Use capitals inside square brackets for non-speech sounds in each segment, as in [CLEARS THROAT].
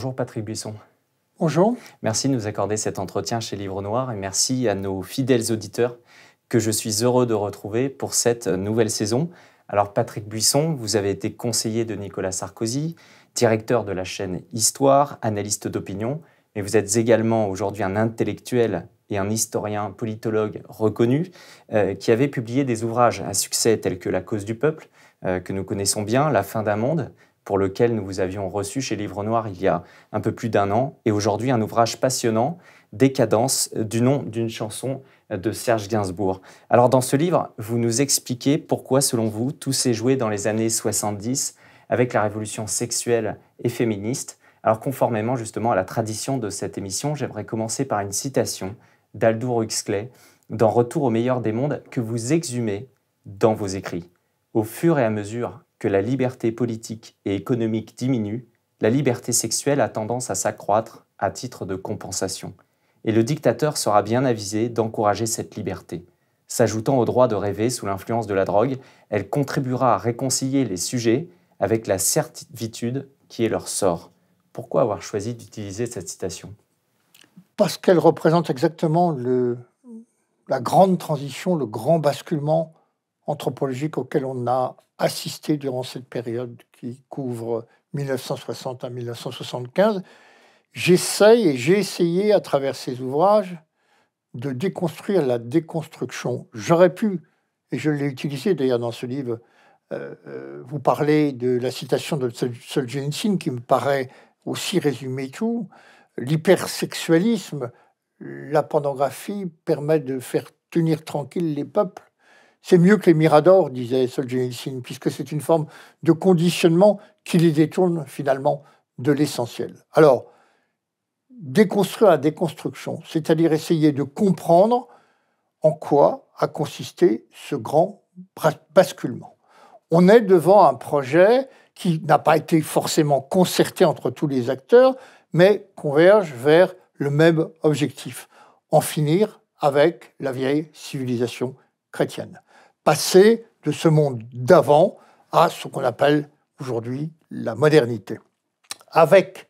Bonjour Patrick Buisson. Bonjour. Merci de nous accorder cet entretien chez Livre Noir et merci à nos fidèles auditeurs que je suis heureux de retrouver pour cette nouvelle saison. Alors Patrick Buisson, vous avez été conseiller de Nicolas Sarkozy, directeur de la chaîne Histoire, analyste d'opinion, mais vous êtes également aujourd'hui un intellectuel et un historien politologue reconnu euh, qui avait publié des ouvrages à succès tels que La cause du peuple, euh, que nous connaissons bien, La fin d'un monde, pour lequel nous vous avions reçu chez Livre Noir il y a un peu plus d'un an, et aujourd'hui un ouvrage passionnant, Décadence, du nom d'une chanson de Serge Gainsbourg. Alors dans ce livre, vous nous expliquez pourquoi, selon vous, tout s'est joué dans les années 70 avec la révolution sexuelle et féministe. Alors conformément justement à la tradition de cette émission, j'aimerais commencer par une citation d'Aldour Huxley dans Retour au meilleur des mondes que vous exhumez dans vos écrits. Au fur et à mesure que la liberté politique et économique diminue, la liberté sexuelle a tendance à s'accroître à titre de compensation, et le dictateur sera bien avisé d'encourager cette liberté. S'ajoutant au droit de rêver sous l'influence de la drogue, elle contribuera à réconcilier les sujets avec la certitude qui est leur sort. Pourquoi avoir choisi d'utiliser cette citation Parce qu'elle représente exactement le, la grande transition, le grand basculement anthropologique auquel on a assisté durant cette période qui couvre 1960 à 1975, j'essaye et j'ai essayé à travers ces ouvrages de déconstruire la déconstruction. J'aurais pu, et je l'ai utilisé d'ailleurs dans ce livre, euh, euh, vous parler de la citation de Solzhenitsyn qui me paraît aussi résumer tout. L'hypersexualisme, la pornographie permet de faire tenir tranquille les peuples c'est mieux que les miradors, disait Solzhenitsyn, puisque c'est une forme de conditionnement qui les détourne finalement de l'essentiel. Alors, déconstruire la déconstruction, c'est-à-dire essayer de comprendre en quoi a consisté ce grand basculement. On est devant un projet qui n'a pas été forcément concerté entre tous les acteurs, mais converge vers le même objectif, en finir avec la vieille civilisation chrétienne passer de ce monde d'avant à ce qu'on appelle aujourd'hui la modernité, avec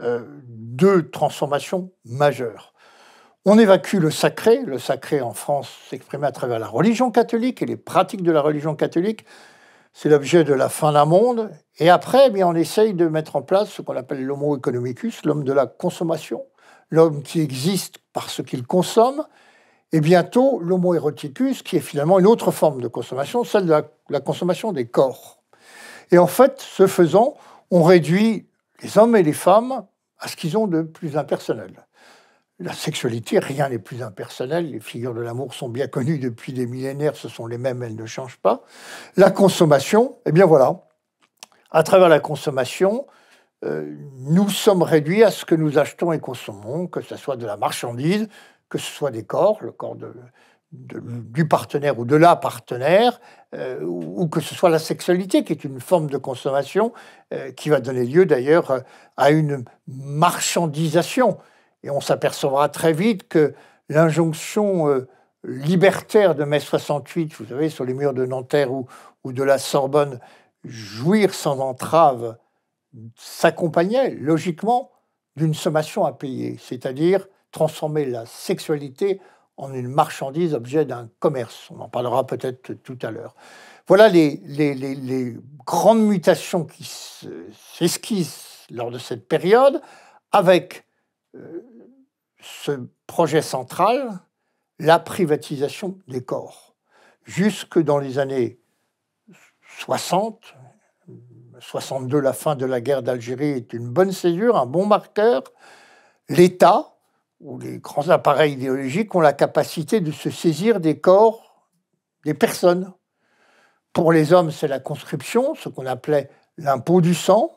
euh, deux transformations majeures. On évacue le sacré, le sacré en France s'exprime à travers la religion catholique et les pratiques de la religion catholique, c'est l'objet de la fin d'un monde, et après, eh on essaye de mettre en place ce qu'on appelle l'homo economicus, l'homme de la consommation, l'homme qui existe parce qu'il consomme, et bientôt, l'homo eroticus, qui est finalement une autre forme de consommation, celle de la, consommation des corps. Et en fait, ce faisant, on réduit les hommes et les femmes à ce qu'ils ont de plus impersonnel. La sexualité, rien n'est plus impersonnel. Les figures de l'amour sont bien connues depuis des millénaires, ce sont les mêmes, elles ne changent pas. La consommation, eh bien voilà, à travers la consommation, euh, nous sommes réduits à ce que nous achetons et consommons, que ce soit de la marchandise, que ce soit des corps, le corps du partenaire ou de la partenaire, euh, ou, que ce soit la sexualité, qui est une forme de consommation euh, qui va donner lieu d'ailleurs à une marchandisation. Et on s'apercevra très vite que l'injonction euh, libertaire de mai 68, vous savez, sur les murs de Nanterre ou, ou de la Sorbonne, jouir sans entrave, s'accompagnait logiquement d'une sommation à payer, c'est-à-dire transformer la sexualité en une marchandise, objet d'un commerce. On en parlera peut-être tout à l'heure. Voilà les, grandes mutations qui s'esquissent lors de cette période, avec euh, ce projet central, la privatisation des corps. Jusque dans les années 60, 62, la fin de la guerre d'Algérie est une bonne césure, un bon marqueur, l'État, où les grands appareils idéologiques ont la capacité de se saisir des corps des personnes. Pour les hommes, c'est la conscription, ce qu'on appelait l'impôt du sang.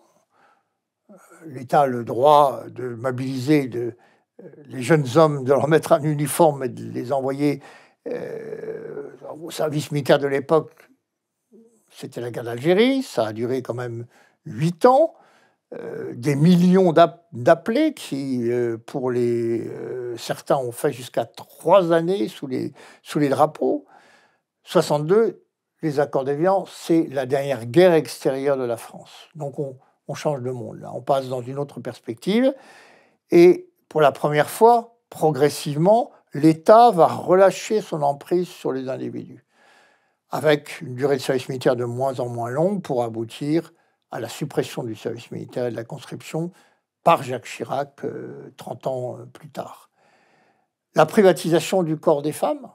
L'État a le droit de mobiliser les jeunes hommes, de leur mettre un uniforme et de les envoyer euh, au service militaire de l'époque. C'était la guerre d'Algérie, ça a duré quand même huit ans. Euh, des millions d'appelés qui, euh, pour les euh, certains, ont fait jusqu'à trois années sous les, sous les drapeaux. 62, les accords déviants, c'est la dernière guerre extérieure de la France. Donc on, on change de monde, là. on passe dans une autre perspective. Et pour la première fois, progressivement, l'État va relâcher son emprise sur les individus, avec une durée de service militaire de moins en moins longue pour aboutir à la suppression du service militaire et de la conscription par Jacques Chirac 30 euh, ans euh, plus tard. La privatisation du corps des femmes,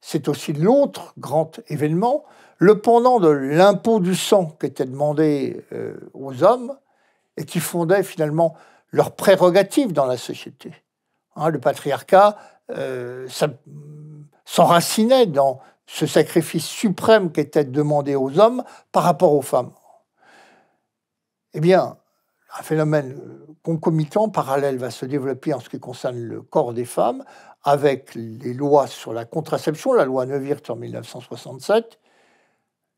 c'est aussi l'autre grand événement, le pendant de l'impôt du sang qui était demandé euh, aux hommes et qui fondait finalement leur prérogatives dans la société. Hein, le patriarcat s'enracinait dans ce sacrifice suprême qui était demandé aux hommes par rapport aux femmes eh bien, un phénomène concomitant, parallèle, va se développer en ce qui concerne le corps des femmes, avec les lois sur la contraception, la loi Neuwirth en 1967,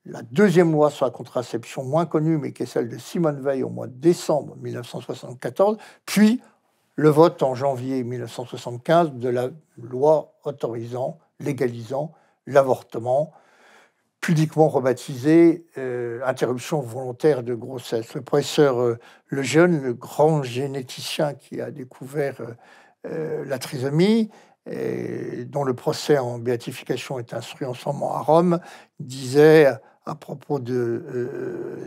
la deuxième loi sur la contraception, moins connue, mais qui est celle de Simone Veil au mois de décembre 1974, puis le vote en janvier 1975 de la loi autorisant, légalisant l'avortement pudiquement rebaptisé euh, interruption volontaire de grossesse. Le professeur euh, le Lejeune, le grand généticien qui a découvert euh, la trisomie, et dont le procès en béatification est instruit en ce moment à Rome, disait à propos de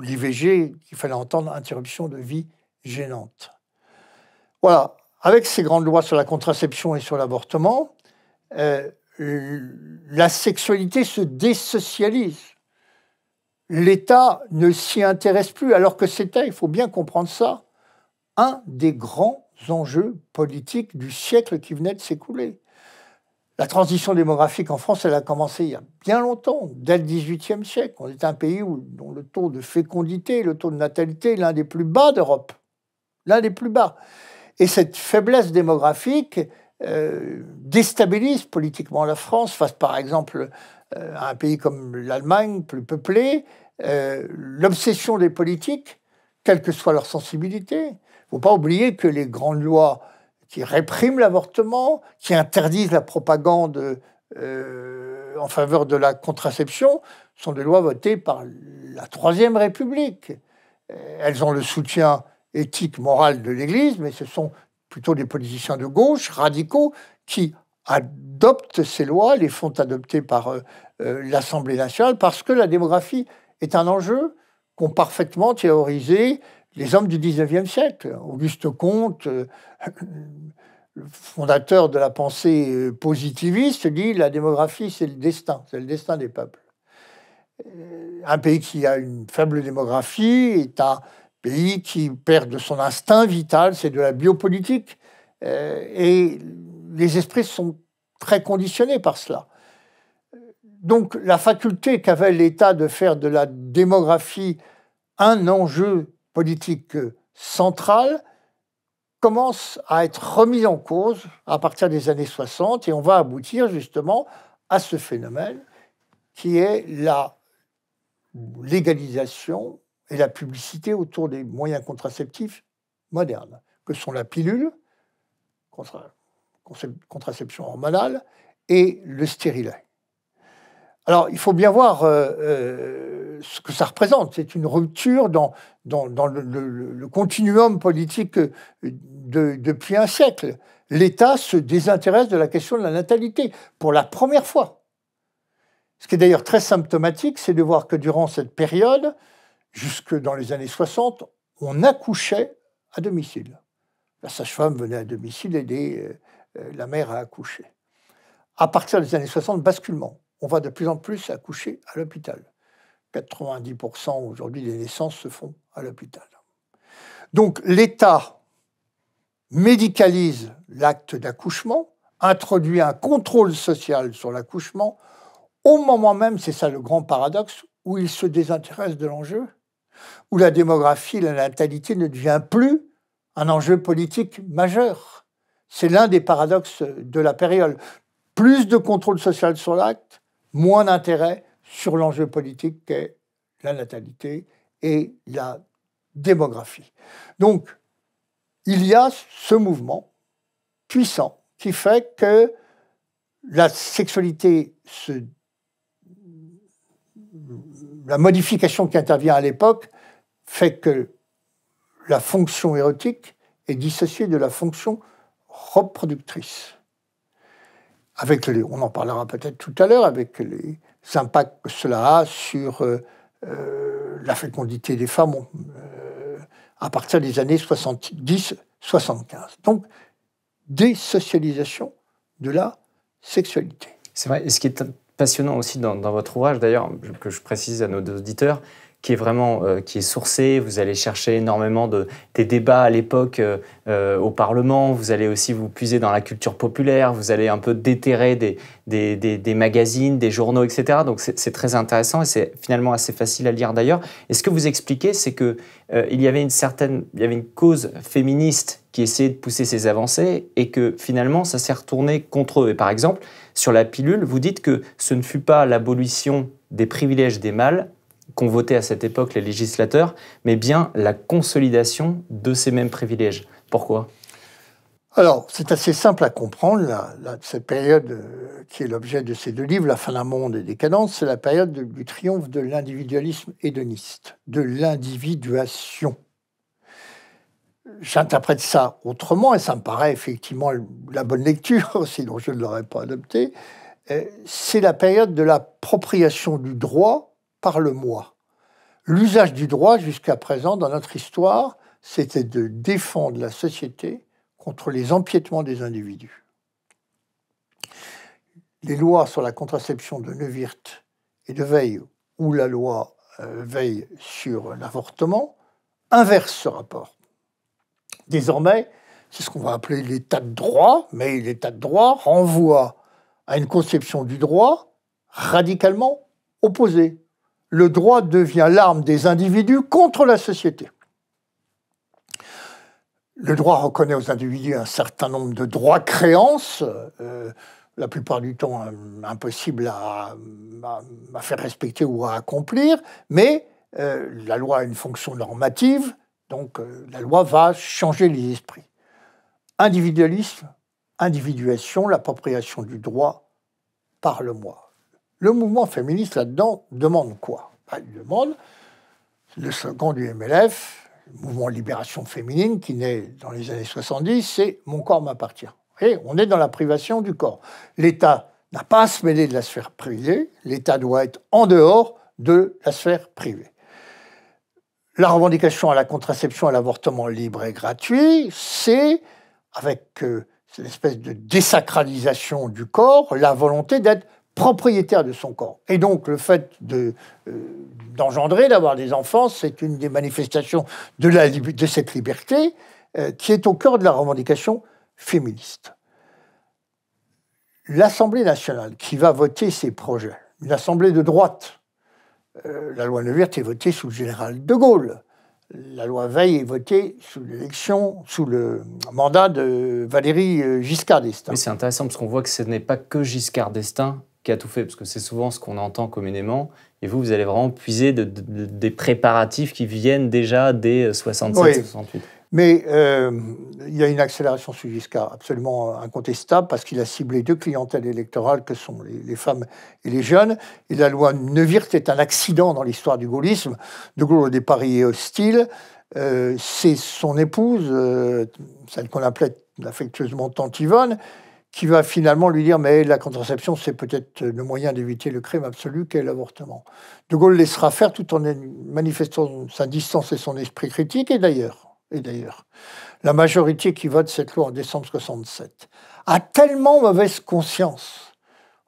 l'IVG qu'il fallait entendre interruption de vie gênante. Voilà, avec ces grandes lois sur la contraception et sur l'avortement, la sexualité se désocialise. L'État ne s'y intéresse plus, alors que c'était, il faut bien comprendre ça, un des grands enjeux politiques du siècle qui venait de s'écouler. La transition démographique en France, elle a commencé il y a bien longtemps, dès le XVIIIe siècle. On est un pays où, dont le taux de fécondité, le taux de natalité est l'un des plus bas d'Europe. L'un des plus bas. Et cette faiblesse démographique, euh, déstabilise politiquement la France face par exemple euh, à un pays comme l'Allemagne plus peuplé. Euh, l'obsession des politiques, quelle que soit leur sensibilité, il ne faut pas oublier que les grandes lois qui répriment l'avortement, qui interdisent la propagande en faveur de la contraception, sont des lois votées par la Troisième République. Elles ont le soutien éthique, moral de l'Église, mais ce sont plutôt des politiciens de gauche radicaux qui adoptent ces lois, les font adopter par euh, euh, l'Assemblée nationale, parce que la démographie est un enjeu qu'ont parfaitement théorisé les hommes du 19e siècle. Auguste Comte, euh, fondateur de la pensée positiviste, dit la démographie, c'est le destin, c'est le destin des peuples. Un pays qui a une faible démographie est à pays qui perd de son instinct vital, c'est de la biopolitique. Euh, et les esprits sont très conditionnés par cela. Donc la faculté qu'avait l'État de faire de la démographie un enjeu politique central commence à être remise en cause à partir des années 60 et on va aboutir justement à ce phénomène qui est la légalisation et la publicité autour des moyens contraceptifs modernes, que sont la pilule, contraception hormonale, et le stérilet. Alors, il faut bien voir euh, euh, ce que ça représente. C'est une rupture dans, dans, le, continuum politique euh, depuis un siècle. L'État se désintéresse de la question de la natalité pour la première fois. Ce qui est d'ailleurs très symptomatique, c'est de voir que durant cette période, jusque dans les années 60, on accouchait à domicile. La sage-femme venait à domicile aider euh, euh, la mère à accoucher. À partir des années 60, basculement. On va de plus en plus accoucher à l'hôpital. 90% aujourd'hui des naissances se font à l'hôpital. Donc l'État médicalise l'acte d'accouchement, introduit un contrôle social sur l'accouchement. Au moment même, c'est ça le grand paradoxe, où il se désintéresse de l'enjeu, où la démographie, la natalité ne devient plus un enjeu politique majeur. C'est l'un des paradoxes de la période. Plus de contrôle social sur l'acte, moins d'intérêt sur l'enjeu politique qu'est la natalité et la démographie. Donc, il y a ce mouvement puissant qui fait que la sexualité se la modification qui intervient à l'époque fait que la fonction érotique est dissociée de la fonction reproductrice. Avec les, on en parlera peut-être tout à l'heure, avec les impacts que cela a sur euh, euh, la fécondité des femmes euh, à partir des années 70-75. Donc, désocialisation de la sexualité. C'est vrai, et ce qui est passionnant aussi dans, votre ouvrage, d'ailleurs, que je précise à nos auditeurs, qui est vraiment euh, qui est sourcé. Vous allez chercher énormément de, des débats à l'époque euh, euh, au Parlement. Vous allez aussi vous puiser dans la culture populaire. Vous allez un peu déterrer des, des, des, des magazines, des journaux, etc. Donc c'est très intéressant et c'est finalement assez facile à lire d'ailleurs. Et ce que vous expliquez, c'est que il y avait une certaine, il y avait une cause féministe qui essayait de pousser ces avancées et que finalement ça s'est retourné contre eux. Et par exemple, sur la pilule, vous dites que ce ne fut pas l'abolition des privilèges des mâles qu'ont voté à cette époque les législateurs, mais bien la consolidation de ces mêmes privilèges. Pourquoi alors, c'est assez simple à comprendre. cette période euh, qui est l'objet de ces deux livres, La fin d'un monde et Décadence, c'est la période du triomphe de l'individualisme hédoniste, de l'individuation j'interprète ça autrement, et ça me paraît effectivement la bonne lecture, [LAUGHS] sinon je ne l'aurais pas adopté, euh, c'est la période de l'appropriation du droit par le moi. L'usage du droit jusqu'à présent dans notre histoire, c'était de défendre la société contre les empiétements des individus. Les lois sur la contraception de Neuwirth et de Veil, ou la loi euh, Veil sur l'avortement, inversent ce rapport. Désormais, c'est ce qu'on va appeler l'état de droit, mais l'état de droit renvoie à une conception du droit radicalement opposée. Le droit devient l'arme des individus contre la société. Le droit reconnaît aux individus un certain nombre de droits créances, euh, la plupart du temps euh, impossibles à, faire respecter ou à accomplir, mais euh, la loi a une fonction normative, donc euh, la loi va changer les esprits. Individualisme, individuation, l'appropriation du droit par le moi. Le mouvement féministe là-dedans demande quoi bah, Il demande le second du MLF, le mouvement libération féminine qui naît dans les années 70, c'est Mon corps m'appartient. Et on est dans la privation du corps. L'État n'a pas à se mêler de la sphère privée, l'État doit être en dehors de la sphère privée. La revendication à la contraception à l'avortement libre et gratuit, c'est, avec euh, l'espèce espèce de désacralisation du corps, la volonté d'être propriétaire de son corps. Et donc le fait euh, d'engendrer, de, d'avoir des enfants, c'est une des manifestations de, cette liberté euh, qui est au cœur de la revendication féministe. L'Assemblée nationale qui va voter ces projets, une assemblée de droite, euh, la loi Neuwirth est votée sous le général de Gaulle. La loi Veil est votée sous l'élection, sous le mandat de Valérie euh, Giscard d'Estaing. c'est intéressant parce qu'on voit que ce n'est pas que Giscard d'Estaing qui a tout fait, parce que c'est souvent ce qu'on entend communément. Et vous, vous allez vraiment puiser des préparatifs qui viennent déjà des 67-68. Euh, oui. Mais euh, il y a une accélération sur Giscard absolument incontestable parce qu'il a ciblé deux clientèles électorales que sont les, femmes et les jeunes. Et la loi Neuwirth est un accident dans l'histoire du gaullisme. De Gaulle, au départ, est hostile. Euh, c'est son épouse, euh, celle qu'on appelait affectueusement Tante Yvonne, qui va finalement lui dire Mais la contraception, c'est peut-être le moyen d'éviter le crime absolu qu'est l'avortement. De Gaulle laissera faire tout en manifestant sa distance et son esprit critique, et d'ailleurs, et d'ailleurs la majorité qui vote cette loi en décembre 67, a tellement mauvaise conscience.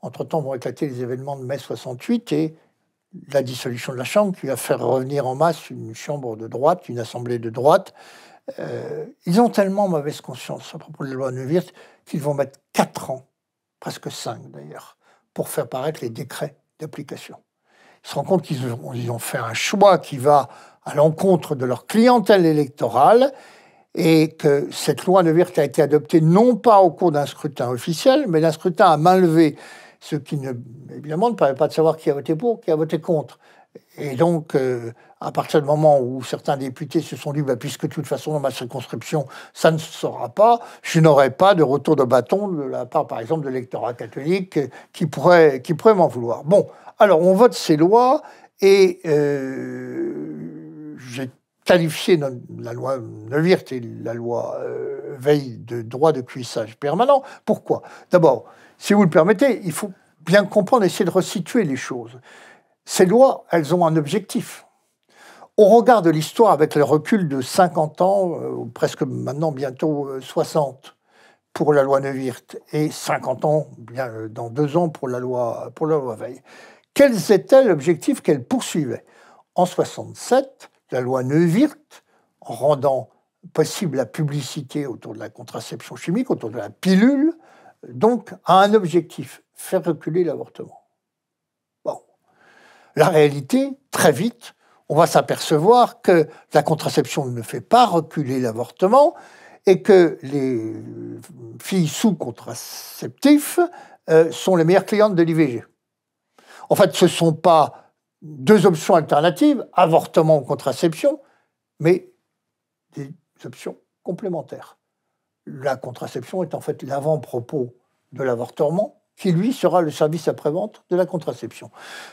Entre-temps vont éclater les événements de mai 68 et la dissolution de la Chambre qui va faire revenir en masse une chambre de droite, une assemblée de droite. Euh, ils ont tellement mauvaise conscience à propos de la loi Neuwirth qu'ils vont mettre 4 ans, presque 5 d'ailleurs, pour faire paraître les décrets d'application. Ils se rendent compte qu'ils ont fait un choix qui va à l'encontre de leur clientèle électorale et que cette loi de Wirth a été adoptée non pas au cours d'un scrutin officiel, mais d'un scrutin à main levée, ce qui ne, évidemment ne permet pas de savoir qui a voté pour, qui a voté contre. Et donc, euh, à partir du moment où certains députés se sont dit, bah, puisque de toute façon, dans ma circonscription, ça ne se pas, je n'aurai pas de retour de bâton de la part, par exemple, de l'électorat catholique qui pourrait, qui pourrait m'en vouloir. Bon, alors on vote ces lois et euh, j'ai qualifié la loi Neuwirth et la loi euh, Veille de droit de cuissage permanent. Pourquoi D'abord, si vous le permettez, il faut bien comprendre, essayer de resituer les choses. Ces lois, elles ont un objectif. On regard l'histoire, avec le recul de 50 ans, euh, presque maintenant bientôt 60 euh, pour la loi Neuwirth et 50 ans, bien dans deux ans pour la loi, pour la loi Veil, quels étaient l'objectif qu'elle poursuivait En 67, la loi Neuwirth en rendant possible la publicité autour de la contraception chimique, autour de la pilule, donc a un objectif, faire reculer l'avortement. Bon. La réalité, très vite, on va s'apercevoir que la contraception ne fait pas reculer l'avortement et que les filles sous contraceptifs euh, sont les meilleures clientes de l'IVG. En fait, ce ne sont pas deux options alternatives, avortement ou contraception, mais des options complémentaires. La contraception est en fait l'avant-propos de l'avortement, qui lui sera le service après-vente de la contraception.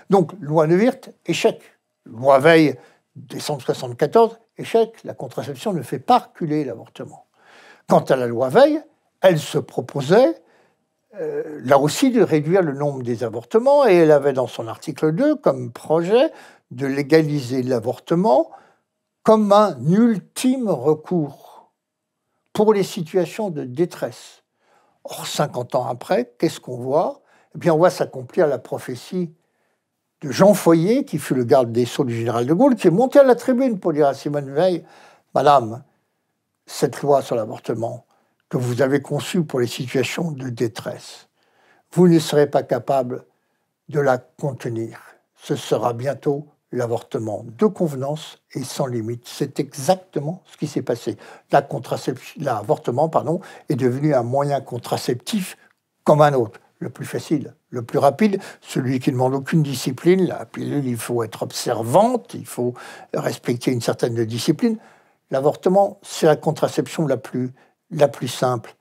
Donc, loi Neuwirth, échec. Loi Veille décembre 1974, échec. La contraception ne fait pas reculer l'avortement. Quant à la loi Veille, elle se proposait euh, là aussi de réduire le nombre des avortements, et elle avait dans son article 2 comme projet de légaliser l'avortement comme un ultime recours pour les situations de détresse. Or, 50 ans après, qu'est-ce qu'on voit Eh bien, on voit s'accomplir la prophétie de Jean Foyer, qui fut le garde des Sceaux du général de Gaulle, qui est monté à la tribune pour dire à Simone Veil, Madame, cette loi sur l'avortement, que vous avez conçu pour les situations de détresse. Vous ne serez pas capable de la contenir. Ce sera bientôt l'avortement de convenance et sans limite. C'est exactement ce qui s'est passé. La contraception, L'avortement pardon, est devenu un moyen contraceptif comme un autre, le plus facile, le plus rapide, celui qui ne demande aucune discipline. La pilule, il faut être observante, il faut respecter une certaine discipline. L'avortement, c'est la contraception la plus la plus simple.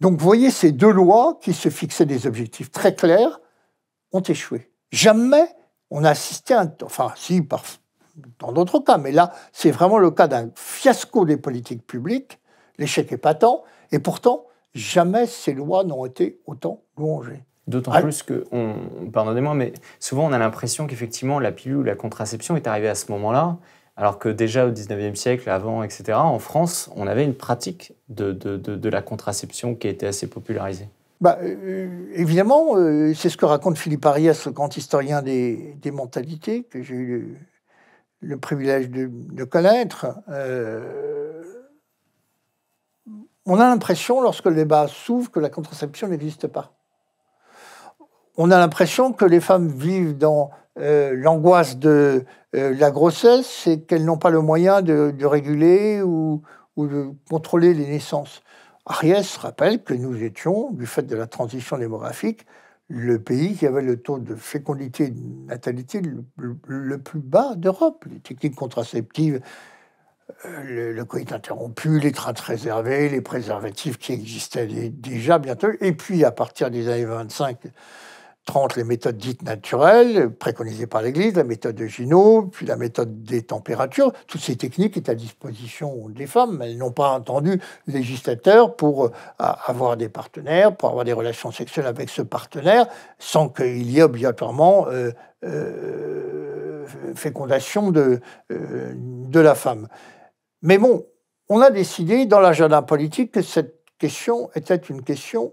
Donc vous voyez, ces deux lois qui se fixaient des objectifs très clairs ont échoué. Jamais on a assisté à un... Enfin, si, par, dans d'autres cas, mais là, c'est vraiment le cas d'un fiasco des politiques publiques, l'échec est patent, et pourtant, jamais ces lois n'ont été autant louangées. D'autant plus que, pardonnez-moi, mais souvent on a l'impression qu'effectivement la pilule ou la contraception est arrivée à ce moment-là, alors que déjà au 19e siècle, avant, etc., en France, on avait une pratique de, de, la contraception qui était assez popularisée. Bah, euh, évidemment, euh, c'est ce que raconte Philippe Arias, le grand historien des, mentalités, que j'ai eu le, privilège de, connaître. Euh, on a l'impression, lorsque le débat s'ouvre, que la contraception n'existe pas on a l'impression que les femmes vivent dans euh, l'angoisse de euh, la grossesse, et qu'elles n'ont pas le moyen de, réguler ou, de contrôler les naissances. Ariès rappelle que nous étions, du fait de la transition démographique, le pays qui avait le taux de fécondité et de natalité le, plus bas d'Europe. Les techniques contraceptives, euh, le, le coït interrompu, les traites réservées, les préservatifs qui existaient déjà bientôt. Et puis, à partir des années 25, entre les méthodes dites naturelles, préconisées par l'Église, la méthode de Gino, puis la méthode des températures. Toutes ces techniques étaient à disposition des femmes. Elles n'ont pas entendu législateur pour euh, avoir des partenaires, pour avoir des relations sexuelles avec ce partenaire, sans qu'il y ait obligatoirement euh, euh, fécondation de, de la femme. Mais bon, on a décidé dans l'agenda politique que cette question était une question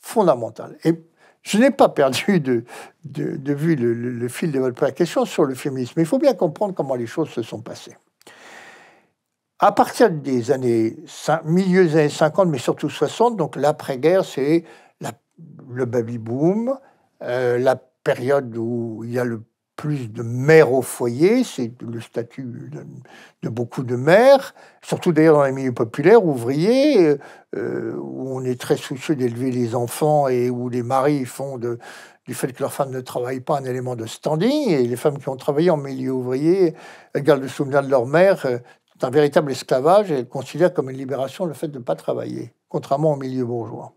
fondamentale. Et je n'ai pas perdu de, de, vue le, fil de votre question sur le féminisme. Il faut bien comprendre comment les choses se sont passées. À partir des années, milieu des années 50, mais surtout 60, donc l'après-guerre, c'est la, le baby-boom, euh, la période où il y a le plus de mères au foyer, c'est le statut de, beaucoup de mères, surtout d'ailleurs dans les milieux populaires, ouvriers, euh, euh, où on est très soucieux d'élever les enfants et où les maris font de, du fait que leurs femmes ne travaillent pas un élément de standing, et les femmes qui ont travaillé en milieu ouvrier elles gardent le souvenir de leur mère, euh, c'est un véritable esclavage, et elles considèrent comme une libération le fait de ne pas travailler, contrairement au milieu bourgeois.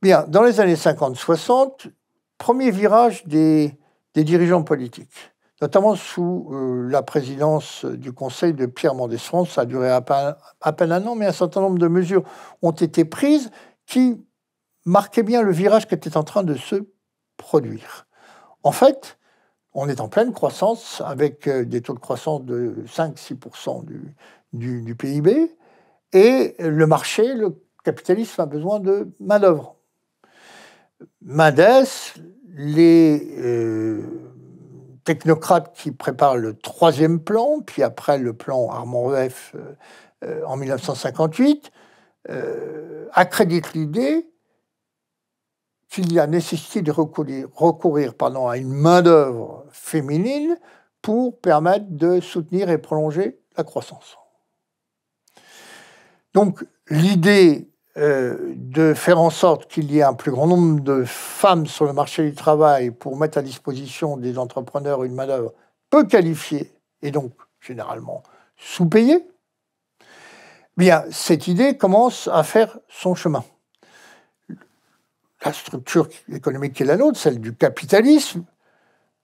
Bien, dans les années 50-60, premier virage des des dirigeants politiques, notamment sous euh, la présidence du Conseil de Pierre Mendès France. Ça a duré à peine, un an, mais un certain nombre de mesures ont été prises qui marquaient bien le virage qui était en train de se produire. En fait, on est en pleine croissance avec euh, des taux de croissance de 5-6% du, du, du, PIB et le marché, le capitalisme a besoin de main Mendes, les euh, technocrates qui préparent le troisième plan, puis après le plan Armand EF euh, euh, en 1958, accréditent l'idée qu'il y a nécessité de recourir, recourir à une main-d'œuvre féminine pour permettre de soutenir et prolonger la croissance. Donc l'idée euh, de faire en sorte qu'il y ait un plus grand nombre de femmes sur le marché du travail pour mettre à disposition des entrepreneurs une main peu qualifiée et donc généralement sous-payée, bien, cette idée commence à faire son chemin. La structure économique qui est la nôtre, celle du capitalisme,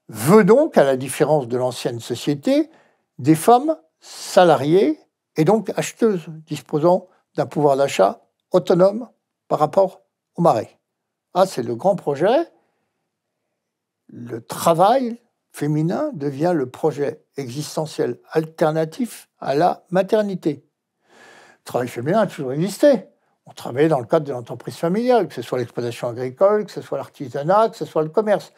veut donc, à la différence de l'ancienne société, des femmes salariées et donc acheteuses, disposant d'un pouvoir d'achat autonome par rapport au marais. Ah, c'est le grand projet. Le travail féminin devient le projet existentiel alternatif à la maternité. Le travail féminin a toujours existé. On travaillait dans le cadre de l'entreprise familiale, que ce soit l'exploitation agricole, que ce soit l'artisanat, que ce soit le commerce.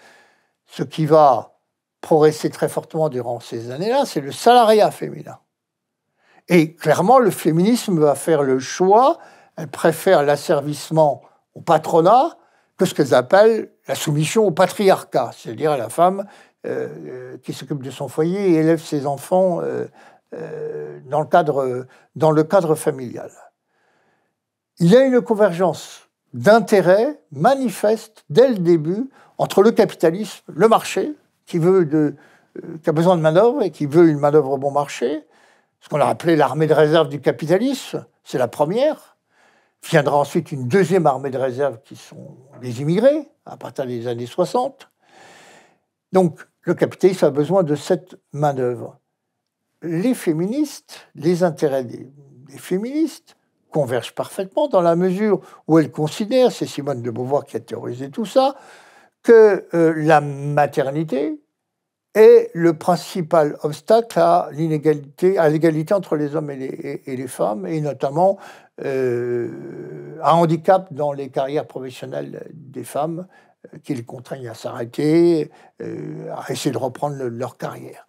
Ce qui va progresser très fortement durant ces années-là, c'est le salariat féminin. Et clairement, le féminisme va faire le choix elles préfèrent l'asservissement au patronat que ce qu'elles appellent la soumission au patriarcat, c'est-à-dire à la femme euh, euh, qui s'occupe de son foyer et élève ses enfants euh, dans, le cadre, familial. Il y a une convergence d'intérêts manifeste dès le début entre le capitalisme, le marché, qui, veut qui a besoin de manœuvres et qui veut une manœuvre bon marché, ce qu'on a appelé l'armée de réserve du capitalisme, c'est la première, Viendra ensuite une deuxième armée de réserve qui sont les immigrés, à partir des années 60. Donc, le capitalisme a besoin de cette main-d'œuvre. Les féministes, les intérêts des, féministes convergent parfaitement dans la mesure où elles considèrent, c'est Simone de Beauvoir qui a théorisé tout ça, que euh, la maternité, est le principal obstacle à l'inégalité, à l'égalité entre les hommes et les, femmes, et notamment euh, un handicap dans les carrières professionnelles des femmes euh, qui les contraignent à s'arrêter, euh, à essayer de reprendre leur carrière.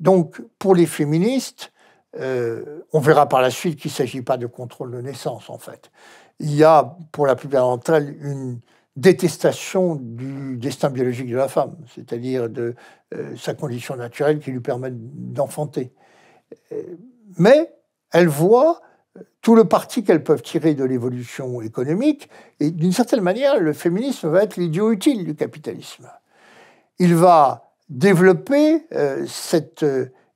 Donc, pour les féministes, euh, on verra par la suite qu'il ne s'agit pas de contrôle de naissance, en fait. Il y a, pour la plupart d'entre elles, une, détestation du destin biologique de la femme, c'est-à-dire de euh, sa condition naturelle qui lui permet d'enfanter. Euh, mais elle voit euh, tout le parti qu'elles peuvent tirer de l'évolution économique, et d'une certaine manière, le féminisme va être l'idiot utile du capitalisme. Il va développer cette,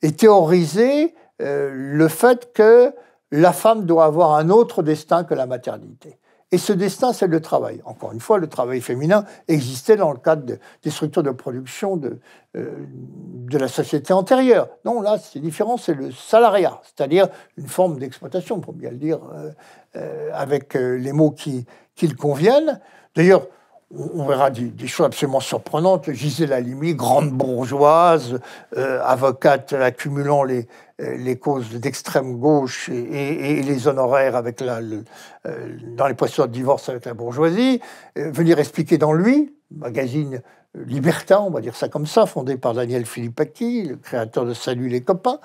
et théoriser le fait que la femme doit avoir un autre destin que la maternité. Et ce destin, c'est le travail. Encore une fois, le travail féminin existait dans le cadre des structures de production de, euh, de la société antérieure. Non, là, c'est différent, c'est le salariat, c'est-à-dire une forme d'exploitation, pour bien le dire, euh, euh, avec les mots qui, qui le conviennent. D'ailleurs, on verra des, choses absolument surprenantes. Gisèle Halimi, grande bourgeoise, euh, avocate accumulant les, euh, les causes d'extrême gauche et, les honoraires avec la, euh, dans les procédures de divorce avec la bourgeoisie, venir expliquer dans lui, magazine libertin, on va dire ça comme ça, fondé par Daniel Philippaki, le créateur de Salut les copains,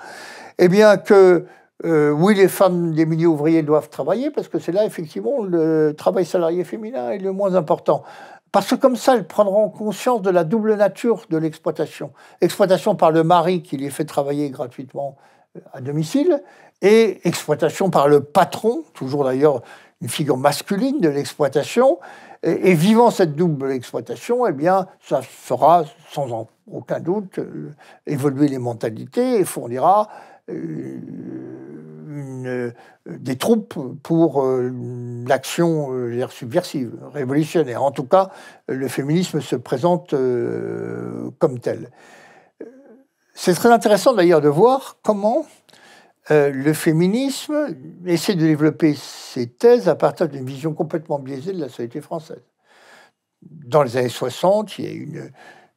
eh bien que euh, oui, les femmes des milieux ouvriers doivent travailler parce que c'est là, effectivement, le travail salarié féminin est le moins important. Parce que comme ça, elles prendront conscience de la double nature de l'exploitation. Exploitation par le mari qui les fait travailler gratuitement euh, à domicile et exploitation par le patron, toujours d'ailleurs une figure masculine de l'exploitation. Et, vivant cette double exploitation, eh bien, ça fera sans aucun doute euh, évoluer les mentalités et fournira une, euh, des troupes pour euh, l'action euh, subversive, révolutionnaire. En tout cas, le féminisme se présente comme tel. C'est très intéressant d'ailleurs de voir comment le féminisme essaie de développer ses thèses à partir d'une vision complètement biaisée de la société française. Dans les années 60, il y a une,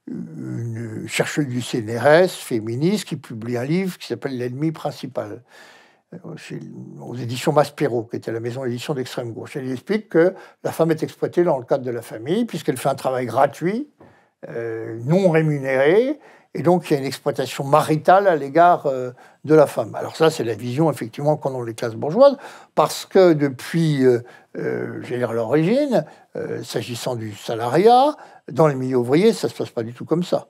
une chercheuse du CNRS, féministe, qui publie un livre qui s'appelle L'ennemi principal, euh, aux éditions Maspero, qui était la maison d'édition d'extrême gauche. Elle explique que la femme est exploitée dans le cadre de la famille, puisqu'elle fait un travail gratuit, euh, non rémunéré, et donc, il y a une exploitation maritale à l'égard euh, de la femme. Alors ça, c'est la vision, effectivement, qu'ont les classes bourgeoises, parce que depuis, euh, euh j'ai l'origine, euh, s'agissant du salariat, dans les milieux ouvriers, ça ne se passe pas du tout comme ça.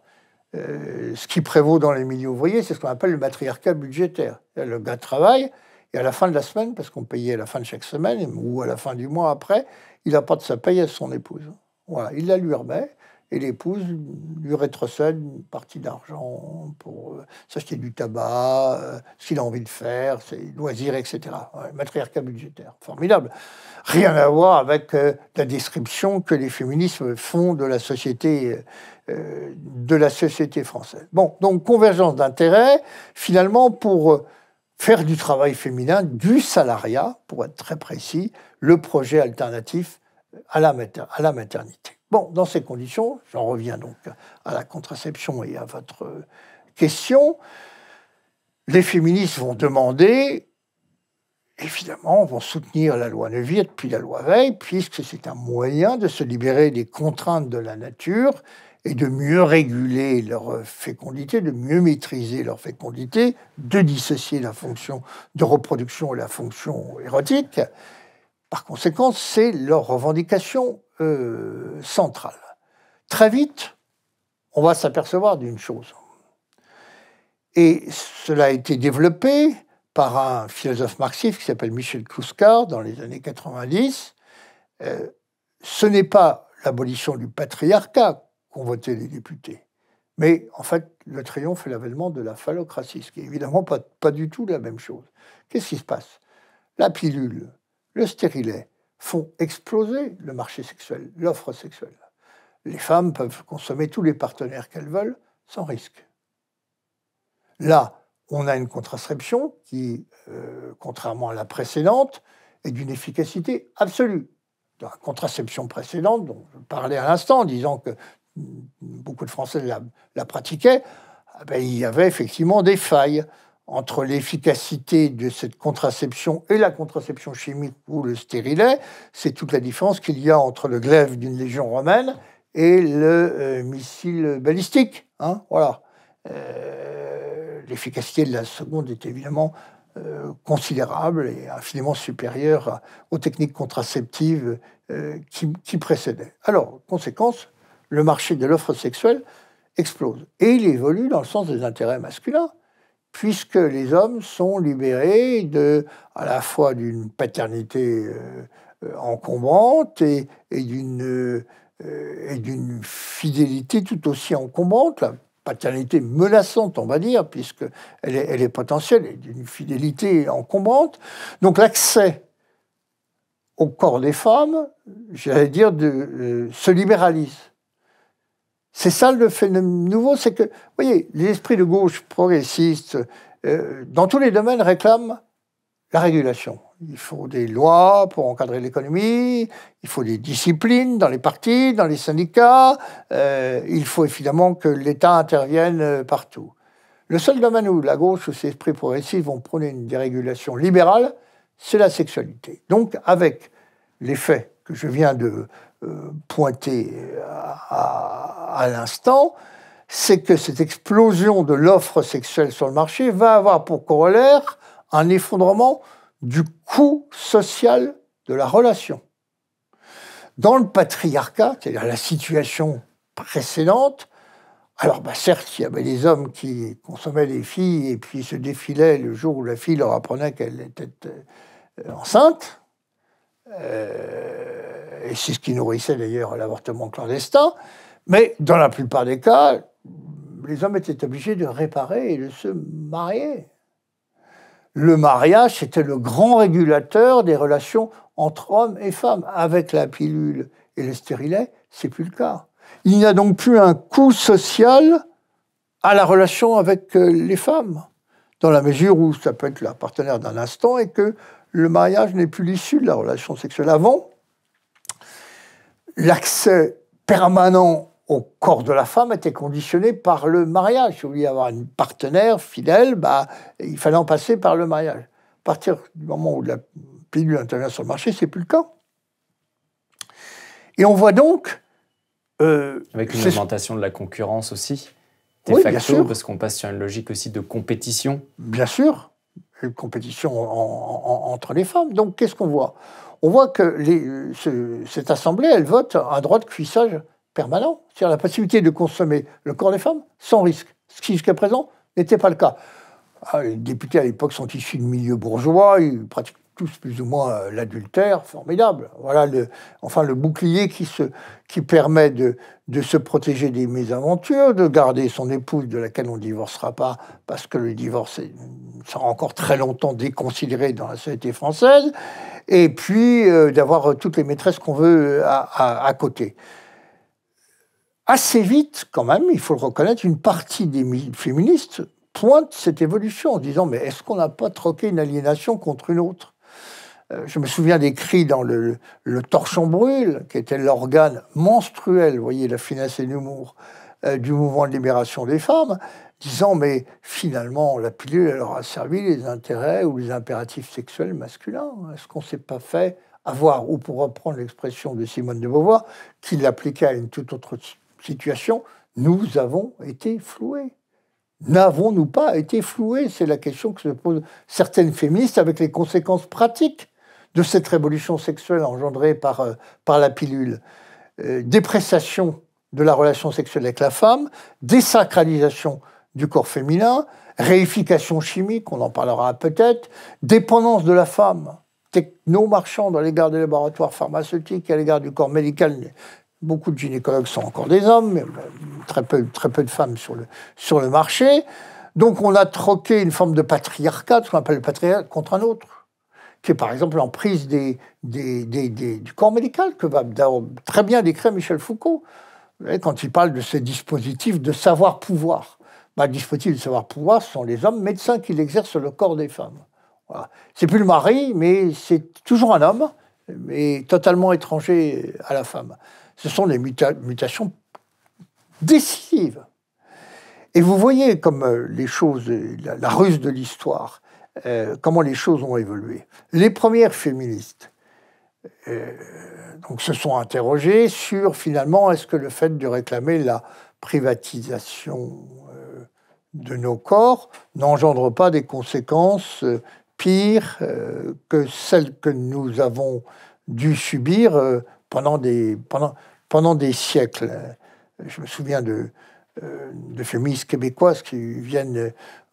ce qui prévaut dans les milieux ouvriers, c'est ce qu'on appelle le matriarcat budgétaire. Le gars travaille, et à la fin de la semaine, parce qu'on payait à la fin de chaque semaine, ou à la fin du mois après, il apporte sa paye à son épouse. Voilà, il la lui remet, et l'épouse lui rétrocède une partie d'argent pour euh, s'acheter du tabac, euh, ce qu'il a envie de faire, ses loisirs, etc. matriarcat budgétaire. Formidable. Rien à voir avec euh, la description que les féminismes font de la société, de la société française. Bon, donc convergence d'intérêts, finalement, pour faire du travail féminin, du salariat, pour être très précis, le projet alternatif à la maternité dans ces conditions, j'en reviens donc à la contraception et à votre euh, question, les féministes vont demander, évidemment, vont soutenir la loi Neuville, puis la loi Veil, puisque c'est un moyen de se libérer des contraintes de la nature et de mieux réguler leur fécondité, de mieux maîtriser leur fécondité, de dissocier la fonction de reproduction et la fonction érotique. Par conséquent, c'est leur revendication euh, centrale. Très vite, on va s'apercevoir d'une chose. Et cela a été développé par un philosophe marxiste qui s'appelle Michel Kouskar dans les années 90. Euh, ce n'est pas l'abolition du patriarcat qu'ont voté les députés, mais en fait le triomphe et l'avènement de la phallocratie, ce qui n'est évidemment pas, pas du tout la même chose. Qu'est-ce qui se passe La pilule, le stérilet, font exploser le marché sexuel, l'offre sexuelle. Les femmes peuvent consommer tous les partenaires qu'elles veulent sans risque. Là, on a une contraception qui, euh, contrairement à la précédente, est d'une efficacité absolue. Dans la contraception précédente, dont je parlais à l'instant, disant que beaucoup de Français la, pratiquaient, ah ben, il y avait effectivement des failles entre l'efficacité de cette contraception et la contraception chimique ou le stérilet, c'est toute la différence qu'il y a entre le glaive d'une légion romaine et le euh, missile balistique. Hein, voilà. Euh, l'efficacité de la seconde est évidemment euh, considérable et infiniment supérieure aux techniques contraceptives qui, qui précédaient. Alors, conséquence, le marché de l'offre sexuelle explose. Et il évolue dans le sens des intérêts masculins puisque les hommes sont libérés à la fois d'une paternité euh, euh, encombrante et, euh, et d'une fidélité tout aussi encombrante, la paternité menaçante, on va dire, puisque elle est, potentielle, et d'une fidélité encombrante. Donc l'accès au corps des femmes, j'allais dire, se libéralise. C'est ça le phénomène nouveau, c'est que, vous voyez, l'esprit de gauche progressiste, euh, dans tous les domaines, réclame la régulation. Il faut des lois pour encadrer l'économie, il faut des disciplines dans les partis, dans les syndicats, euh, il faut évidemment que l'État intervienne euh, partout. Le seul domaine où la gauche ou ses esprits progressistes vont prôner une dérégulation libérale, c'est la sexualité. Donc avec les faits que je viens de, euh, pointé à, l'instant, c'est que cette explosion de l'offre sexuelle sur le marché va avoir pour corollaire un effondrement du coût social de la relation. Dans le patriarcat, c'est-à-dire la situation précédente, alors bah, certes, il y avait des hommes qui consommaient les filles et puis se défilaient le jour où la fille leur apprenait qu'elle était euh, enceinte, euh, et c'est ce qui nourrissait d'ailleurs l'avortement clandestin. Mais dans la plupart des cas, les hommes étaient obligés de réparer et de se marier. Le mariage, c'était le grand régulateur des relations entre hommes et femmes. Avec la pilule et le stérilet, c'est plus le cas. Il n'y a donc plus un coût social à la relation avec euh, les femmes, dans la mesure où ça peut être la partenaire d'un instant et que le mariage n'est plus l'issue de la relation sexuelle. Avant, l'accès permanent au corps de la femme était conditionné par le mariage. Si vous avoir une partenaire fidèle, bah, il fallait en passer par le mariage. À partir du moment où la pilule intervient sur le marché, c'est plus le cas. Et on voit donc... Euh, Avec une augmentation de la concurrence aussi, des facteurs, parce qu'on passe sur une logique aussi de compétition. Bien sûr une compétition entre les femmes. Donc qu'est-ce qu'on voit On voit que cette assemblée, elle vote un droit de cuissage permanent, c'est-à-dire la possibilité de consommer le corps des femmes sans risque, ce qui jusqu'à présent n'était pas le cas. Ah, les députés à l'époque sont issus de milieux bourgeois, ils pratiquent tous plus ou moins euh, l'adultère, formidable. Voilà, le, enfin, le bouclier qui, se, qui permet de, se protéger des mésaventures, de garder son épouse de laquelle on ne divorcera pas, parce que le divorce sera encore très longtemps déconsidéré dans la société française, et puis euh, d'avoir euh, toutes les maîtresses qu'on veut à, à côté assez vite, quand même, il faut le reconnaître, une partie des féministes pointe cette évolution en disant mais est-ce qu'on n'a pas troqué une aliénation contre une autre euh, je me souviens des cris dans le, le torchon brûle, qui était l'organe menstruel, vous voyez la finesse et l'humour euh, du mouvement de libération des femmes, disant mais finalement la pilule elle leur a servi les intérêts ou les impératifs sexuels masculins. Est-ce qu'on ne s'est pas fait avoir, ou pour reprendre l'expression de Simone de Beauvoir, qui l'appliquait à une toute autre situation, nous avons été floués. N'avons-nous pas été floués C'est la question que se posent certaines féministes avec les conséquences pratiques de cette révolution sexuelle engendrée par, euh, par la pilule. Euh, dépressation de la relation sexuelle avec la femme, désacralisation du corps féminin, réification chimique, on en parlera peut-être, dépendance de la femme, techno-marchand à l'égard des laboratoires pharmaceutiques, à l'égard du corps médical. Beaucoup de gynécologues sont encore des hommes, mais très peu, très peu de femmes sur le, sur le marché. Donc on a troqué une forme de patriarcat, ce qu'on appelle le patriarcat, contre un autre c'est par exemple l'emprise des, du corps médical que va très bien décrire Michel Foucault quand il parle de ces dispositifs de savoir-pouvoir. Bah, le dispositif de savoir-pouvoir, sont les hommes médecins qui exercent le corps des femmes. C'est plus le mari, mais c'est toujours un homme, mais totalement étranger à la femme. Ce sont des mutations décisives. Et vous voyez comme euh, les choses, la ruse de l'histoire, euh, comment les choses ont évolué. Les premières féministes euh, donc, se sont interrogées sur finalement est-ce que le fait de réclamer la privatisation euh, de nos corps n'engendre pas des conséquences pires que celles que nous avons dû subir pendant des siècles. Je me souviens de, euh, de féministes québécoises qui viennent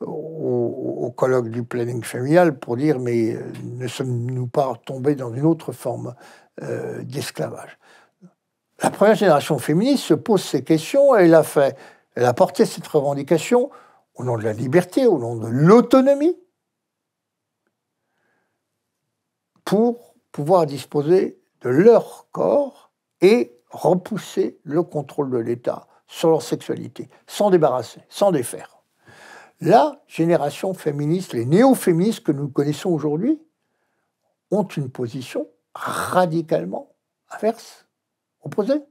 euh, au, colloque du planning familial pour dire mais euh, ne sommes-nous pas tombés dans une autre forme d'esclavage La première génération féministe se pose ces questions et elle a fait, elle a porté cette revendication au nom de la liberté, au nom de l'autonomie, pour pouvoir disposer de leur corps et repousser le contrôle de l'État sur leur sexualité, sans débarrasser, sans défaire. La génération féministe, les néo-féministes que nous connaissons aujourd'hui, ont une position radicalement inverse, opposée.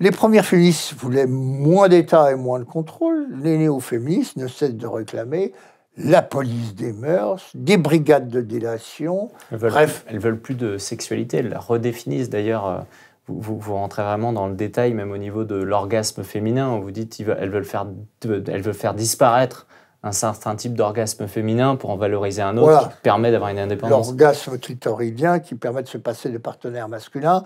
Les premières féministes voulaient moins d'État et moins de contrôle. Les néo-féministes ne cessent de réclamer la police des mœurs, des brigades de délation. Bref. elles veulent plus de sexualité. Elles la redéfinissent d'ailleurs euh, vous, rentrez vraiment dans le détail, même au niveau de l'orgasme féminin. Vous dites qu'elles veulent faire, faire disparaître un certain type d'orgasme féminin pour en valoriser un autre qui permet d'avoir une indépendance. L'orgasme clitoridien qui permet de se passer de partenaire masculin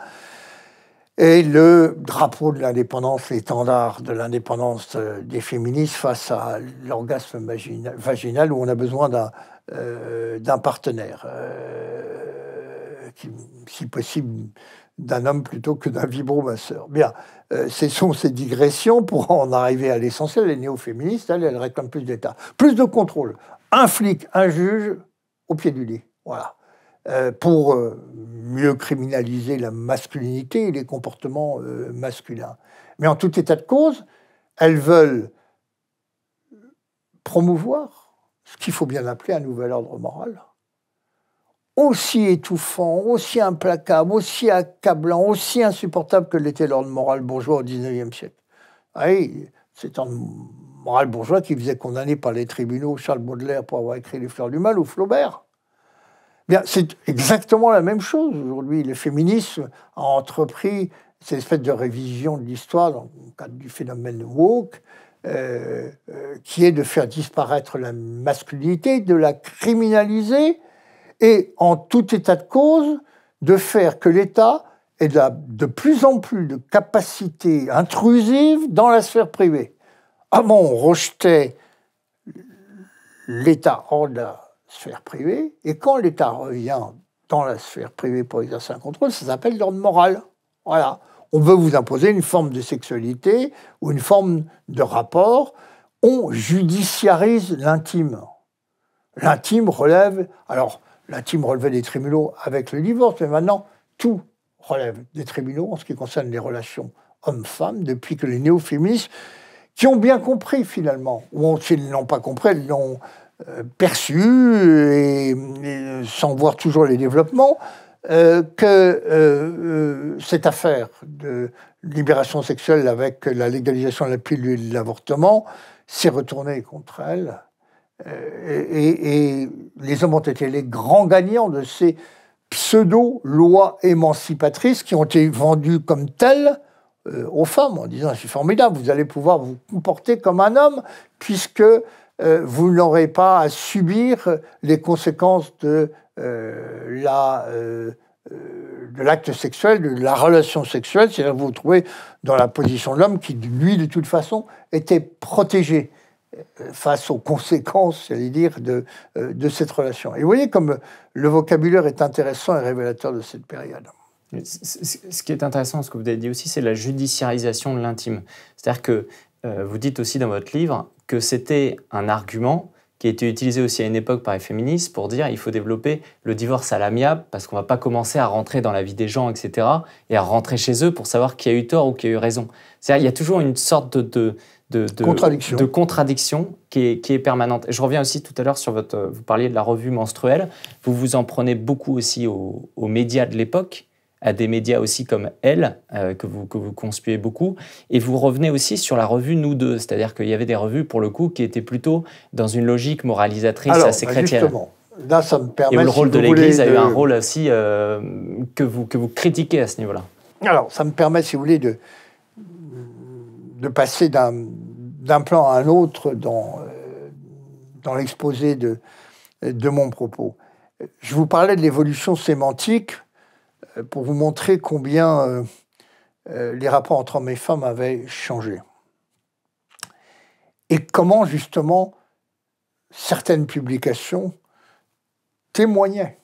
Et le drapeau de l'indépendance, l'étendard de l'indépendance euh, des féministes face à l'orgasme vaginal où on a besoin d'un euh, partenaire, euh, qui, si possible, d'un homme plutôt que d'un vibromasseur. Bien, euh, ce sont ces digressions pour en arriver à l'essentiel. Les néo-féministes, elles, elles réclament plus d'État, plus de contrôle. Un flic, un juge au pied du lit. Voilà. Euh, pour euh, mieux criminaliser la masculinité et les comportements masculins. Mais en tout état de cause, elles veulent promouvoir ce qu'il faut bien appeler un nouvel ordre moral aussi étouffant, aussi implacable, aussi accablant, aussi insupportable que l'était l'ordre moral bourgeois au XIXe siècle. Ah oui, c'est un moral bourgeois qui faisait condamner par les tribunaux Charles Baudelaire pour avoir écrit Les Fleurs du Mal ou Flaubert. Eh c'est exactement la même chose aujourd'hui. Le féminisme a entrepris cette espèce de révision de l'histoire dans le cadre du phénomène woke, euh, euh, qui est de faire disparaître la masculinité, de la criminaliser et en tout état de cause, de faire que l'État ait de, plus en plus de capacités intrusives dans la sphère privée. Avant, ah on rejetait l'État hors de la sphère privée, et quand l'État revient dans la sphère privée pour exercer un contrôle, ça s'appelle l'ordre moral. Voilà. On veut vous imposer une forme de sexualité ou une forme de rapport. On judiciarise l'intime. L'intime relève. Alors, la team relevait des tribunaux avec le divorce, mais maintenant, tout relève des tribunaux en ce qui concerne les relations hommes-femmes, depuis que les néo-féministes, qui ont bien compris finalement, ou s'ils ne l'ont pas compris, ils l'ont euh, perçu, et, sans voir toujours les développements, euh, que euh, cette affaire de libération sexuelle avec la légalisation de la pilule de l'avortement s'est retournée contre elle euh, et, les hommes ont été les grands gagnants de ces pseudo-lois émancipatrices qui ont été vendues comme telles euh, aux femmes en disant c'est formidable, vous allez pouvoir vous comporter comme un homme puisque euh, vous n'aurez pas à subir les conséquences de la... de l'acte sexuel, de la relation sexuelle, c'est-à-dire vous vous trouvez dans la position de l'homme qui, lui, de toute façon, était protégé face aux conséquences, j'allais dire, euh, de, cette relation. Et vous voyez comme le vocabulaire est intéressant et révélateur de cette période. Ce qui est intéressant, ce que vous avez dit aussi, c'est la judiciarisation de l'intime. C'est-à-dire que euh, vous dites aussi dans votre livre que c'était un argument qui a été utilisé aussi à une époque par les féministes pour dire il faut développer le divorce à l'amiable parce qu'on ne va pas commencer à rentrer dans la vie des gens, etc., et à rentrer chez eux pour savoir qui a eu tort ou qui a eu raison. C'est-à-dire il y a toujours une sorte de de, contradiction. qui est, permanente. je reviens aussi tout à l'heure sur votre. Vous parliez de la revue menstruelle. Vous vous en prenez beaucoup aussi aux, médias de l'époque, à des médias aussi comme Elle, euh, que, vous, que vous conspuez beaucoup. Et vous revenez aussi sur la revue Nous deux. C'est-à-dire qu'il y avait des revues, pour le coup, qui étaient plutôt dans une logique moralisatrice assez chrétienne. Justement. Là, ça me permet. Et le rôle de l'Église a eu un rôle aussi euh, que, que vous critiquez à ce niveau-là. Alors, ça me permet, si vous voulez, de, de passer d'un plan à un autre dans, euh, dans l'exposé de, de mon propos. Je vous parlais de l'évolution sémantique euh, pour vous montrer combien euh, les rapports entre hommes et femmes avaient changé. Et comment justement certaines publications témoignaient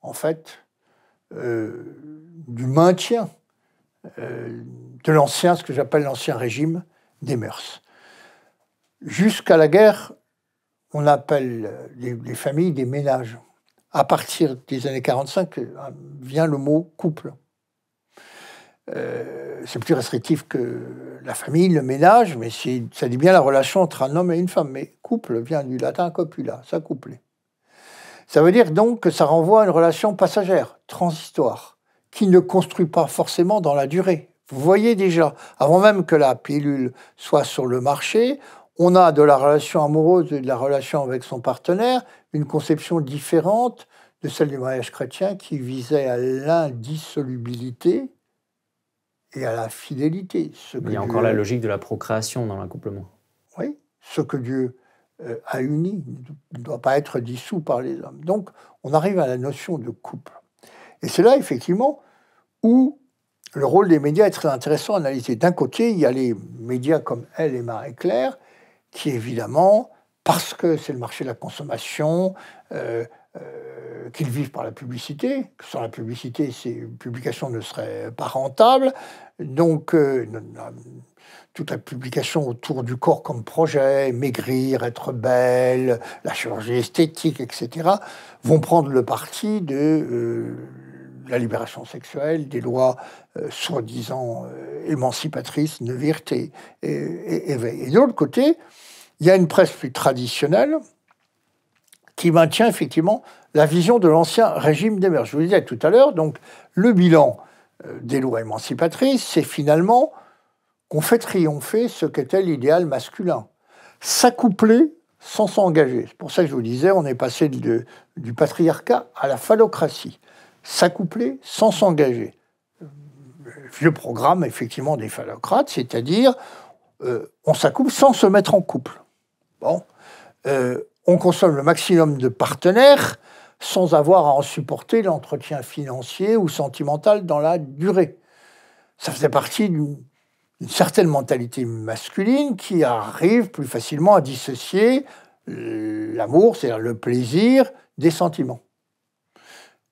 en fait du maintien de l'ancien, ce que j'appelle l'ancien régime des mœurs. Jusqu'à la guerre, on appelle les, familles des ménages. À partir des années 45 euh, vient le mot couple. Euh, c'est plus restrictif que la famille, le ménage, mais ça dit bien la relation entre un homme et une femme. Mais couple vient du latin copula, ça couplait. Ça veut dire donc que ça renvoie à une relation passagère, transitoire, qui ne construit pas forcément dans la durée. Vous voyez déjà, avant même que la pilule soit sur le marché, on a de la relation amoureuse et de la relation avec son partenaire une conception différente de celle du mariage chrétien qui visait à l'indissolubilité et à la fidélité. Ce Il y a encore la logique de la procréation dans l'accouplement. Oui, ce que Dieu euh, a uni ne doit pas être dissous par les hommes. Donc on arrive à la notion de couple. Et c'est là effectivement où le rôle des médias est très intéressant à analyser. D'un côté, il y a les médias comme Elle et Marie-Claire, qui évidemment, parce que c'est le marché de la consommation, euh, euh, qu'ils vivent par la publicité. Sans la publicité, ces publications ne seraient pas rentables. Donc, euh, toute la publication autour du corps comme projet, maigrir, être belle, la chirurgie esthétique, etc., vont prendre le parti de la libération sexuelle, des lois euh, soi-disant euh, émancipatrices, ne et, et, et, éveil. Et de l'autre côté, il y a une presse plus traditionnelle qui maintient effectivement la vision de l'ancien régime des mœurs. Je vous disais tout à l'heure, donc le bilan euh, des lois émancipatrices, c'est finalement qu'on fait triompher ce qu'était l'idéal masculin. S'accoupler sans s'engager. C'est pour ça que je vous disais, on est passé du patriarcat à la phallocratie s'accoupler sans s'engager. Vieux programme, effectivement, des phallocrates, c'est-à-dire euh, on s'accouple sans se mettre en couple. Bon. Euh, on consomme le maximum de partenaires sans avoir à en supporter l'entretien financier ou sentimental dans la durée. Ça faisait partie d'une certaine mentalité masculine qui arrive plus facilement à dissocier euh, l'amour, c'est-à-dire le plaisir, des sentiments.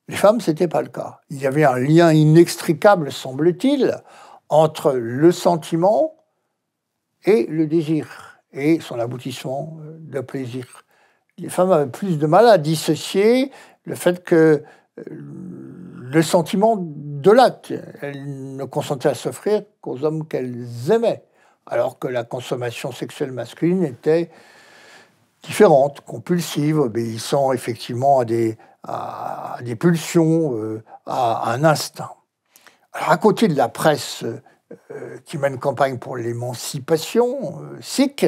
Les femmes, ce n'était pas le cas. Il y avait un lien inextricable, semble-t-il, entre le sentiment et le désir, et son aboutissement de plaisir. Les femmes avaient plus de mal à dissocier le fait que euh, le sentiment de l'acte. Elles ne consentaient à s'offrir qu'aux hommes qu'elles aimaient, alors que la consommation sexuelle masculine était différente, compulsive, obéissant effectivement à des, à des pulsions, euh, à un instinct. Alors à côté de la presse euh, qui mène campagne pour l'émancipation euh, sikh,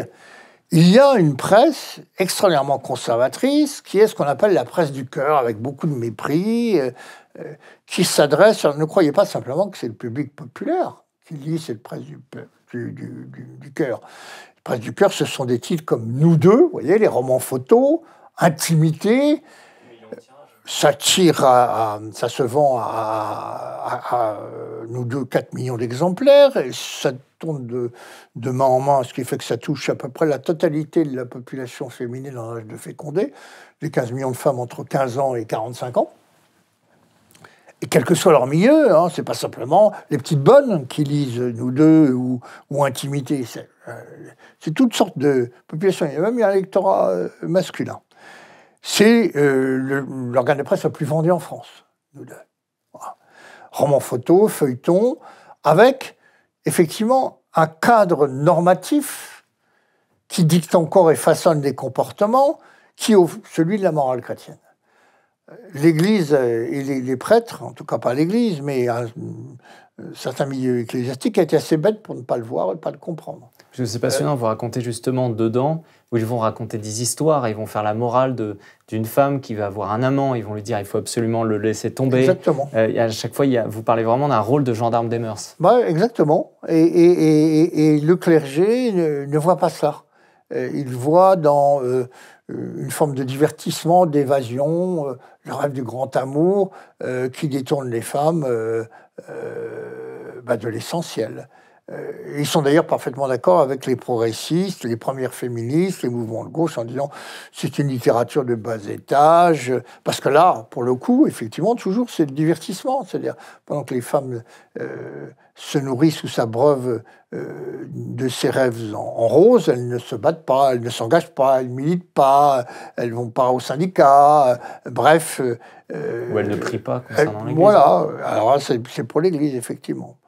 il y a une presse extraordinairement conservatrice qui est ce qu'on appelle la presse du cœur, avec beaucoup de mépris, qui s'adresse, ne croyez pas simplement que c'est le public populaire qui lit cette presse du, cœur. La presse du cœur, ce sont des titres comme Nous deux, voyez, les romans photos, Intimité, ça ça se vend à, nous deux 4 millions d'exemplaires et ça tourne de, main en main, ce qui fait que ça touche à peu près la totalité de la population féminine en âge de féconder, les 15 millions de femmes entre 15 ans et 45 ans. Et quel que soit leur milieu, hein, c'est pas simplement les petites bonnes qui lisent Nous deux ou, ou Intimité. C'est, euh, toutes sortes de populations. Il y a même un électorat euh, masculin. C'est euh, l'organe de presse le plus vendu en France. Nous deux. Roman photo, feuilleton, avec effectivement un cadre normatif qui dicte encore et façonne des comportements, qui est celui de la morale chrétienne. L'Église et les, prêtres, en tout cas pas l'Église, mais euh, certains milieux ecclésiastiques milieu ecclésiastique, a été assez bête pour ne pas le voir et ne pas le comprendre. C'est passionnant, vous racontez justement dedans, où ils vont raconter des histoires, ils vont faire la morale d'une femme qui va avoir un amant, ils vont lui dire il faut absolument le laisser tomber. Exactement. Euh, à chaque fois, vous parlez vraiment d'un rôle de gendarme des mœurs. Bah, exactement. Et, le clergé ne, voit pas ça. Euh, il voit dans euh, une forme de divertissement, d'évasion, le rêve du grand amour qui détourne les femmes bah, de l'essentiel. Euh, ils sont d'ailleurs parfaitement d'accord avec les progressistes, les premières féministes, les mouvements de gauche en disant c'est une littérature de bas étage, parce que là, pour le coup, effectivement, toujours c'est le divertissement, c'est-à-dire pendant que les femmes euh, se nourrissent ou s'abreuvent euh, de ses rêves en, rose, elles ne se battent pas, elles ne s'engagent pas, elles militent pas, elles vont pas au syndicat, bref. ou elles ne prient pas concernant l'Église. Voilà, alors c'est pour l'Église, effectivement.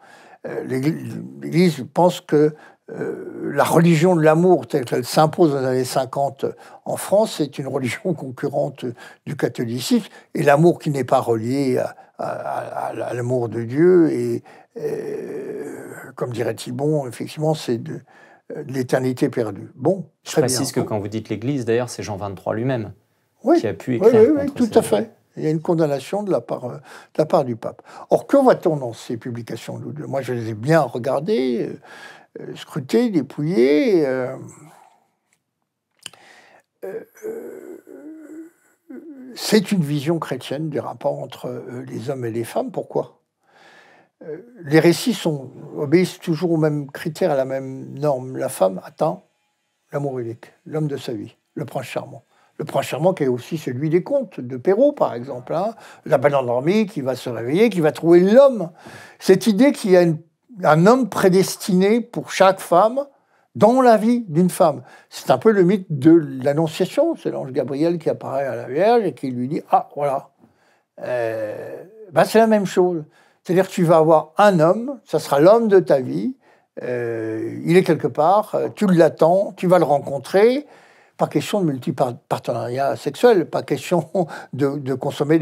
Euh, l'Église pense que euh, la religion de l'amour telle qu'elle s'impose dans les années 50 en France est une religion concurrente du catholicisme, et l'amour qui n'est pas relié à, l'amour de Dieu, et, euh, comme dirait Thibon, effectivement, c'est de, l'éternité perdue. Bon, Je précise que quand vous dites l'Église, d'ailleurs, c'est Jean 23 lui-même qui a pu écrire. tout à fait. Il y a une condamnation de la part, euh, de la part du pape. Or, que voit-on dans ces publications Moi, je les ai bien regardées, euh, euh, scrutées, dépouillées. c'est une vision chrétienne des rapports entre les hommes et les femmes. Pourquoi Les récits sont, obéissent toujours aux mêmes critères, à la même norme. La femme atteint l'amour unique, l'homme de sa vie, le prince charmant. Le prochain charmant qui est aussi celui des contes, de Perrault par exemple. Hein. La belle endormie qui va se réveiller, qui va trouver l'homme. Cette idée qu'il y a un homme prédestiné pour chaque femme dans la vie d'une femme. C'est un peu le mythe de l'Annonciation. C'est l'ange Gabriel qui apparaît à la Vierge et qui lui dit Ah, voilà. Euh, bah, c'est la même chose. C'est-à-dire tu vas avoir un homme, ça sera l'homme de ta vie, euh, il est quelque part, euh, tu l'attends, tu vas le rencontrer, pas question de multipartenariat sexuel, pas question de, consommer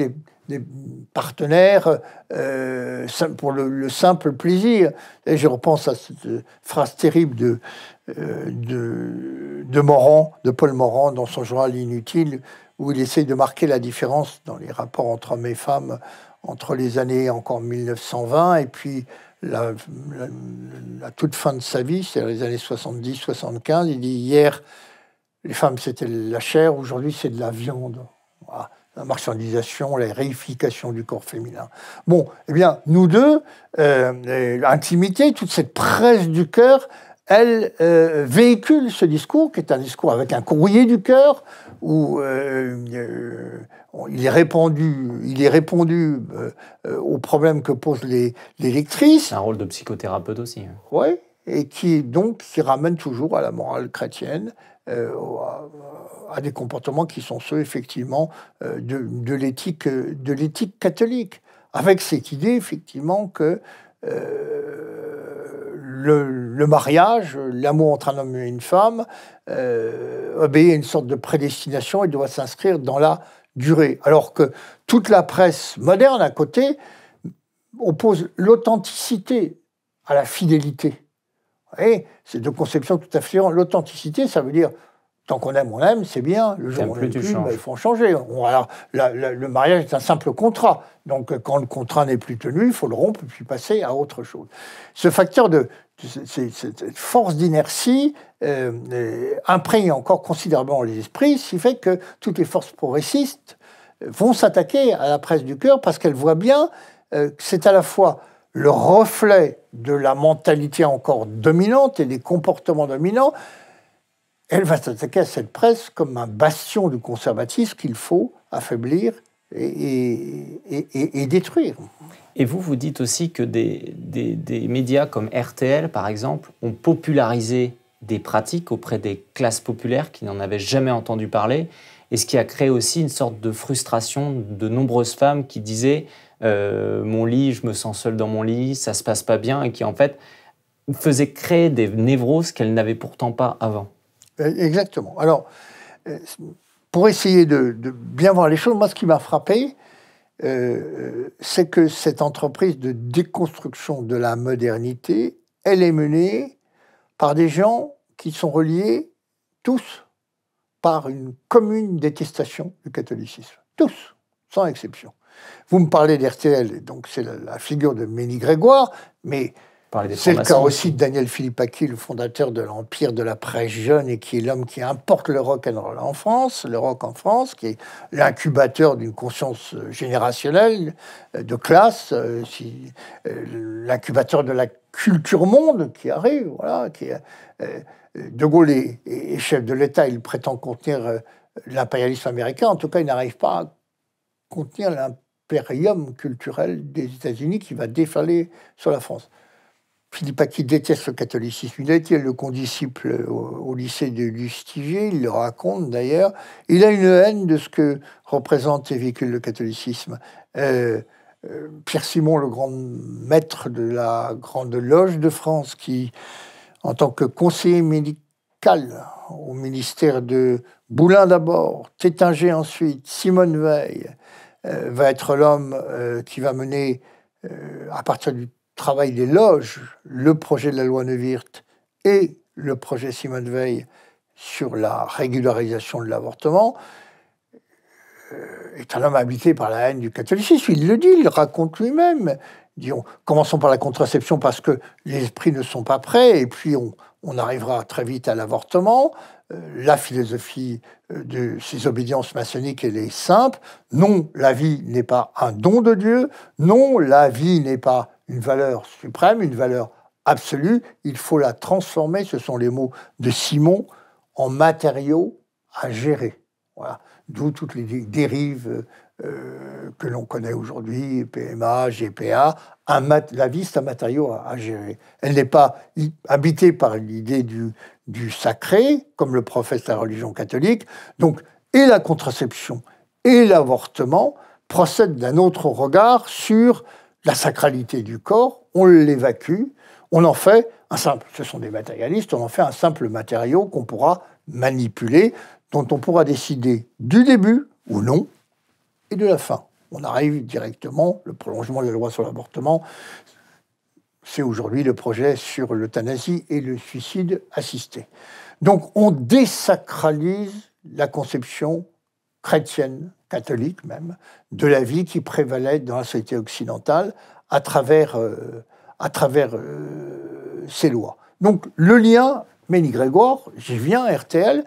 des, partenaires euh, pour le, simple plaisir. Et je repense à cette phrase terrible de, euh, de, de Paul Morand, dans son journal Inutile, où il essaye de marquer la différence dans les rapports entre hommes et femmes entre les années encore 1920 et puis la, toute fin de sa vie, cest à les années 70-75. Il dit hier, les femmes, c'était la chair, aujourd'hui, c'est de la viande. La marchandisation, la réification du corps féminin. Bon, eh bien, nous deux, euh, l'intimité, toute cette presse du cœur, elle euh, véhicule ce discours, qui est un discours avec un courrier du cœur, où euh, il est répondu, il est répondu aux problèmes que posent les, les lectrices. Un rôle de psychothérapeute aussi. Hein. Oui, et qui donc qui ramène toujours à la morale chrétienne euh, à des comportements qui sont ceux effectivement euh, de, l'éthique de l'éthique catholique, avec cette idée effectivement que euh, le, mariage, l'amour entre un homme et une femme, obéit à une sorte de prédestination et doit s'inscrire dans la durée. Alors que toute la presse moderne à côté oppose l'authenticité à la fidélité. Vous voyez c'est deux conceptions tout à fait différentes. L'authenticité, ça veut dire tant qu'on aime, on aime, c'est bien. Le jour où on plus, plus bah, il faut en changer. le mariage est un simple contrat. Donc, quand le contrat n'est plus tenu, il faut le rompre et puis passer à autre chose. Ce facteur de, cette force d'inertie euh, euh, imprègne encore considérablement les esprits, ce qui fait que toutes les forces progressistes euh, vont s'attaquer à la presse du cœur parce qu'elles voient bien que c'est à la fois le reflet de la mentalité encore dominante et des comportements dominants, elle va s'attaquer à cette presse comme un bastion du conservatisme qu'il faut affaiblir et, et, détruire. Et vous, vous dites aussi que des, médias comme RTL, par exemple, ont popularisé des pratiques auprès des classes populaires qui n'en avaient jamais entendu parler, et ce qui a créé aussi une sorte de frustration de nombreuses femmes qui disaient euh, mon lit, je me sens seul dans mon lit, ça se passe pas bien, et qui en fait faisait créer des névroses qu'elle n'avait pourtant pas avant. Euh, exactement. Alors, euh, pour essayer de, bien voir les choses, moi, ce qui m'a frappé, c'est que cette entreprise de déconstruction de la modernité, elle est menée par des gens qui sont reliés tous par une commune détestation du catholicisme. Tous, sans exception. Vous me parlez d'RTL, donc c'est la, figure de Méni Grégoire, mais c'est le cas aussi de Daniel Aki, le fondateur de l'Empire de la presse jeune et qui est l'homme qui importe le rock and roll en France, le rock en France, qui est l'incubateur d'une conscience euh, générationnelle, euh, de classe, euh, si, l'incubateur de la culture monde qui arrive. Voilà, qui, de Gaulle est, chef de l'État, il prétend contenir l'impérialisme américain, en tout cas il n'arrive pas à contenir culturel des États-Unis qui va déferler sur la France. Philippe ne déteste le catholicisme, il a été le condisciple au, lycée de Lustiger, il le raconte d'ailleurs. Il a une haine de ce que représente et véhicule le catholicisme. Euh, euh, Pierre Simon, le grand maître de la Grande Loge de France, qui, en tant que conseiller médical au ministère de Boulin d'abord, Tétinger ensuite, Simone Veil, euh, va être l'homme euh, qui va mener, euh, à partir du travail des loges, le projet de la loi Neuwirth et le projet Simone Veil sur la régularisation de l'avortement, est un homme habité par la haine du catholicisme. Il le dit, il raconte lui-même. Disons, commençons par la contraception parce que les esprits ne sont pas prêts, et puis on, on arrivera très vite à l'avortement. Euh, la philosophie euh, de ces obédiences maçonniques, elle est simple. Non, la vie n'est pas un don de Dieu. Non, la vie n'est pas une valeur suprême, une valeur absolue. Il faut la transformer, ce sont les mots de Simon, en matériaux à gérer. Voilà. D'où toutes les dérives euh, euh, que l'on connaît aujourd'hui, PMA, GPA, la vie, c'est un matériau à, gérer. Elle n'est pas habitée par l'idée du, du, sacré, comme le professe la religion catholique. Donc, et la contraception et l'avortement procèdent d'un autre regard sur la sacralité du corps, on l'évacue, on en fait un simple, ce sont des matérialistes, on en fait un simple matériau qu'on pourra manipuler, dont on pourra décider du début ou non, et de la fin. On arrive directement, le prolongement de la loi sur l'avortement, c'est aujourd'hui le projet sur l'euthanasie et le suicide assisté. Donc on désacralise la conception chrétienne, catholique même, de la vie qui prévalait dans la société occidentale à travers, euh, à travers euh, ces lois. Donc le lien, Méni Grégoire, j'y viens, RTL,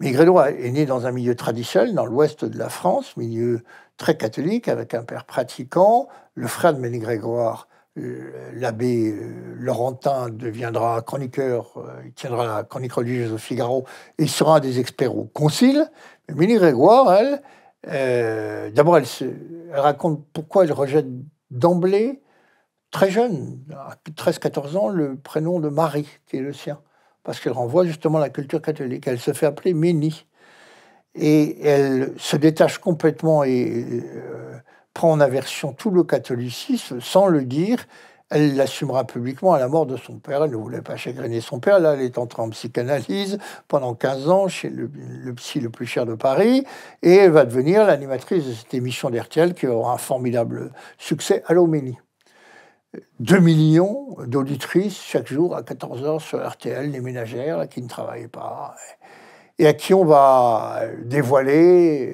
mais Grégoire est né dans un milieu traditionnel, dans l'ouest de la France, milieu très catholique, avec un père pratiquant. Le frère de Méné Grégoire, euh, l'abbé euh, Laurentin, deviendra chroniqueur, euh, il tiendra la chronique religieuse au Figaro, et il sera un des experts au concile. Mais Grégoire, elle, d'abord, elle, elle, raconte pourquoi elle rejette d'emblée, très jeune, à 13-14 ans, le prénom de Marie, qui est le sien parce qu'elle renvoie justement la culture catholique. Elle se fait appeler Ménie. Et elle se détache complètement et euh, prend en aversion tout le catholicisme sans le dire. Elle l'assumera publiquement à la mort de son père. Elle ne voulait pas chagriner son père. Là, elle est entrée en psychanalyse pendant 15 ans chez le, psy le plus cher de Paris. Et elle va devenir l'animatrice de cette émission d'Hertel qui aura un formidable succès à l'Oménie. 2 millions d'auditrices chaque jour à 14h sur RTL, les ménagères qui ne travaillent pas, et à qui on va dévoiler,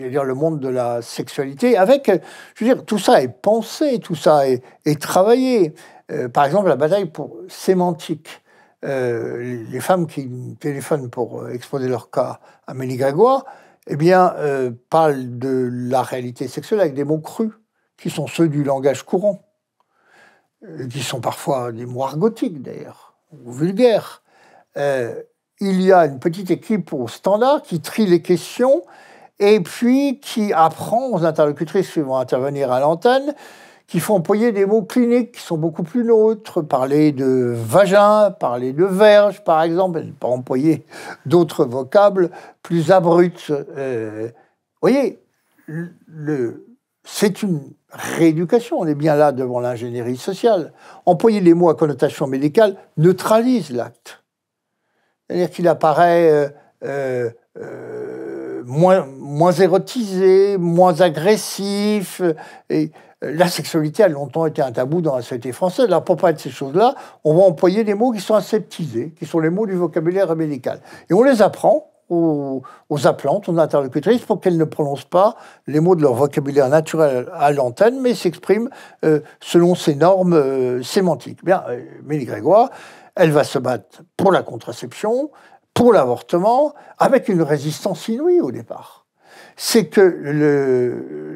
euh, dire, le monde de la sexualité, avec, euh, je veux dire, tout ça est pensé, tout ça est, travaillé. Euh, par exemple, la bataille pour sémantique. les femmes qui téléphonent pour exposer leur cas à Mélie Grégoire, eh bien, parlent de la réalité sexuelle avec des mots crus, qui sont ceux du langage courant. Euh, qui sont parfois des mots gothiques, d'ailleurs, ou vulgaires, euh, il y a une petite équipe au standard qui trie les questions et puis qui apprend aux interlocutrices qui vont intervenir à l'antenne, qui font employer des mots cliniques qui sont beaucoup plus neutres, parler de vagin, parler de verge par exemple, et pas employer d'autres vocables plus abrupts. Euh, vous voyez, le, c'est une rééducation. On est bien là devant l'ingénierie sociale. Employer les mots à connotation médicale neutralise l'acte. C'est-à-dire qu'il apparaît euh, euh, moins, érotisé, moins agressif. Et euh, la sexualité a longtemps été un tabou dans la société française. Alors, pour parler de ces choses-là, on va employer des mots qui sont aseptisés, qui sont les mots du vocabulaire médical. Et on les apprend aux, aux applantes, aux interlocutrices, pour qu'elles ne prononcent pas les mots de leur vocabulaire naturel à l'antenne, mais s'expriment euh, selon ces normes euh, sémantiques. Bien, euh, Mélie Grégoire, elle va se battre pour la contraception, pour l'avortement, avec une résistance inouïe au départ. C'est que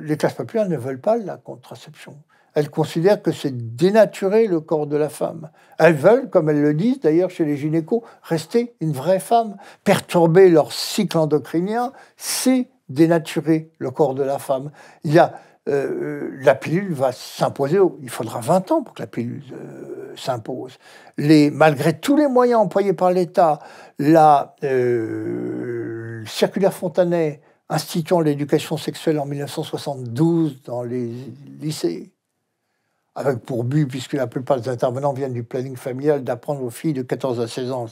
les classes populaires ne veulent pas la contraception. Elles considèrent que c'est dénaturer le corps de la femme. Elles veulent, comme elles le disent d'ailleurs chez les gynécos, rester une vraie femme. Perturber leur cycle endocrinien, c'est dénaturer le corps de la femme. Il y a, euh, la pilule va s'imposer, il faudra 20 ans pour que la pilule euh, s'impose. Les, malgré tous les moyens employés par l'État, la euh, circulaire Fontanet instituant l'éducation sexuelle en 1972 dans les lycées, avec pour but, puisque la plupart des intervenants viennent du planning familial, d'apprendre aux filles de 14 à 16 ans. à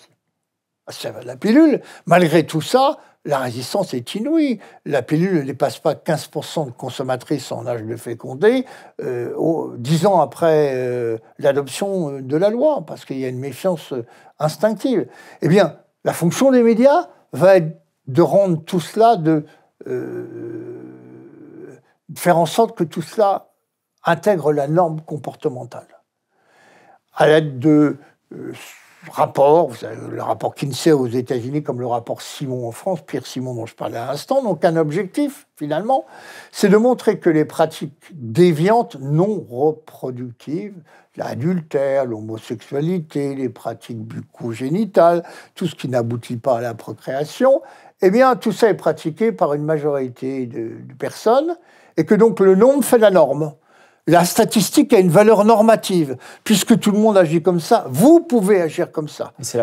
ah, servir la pilule. Malgré tout ça, la résistance est inouïe. La pilule ne dépasse pas 15% de consommatrices en âge de fécondé euh, 10 ans après euh, l'adoption euh, de la loi, parce qu'il y a une méfiance euh, instinctive. Eh bien, la fonction des médias va être de rendre tout cela, de faire en sorte que tout cela intègre la norme comportementale. À l'aide de euh, rapports, le rapport Kinsey aux États-Unis comme le rapport Simon en France, Pierre Simon dont je parlais à l'instant. Donc un objectif, finalement, c'est de montrer que les pratiques déviantes non reproductives, l'adultère, l'homosexualité, les pratiques bucogénitales tout ce qui n'aboutit pas à la procréation, eh bien tout ça est pratiqué par une majorité de, de personnes et que donc le nombre fait la norme la statistique a une valeur normative. Puisque tout le monde agit comme ça, vous pouvez agir comme ça. C'est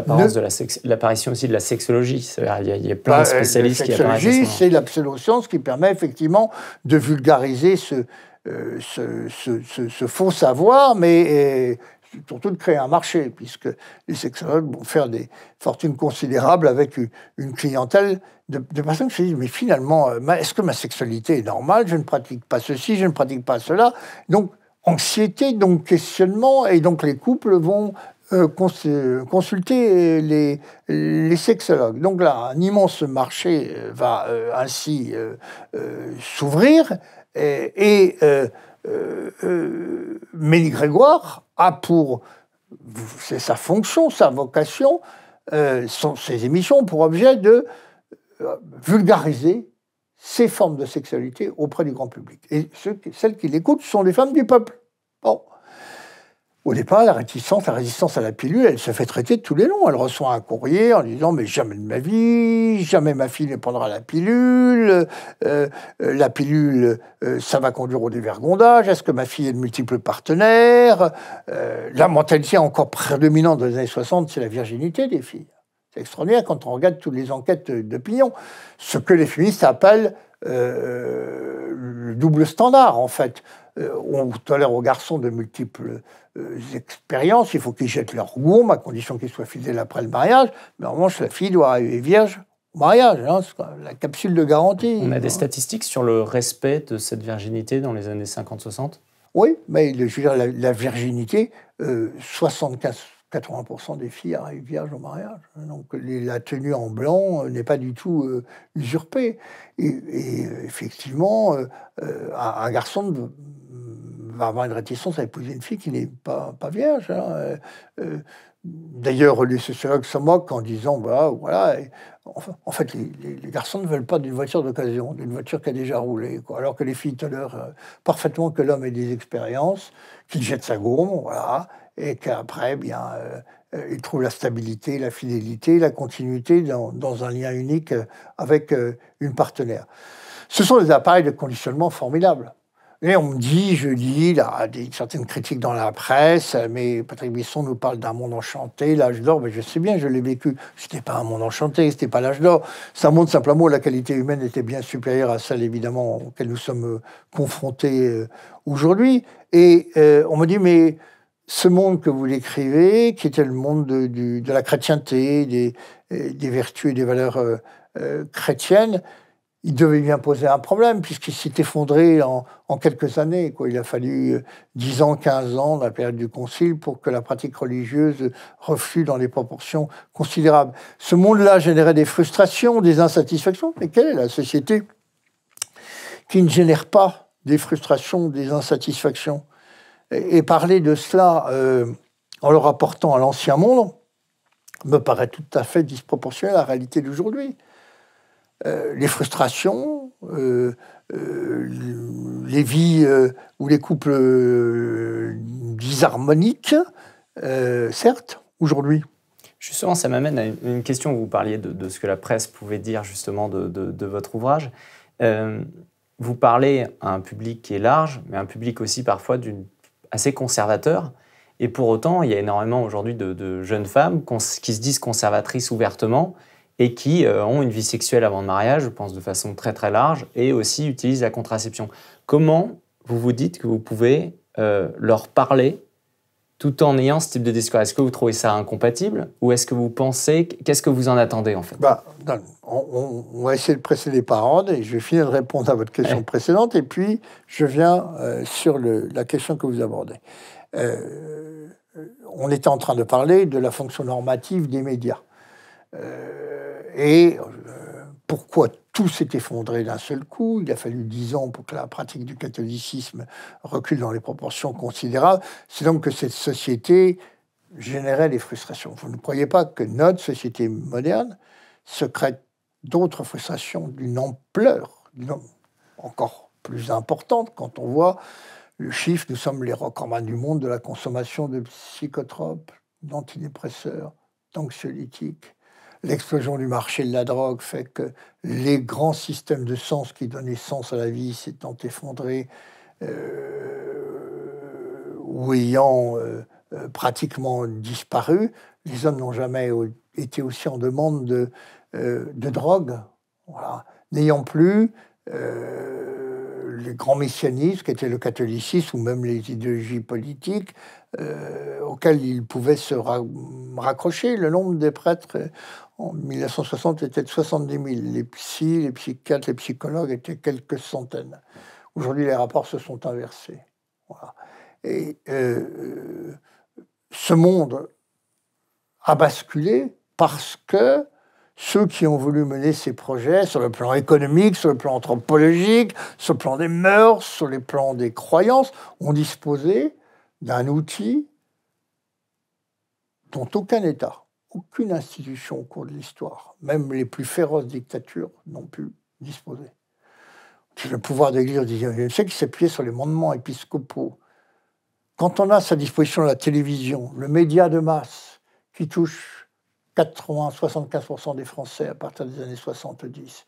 l'apparition la aussi de la sexologie. Il y, a, plein bah, de euh, spécialistes qui apparaissent. La sexologie, c'est la qui permet effectivement de vulgariser ce, euh, ce, ce, ce, ce, faux savoir, mais euh, surtout de créer un marché, puisque les sexologues vont faire des fortunes considérables avec une clientèle de, de personnes qui se disent, mais finalement, euh, est-ce que ma sexualité est normale Je ne pratique pas ceci, je ne pratique pas cela. Donc, anxiété, donc questionnement, et donc les couples vont euh, euh, consulter les, les, sexologues. Donc là, un immense marché va ainsi s'ouvrir, et, et Mélie Grégoire a ah, pour, c'est sa fonction, sa vocation, euh, ses émissions pour objet de euh, vulgariser ces formes de sexualité auprès du grand public. Et celles qui l'écoutent sont les femmes du peuple. Bon. Au départ, la réticence, la résistance à la pilule, elle se fait traiter de tous les noms. Elle reçoit un courrier en disant mais jamais de ma vie, jamais ma fille ne prendra la pilule. Euh, euh, la pilule, euh, ça va conduire au dévergondage. Est-ce que ma fille est de multiples partenaires La mentalité encore prédominante dans les années 60, c'est la virginité des filles. C'est extraordinaire quand on regarde toutes les enquêtes d'opinion, ce que les féministes appellent le double standard, en fait. Euh, on tolère aux garçons de multiples euh, expériences. Il faut qu'ils jettent leur gourme, à condition qu'ils soient fidèles après le mariage. Mais en revanche, la fille doit arriver vierge au mariage. Hein. la capsule de garantie. On a des statistiques sur le respect de cette virginité dans les années 50-60 oui, mais je veux dire, la, virginité, 75 euh, 80% des filles arrivent vierges au mariage. Donc la tenue en blanc euh, n'est pas du tout euh, usurpée. Et, effectivement, euh, un, garçon va avoir une réticence à épouser une fille qui n'est pas, pas vierge. Hein. D'ailleurs, les sociologues se moquent en disant, bah, voilà, en fait, les, garçons ne veulent pas d'une voiture d'occasion, d'une voiture qui a déjà roulé, quoi. alors que les filles tolèrent parfaitement que l'homme ait des expériences, qu'il jette sa gourme, voilà, et qu'après, bien, euh, euh, il trouve la stabilité, la fidélité, la continuité dans, un lien unique euh, avec euh, une partenaire. Ce sont des appareils de conditionnement formidables. Et on me dit, je lis, là, des, certaines critiques dans la presse, mais Patrick Bisson nous parle d'un monde enchanté, l'âge d'or, mais ben, je sais bien, je l'ai vécu. Ce n'était pas un monde enchanté, c'était pas l'âge d'or. Ça montre simplement la qualité humaine était bien supérieure à celle, évidemment, auxquelles nous sommes confrontés aujourd'hui. Et on me dit, mais ce monde que vous décrivez, qui était le monde de, la chrétienté, euh, des, vertus et des valeurs euh, euh, chrétiennes, il devait bien poser un problème, puisqu'il s'est effondré en, quelques années. Quoi. Il a fallu 10 ans, 15 ans, la période du Concile, pour que la pratique religieuse reflue dans des proportions considérables. Ce monde-là générait des frustrations, des insatisfactions. Mais quelle est la société qui ne génère pas des frustrations, des insatisfactions et, parler de cela euh, en le rapportant à l'ancien monde me paraît tout à fait disproportionné à la réalité d'aujourd'hui. Euh, les frustrations, euh, les vies ou les couples disharmoniques, certes, aujourd'hui. Justement, ça m'amène à une question. Où vous parliez de, ce que la presse pouvait dire justement de, votre ouvrage. vous parlez à un public qui est large, mais un public aussi parfois d'une assez conservateur. Et pour autant, il y a énormément aujourd'hui de, jeunes femmes qui se disent conservatrices ouvertement et qui euh, ont une vie sexuelle avant le mariage, je pense de façon très très large, et aussi utilisent la contraception. Comment vous vous dites que vous pouvez euh, leur parler tout en ayant ce type de discours. Est-ce que vous trouvez ça incompatible ou est-ce que vous pensez, qu'est-ce que vous en attendez en fait bah, on, va essayer de presser les paroles et je vais finir de répondre à votre question précédente et puis je viens euh, sur la question que vous abordez. Euh, on était en train de parler de la fonction normative des médias. Euh, et pourquoi tout s'est effondré d'un seul coup. Il a fallu dix ans pour que la pratique du catholicisme recule dans les proportions considérables. C'est donc que cette société générait les frustrations. Vous ne croyez pas que notre société moderne secrète d'autres frustrations d'une ampleur encore plus importante quand on voit le chiffre, nous sommes les roc-en-main du monde de la consommation de psychotropes, d'antidépresseurs, d'anxiolytiques, L'explosion du marché de la drogue fait que les grands systèmes de sens qui donnaient sens à la vie s'étant effondrés euh, ou ayant euh, euh, pratiquement disparu, les hommes n'ont jamais été aussi en demande de, drogue. N'ayant plus, les grands messianistes, qui étaient le catholicisme ou même les idéologies politiques, euh, auxquelles ils pouvaient se raccrocher. Le nombre des prêtres euh, en 1960 était de 70 000. Les psys, les psychiatres, les psychologues étaient quelques centaines. Aujourd'hui, les rapports se sont inversés. Et euh, ce monde a basculé parce que ceux qui ont voulu mener ces projets sur le plan économique, sur le plan anthropologique, sur le plan des mœurs, sur les plans des croyances, ont disposé d'un outil dont aucun État, aucune institution au cours de l'histoire, même les plus féroces dictatures, n'ont pu disposer. Le pouvoir d'église au XIXe siècle s'appuyait sur les mandements épiscopaux. Quand on a à sa disposition la télévision, le média de masse qui touche 80, 75% des Français à partir des années 70,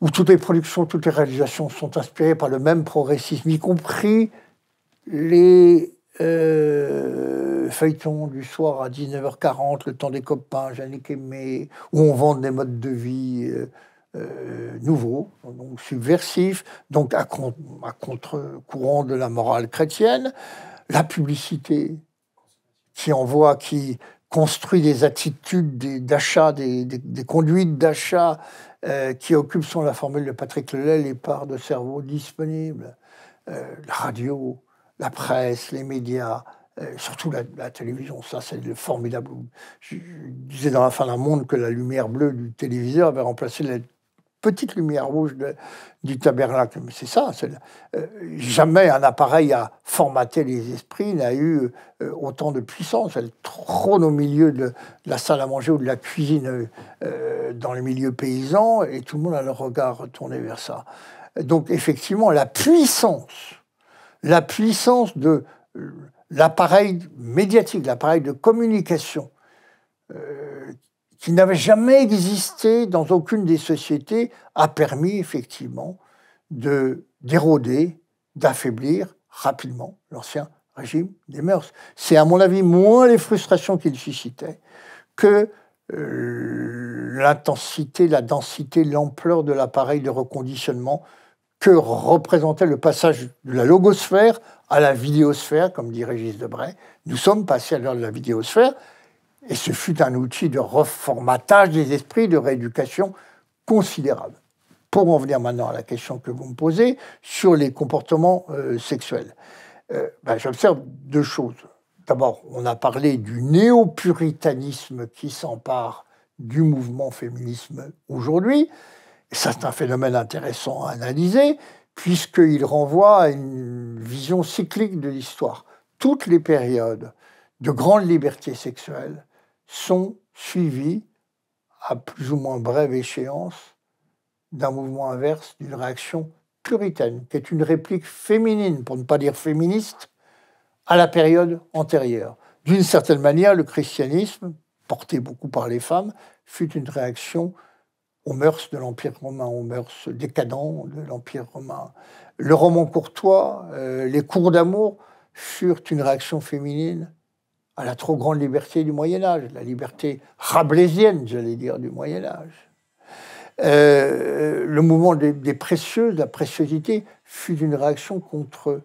où toutes les productions, toutes les réalisations sont inspirées par le même progressisme, y compris les euh, feuilletons du soir à 19h40, le temps des copains, Jannick Aimé, où on vend des modes de vie. Euh, euh, nouveaux, donc subversifs, donc à, à contre-courant de la morale chrétienne, la publicité qui envoie, qui construit des attitudes d'achat, des, conduites d'achat euh, qui occupent, selon la formule de Patrick Lelay, les parts de cerveau disponibles. Euh, la radio, la presse, les médias, euh, surtout la, télévision, ça c'est formidable. Je, je, disais dans la fin d'un monde que la lumière bleue du téléviseur avait remplacé la petite lumière rouge du tabernacle. Mais c'est ça. Euh, jamais un appareil à formater les esprits n'a eu euh, autant de puissance. Elle trône au milieu de, la salle à manger ou de la cuisine euh, dans les milieux paysans, et tout le monde a le regard tourné vers ça. Donc effectivement, la puissance, la puissance de l'appareil médiatique, l'appareil de communication qui n'avait jamais existé dans aucune des sociétés, a permis effectivement de d'éroder, d'affaiblir rapidement l'ancien régime des mœurs. C'est à mon avis moins les frustrations qu'il suscitait que euh, l'intensité, la densité, l'ampleur de l'appareil de reconditionnement que représentait le passage de la logosphère à la vidéosphère, comme dit Régis Debray. Nous sommes passés à l'heure de la vidéosphère, et ce fut un outil de reformatage des esprits, de rééducation considérable. Pour en venir maintenant à la question que vous me posez sur les comportements euh, sexuels, euh, ben, j'observe deux choses. D'abord, on a parlé du néopuritanisme qui s'empare du mouvement féminisme aujourd'hui. C'est un phénomène intéressant à analyser, puisqu'il renvoie à une vision cyclique de l'histoire. Toutes les périodes de grande liberté sexuelle, sont suivis à plus ou moins brève échéance d'un mouvement inverse, d'une réaction puritaine, qui est une réplique féminine, pour ne pas dire féministe, à la période antérieure. D'une certaine manière, le christianisme, porté beaucoup par les femmes, fut une réaction aux mœurs de l'Empire romain, aux mœurs décadentes de l'Empire romain. Le roman courtois, euh, les cours d'amour furent une réaction féminine à la trop grande liberté du Moyen Âge, la liberté rabelaisienne, j'allais dire, du Moyen Âge. Euh, le mouvement des, précieux précieuses, la préciosité, fut une réaction contre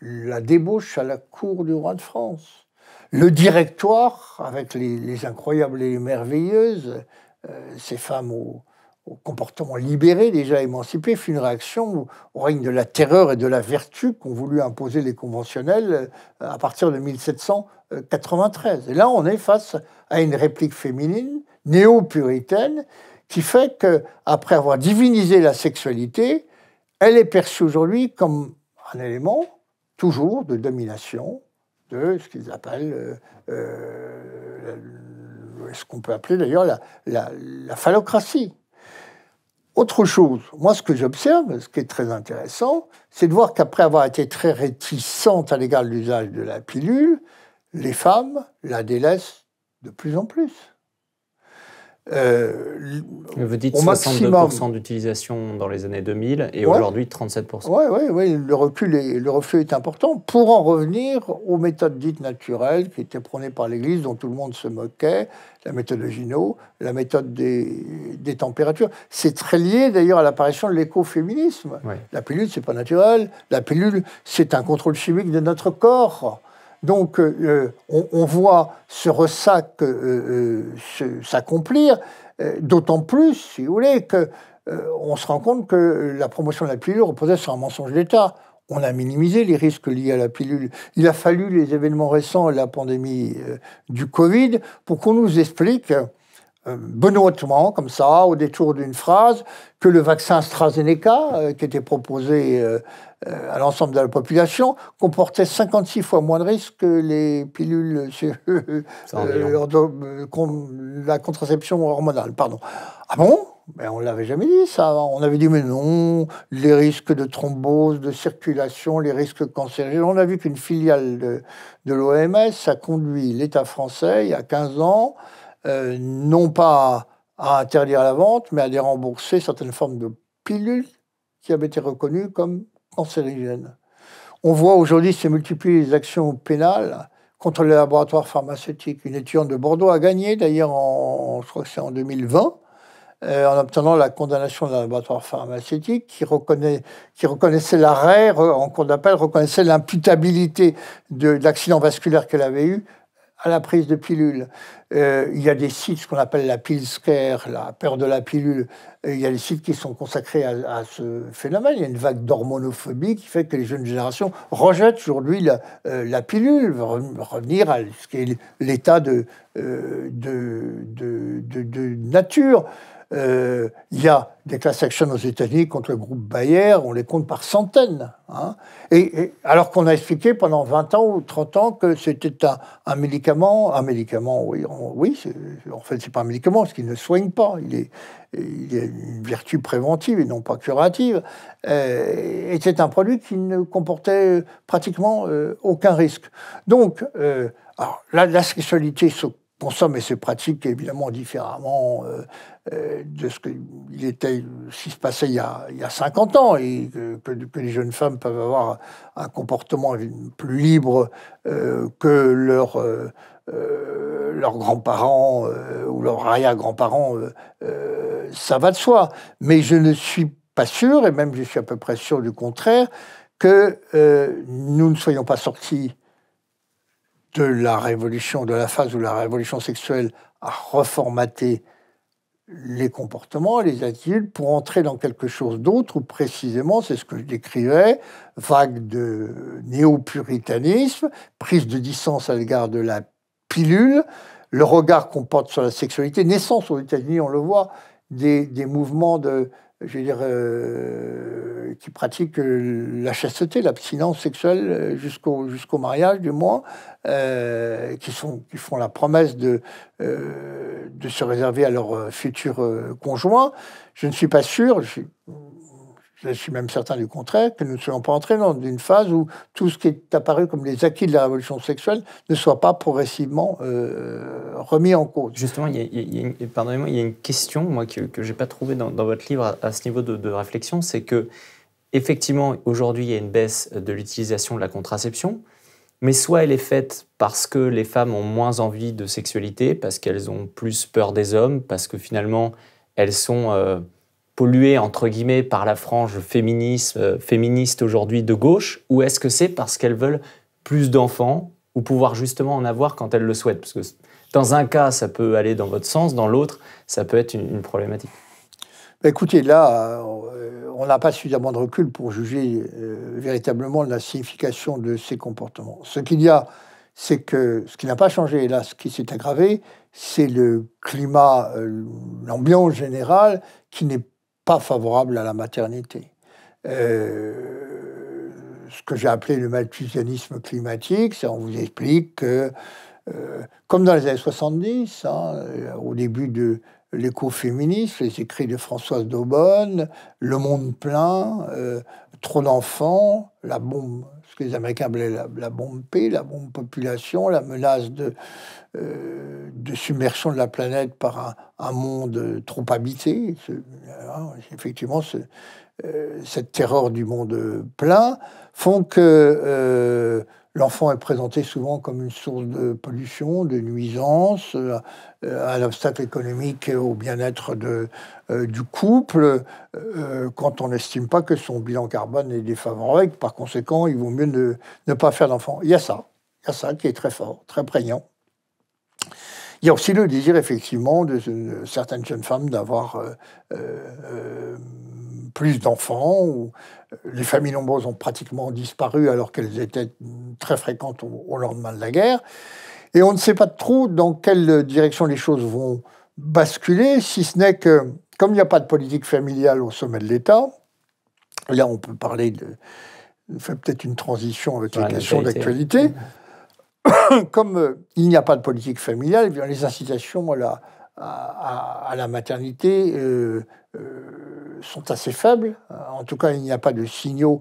la débauche à la cour du roi de France. Le directoire, avec les, incroyables et les merveilleuses, euh, ces femmes aux, comportement libéré, déjà émancipé, fut une réaction au règne de la terreur et de la vertu qu'ont voulu imposer les conventionnels euh, à partir de 1793. Et là, on est face à une réplique féminine, néo-puritaine, qui fait que, après avoir divinisé la sexualité, elle est perçue aujourd'hui comme un élément toujours de domination de ce qu'ils appellent euh, euh, ce qu'on peut appeler d'ailleurs la, la phallocratie. Autre chose, moi ce que j'observe, ce qui est très intéressant, c'est de voir qu'après avoir été très réticente à l'égard de l'usage de la pilule, les femmes la délaissent de plus en plus. Euh, Vous dites au d'utilisation dans les années 2000 et aujourd'hui 37%. Oui, ouais, ouais, le recul et le refus est important. Pour en revenir aux méthodes dites naturelles qui étaient prônées par l'Église, dont tout le monde se moquait, la méthode de Gino, la méthode des, températures. C'est très lié d'ailleurs à l'apparition de l'écoféminisme. La pilule, c'est pas naturel. La pilule, c'est un contrôle chimique de notre corps. Donc euh, euh, on, voit ce ressac euh, s'accomplir, d'autant plus, si vous voulez, que on se rend compte que la promotion de la pilule reposait sur un mensonge d'État. On a minimisé les risques liés à la pilule. Il a fallu les événements récents, la pandémie du Covid, pour qu'on nous explique benoîtement, comme ça, au détour d'une phrase, que le vaccin AstraZeneca, euh, qui était proposé euh, euh, à l'ensemble de la population, comportait 56 fois moins de risques que les pilules, [LAUGHS] la contraception hormonale, pardon. Ah bon mais ben, on l'avait jamais dit ça. On avait dit mais non, les risques de thrombose, de circulation, les risques cancérigènes. On a vu qu'une filiale de, de l'OMS a conduit l'État français il y a 15 ans euh, non pas à interdire la vente, mais à dérembourser certaines formes de pilules qui avaient été reconnues comme cancérigènes. On voit aujourd'hui se multiplier les actions pénales contre les laboratoires pharmaceutiques. Une étudiante de Bordeaux a gagné, d'ailleurs, en, je crois que c'est en 2020, euh, en obtenant la condamnation d'un laboratoire pharmaceutique qui, qui reconnaissait l'arrêt, en cours d'appel, reconnaissait l'imputabilité de l'accident vasculaire qu'elle avait eu à la prise de pilules. Euh, il y a des sites, ce qu'on appelle la pile scare, la peur de la pilule. il y a des sites qui sont consacrés à, ce phénomène. Il y a une vague d'hormonophobie qui fait que les jeunes générations rejettent aujourd'hui la, euh, la, pilule, revenir à ce qui est l'état de, euh, de, nature. Euh, il y a des class actions aux États-Unis contre le groupe Bayer, on les compte par centaines. Hein. Et, alors qu'on a expliqué pendant 20 ans ou 30 ans que c'était un, un, médicament, un médicament, oui, oui en fait, c'est pas un médicament, parce qu'il ne soigne pas, il est, il a une vertu préventive et non pas curative. Euh, et c'est un produit qui ne comportait pratiquement euh, aucun risque. Donc, alors, la, la sexualité se consomme et mais pratique évidemment différemment euh, euh, de ce qu'il était, ce qui se passait il y a, 50 ans, et que, les jeunes femmes peuvent avoir un comportement plus libre euh, que leur, leurs grands-parents ou leurs arrière-grands-parents, ça va de soi. Mais je ne suis pas sûr, et même je suis à peu près sûr du contraire, que nous ne soyons pas sortis de la révolution, de la phase où la révolution sexuelle a reformaté les comportements, les attitudes, pour entrer dans quelque chose d'autre, ou précisément, c'est ce que je décrivais, vague de néo-puritanisme, prise de distance à l'égard de la pilule, le regard qu'on porte sur la sexualité, naissance aux États-Unis, on le voit, des mouvements de, je veux dire, euh, qui pratiquent la chasteté, l'abstinence sexuelle euh, jusqu'au jusqu'au mariage, du moins, euh, qui, sont, qui font la promesse de, euh, de se réserver à leur euh, futur conjoint. Je ne suis pas sûr, je, je suis même certain du contraire, que nous ne soyons pas entrés dans une phase où tout ce qui est apparu comme les acquis de la révolution sexuelle ne soit pas progressivement euh, remis en cause. Justement, pardonnez il y a une question moi, que je n'ai pas trouvée dans, votre livre à, ce niveau de, réflexion, c'est que effectivement, aujourd'hui, il y a une baisse de l'utilisation de la contraception, mais soit elle est faite parce que les femmes ont moins envie de sexualité, parce qu'elles ont plus peur des hommes, parce que finalement, elles sont... Euh, pollué entre guillemets par la frange féministe, euh, féministe aujourd'hui de gauche ou est-ce que c'est parce qu'elles veulent plus d'enfants ou pouvoir justement en avoir quand elles le souhaitent Parce que dans un cas, ça peut aller dans votre sens, dans l'autre, ça peut être une, problématique. Bah, écoutez, là, euh, on n'a pas suffisamment de recul pour juger euh, véritablement la signification de ces comportements. Ce qu'il y a, c'est que ce qui n'a pas changé, là, ce qui s'est aggravé, c'est le climat, l'ambiance générale qui n'est pas favorable à la maternité. Euh, ce que j'ai appelé le malthusianisme climatique, c'est on vous explique que, euh, comme dans les années 70, hein, euh, au début de l'écoféminisme, les écrits de Françoise Daubonne, Le Monde plein, Trop d'enfants, la bombe les Américains appelaient la, la bombe paix, la bombe population, la menace de, euh, de submersion de la planète par un, monde trop habité. Hein, effectivement, ce, euh, cette terreur du monde plein font que euh, L'enfant est présenté souvent comme une source de pollution, de nuisance, euh, à un obstacle économique au bien-être euh, du couple, euh, quand on n'estime pas que son bilan carbone est défavorable, par conséquent, il vaut mieux ne, ne pas faire d'enfant. Il y a ça, il y a ça qui est très fort, très prégnant. Il y a aussi le désir, effectivement, de, certaines jeunes femmes d'avoir euh, euh, plus d'enfants. Euh, les familles nombreuses ont pratiquement disparu alors qu'elles étaient très fréquentes au, lendemain de la guerre. Et on ne sait pas trop dans quelle direction les choses vont basculer, si ce n'est que, comme il n'y a pas de politique familiale au sommet de l'État, là on peut parler de... On fait peut-être une transition avec les questions d'actualité. [COUGHS] comme euh, il n'y a pas de politique familiale, eh les incitations à la, maternité euh, euh, sont assez faibles. En tout cas, il n'y a pas de signaux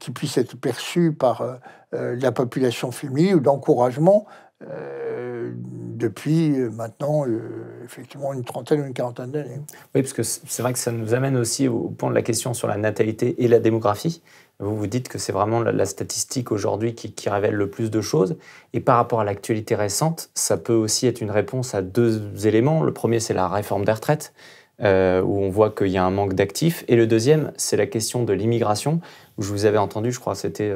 qui puissent être perçus par la population féminine ou d'encouragement euh, depuis maintenant, euh, effectivement, une trentaine ou une quarantaine d'années. Oui, parce que c'est vrai que ça nous amène aussi au point de la question sur la natalité et la démographie. Vous vous dites que c'est vraiment la, statistique aujourd'hui qui, révèle le plus de choses. Et par rapport à l'actualité récente, ça peut aussi être une réponse à deux éléments. Le premier, c'est la réforme des retraites. Euh, où on voit qu'il y a un manque d'actifs. Et le deuxième, c'est la question de l'immigration, où je vous avais entendu, je crois, c'était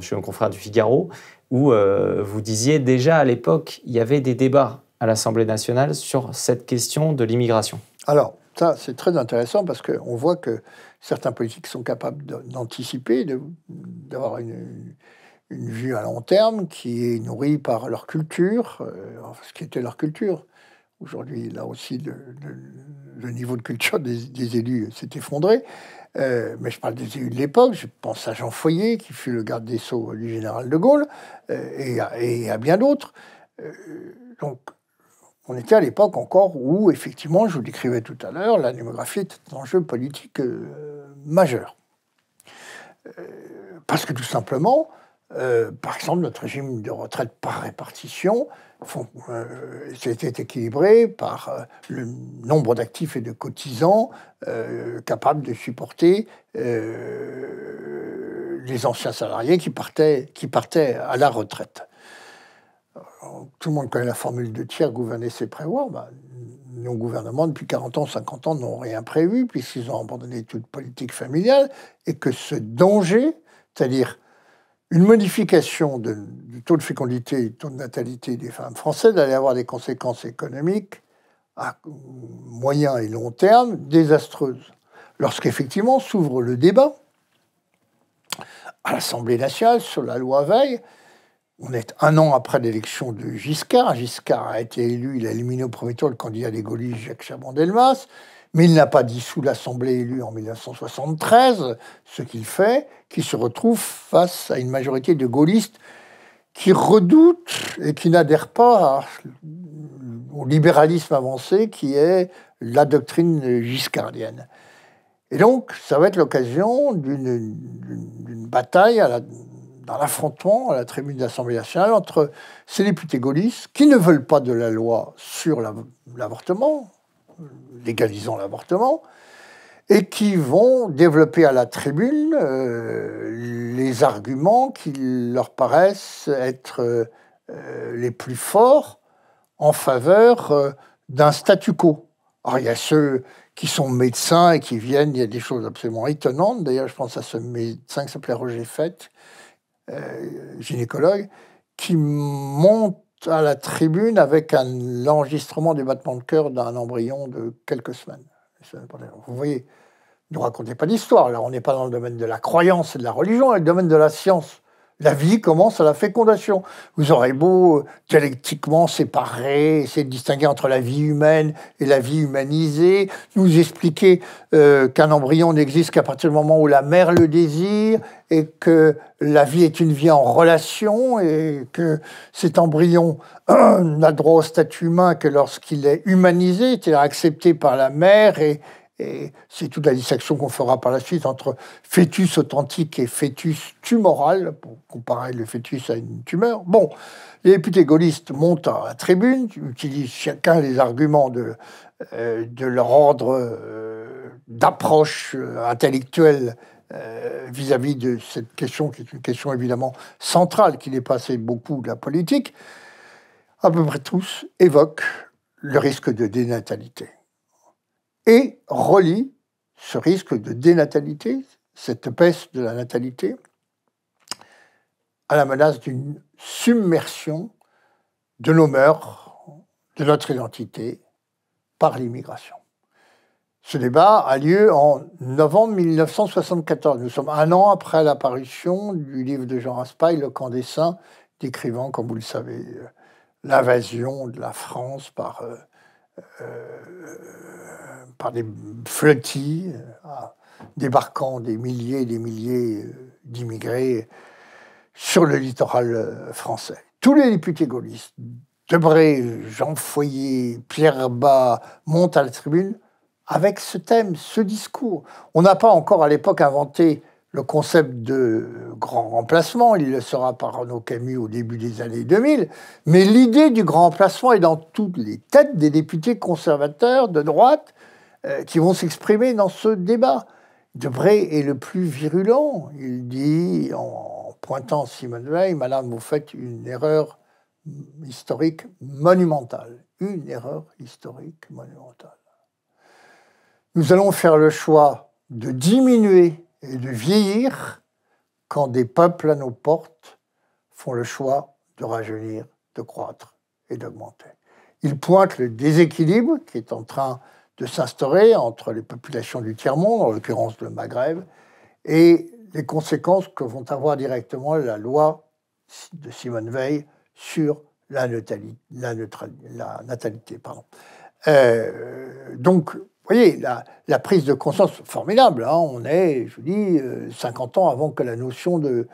chez un confrère du Figaro, où euh, vous disiez déjà à l'époque, il y avait des débats à l'Assemblée nationale sur cette question de l'immigration. Alors, ça, c'est très intéressant parce qu'on voit que certains politiques sont capables d'anticiper, d'avoir une, une, vue à long terme qui est nourrie par leur culture, euh, ce qui était leur culture. Aujourd'hui, là aussi, le, niveau de culture des élus s'est effondré. Euh, mais je parle des élus de l'époque, je pense à Jean Foyer, qui fut le garde des Sceaux du général de Gaulle, euh, et, à, bien d'autres. Euh, donc, on était à l'époque encore où, effectivement, je vous décrivais tout à l'heure, la démographie était un enjeu politique majeur. parce que tout simplement, par exemple, notre régime de retraite par répartition c'était euh, équilibré par euh, le nombre d'actifs et de cotisants euh, capables de supporter les anciens salariés qui partaient, qui partaient à la retraite. Tout le monde connaît la formule de tiers, gouverner c'est prévoir. Bah, nos gouvernements, depuis 40 ans, 50 ans, n'ont rien prévu, puisqu'ils ont abandonné toute politique familiale, et que ce danger, c'est-à-dire une modification du taux de fécondité et du taux de natalité des femmes françaises allait avoir des conséquences économiques à moyen et long terme désastreuses. Lorsqu'effectivement s'ouvre le débat à l'Assemblée nationale sur la loi Veil, on est un an après l'élection de Giscard. Giscard a été élu, il a éliminé au premier tour le candidat des gaullistes Jacques Chaban-Delmas. Mais il n'a pas dissous l'Assemblée élue en 1973, ce qu'il fait, qui se retrouve face à une majorité de gaullistes qui redoutent et qui n'adhèrent pas au libéralisme avancé qui est la doctrine giscardienne. Et donc, ça va être l'occasion d'une bataille à la, dans l'affrontement à la tribune de l'Assemblée nationale entre ces députés gaullistes qui ne veulent pas de la loi sur l'avortement, légalisant l'avortement, et qui vont développer à la tribune euh, les arguments qui leur paraissent être euh, les plus forts en faveur euh, d'un statu quo. Alors il y a ceux qui sont médecins et qui viennent, il y a des choses absolument étonnantes. D'ailleurs, je pense à ce médecin qui s'appelait Roger Fett, gynécologue, qui montre à la tribune avec un l'enregistrement des battements de cœur d'un embryon de quelques semaines. Vous voyez, ne racontez pas d'histoire. Là, on n'est pas dans le domaine de la croyance et de la religion, on est dans le domaine de la science. La vie commence à la fécondation. Vous aurez beau euh, dialectiquement séparer, essayer de distinguer entre la vie humaine et la vie humanisée, nous expliquer euh, qu'un embryon n'existe qu'à partir du moment où la mère le désire et que la vie est une vie en relation et que cet embryon [CLEARS THROAT] n'a droit au statut humain que lorsqu'il est humanisé, c'est-à-dire accepté par la mère et, et c'est toute la distinction qu'on fera par la suite entre fœtus authentique et fœtus tumoral, pour comparer le fœtus à une tumeur. Bon, les députés gaullistes montent à la tribune, utilisent chacun les arguments de, euh, leur ordre euh, d'approche euh, intellectuelle vis-à-vis de cette question, qui est une question évidemment centrale qui dépasse beaucoup de la politique. À peu près tous évoquent le risque de dénatalité et relie ce risque de dénatalité, cette baisse de la natalité, à la menace d'une submersion de nos mœurs, de notre identité par l'immigration. Ce débat a lieu en novembre 1974. Nous sommes un an après l'apparition du livre de Jean Raspail, Le camp des saints, décrivant, comme vous le savez, l'invasion de la France par euh, euh, par des flottilles, euh, ah, débarquant des milliers et des milliers euh, d'immigrés sur le littoral français. Tous les députés gaullistes, Debré, Jean Foyer, Pierre Bas, montent à la tribune avec ce thème, ce discours. On n'a pas encore à l'époque inventé le concept de grand remplacement, il le sera par Renaud Camus au début des années 2000, mais l'idée du grand remplacement est dans toutes les têtes des députés conservateurs de droite euh, qui vont s'exprimer dans ce débat. Debré est le plus virulent. Il dit, en pointant Simone Veil, Madame, vous faites une erreur historique monumentale. Une erreur historique monumentale. Nous allons faire le choix de diminuer et de vieillir quand des peuples à nos portes font le choix de rajeunir, de croître et d'augmenter. Il pointe le déséquilibre qui est en train de s'instaurer entre les populations du tiers-monde, en l'occurrence le Maghreb, et les conséquences que vont avoir directement la loi de Simone Veil sur la, natalité. La natalité pardon. Euh, donc, vous voyez, la, prise de conscience formidable. Hein. on est, je vous dis, 50 euh, ans avant que la notion de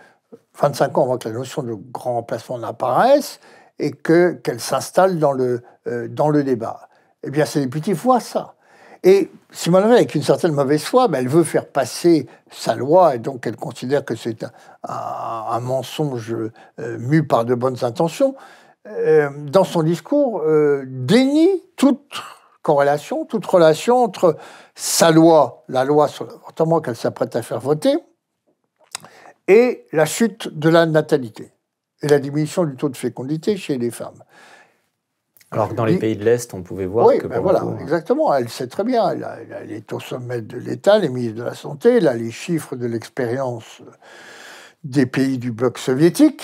25 ans avant que la notion de grand remplacement n'apparaisse et que qu'elle s'installe dans le euh, dans le débat. Eh bien, ces députés voient ça. Et Simone Veil, avec une certaine mauvaise foi, ben, elle veut faire passer sa loi, et donc elle considère que c'est un, mensonge euh, mu par de bonnes intentions. dans son discours, dénie toute corrélation, toute relation entre sa loi, la loi l'avortement qu'elle s'apprête à faire voter, et la chute de la natalité et la diminution du taux de fécondité chez les femmes. Alors que dans les pays de l'Est, on pouvait voir que... Ben voilà, hein. exactement, elle sait très bien, elle, est au sommet de l'État, les ministres de la Santé, elle a les chiffres de l'expérience des pays du bloc soviétique,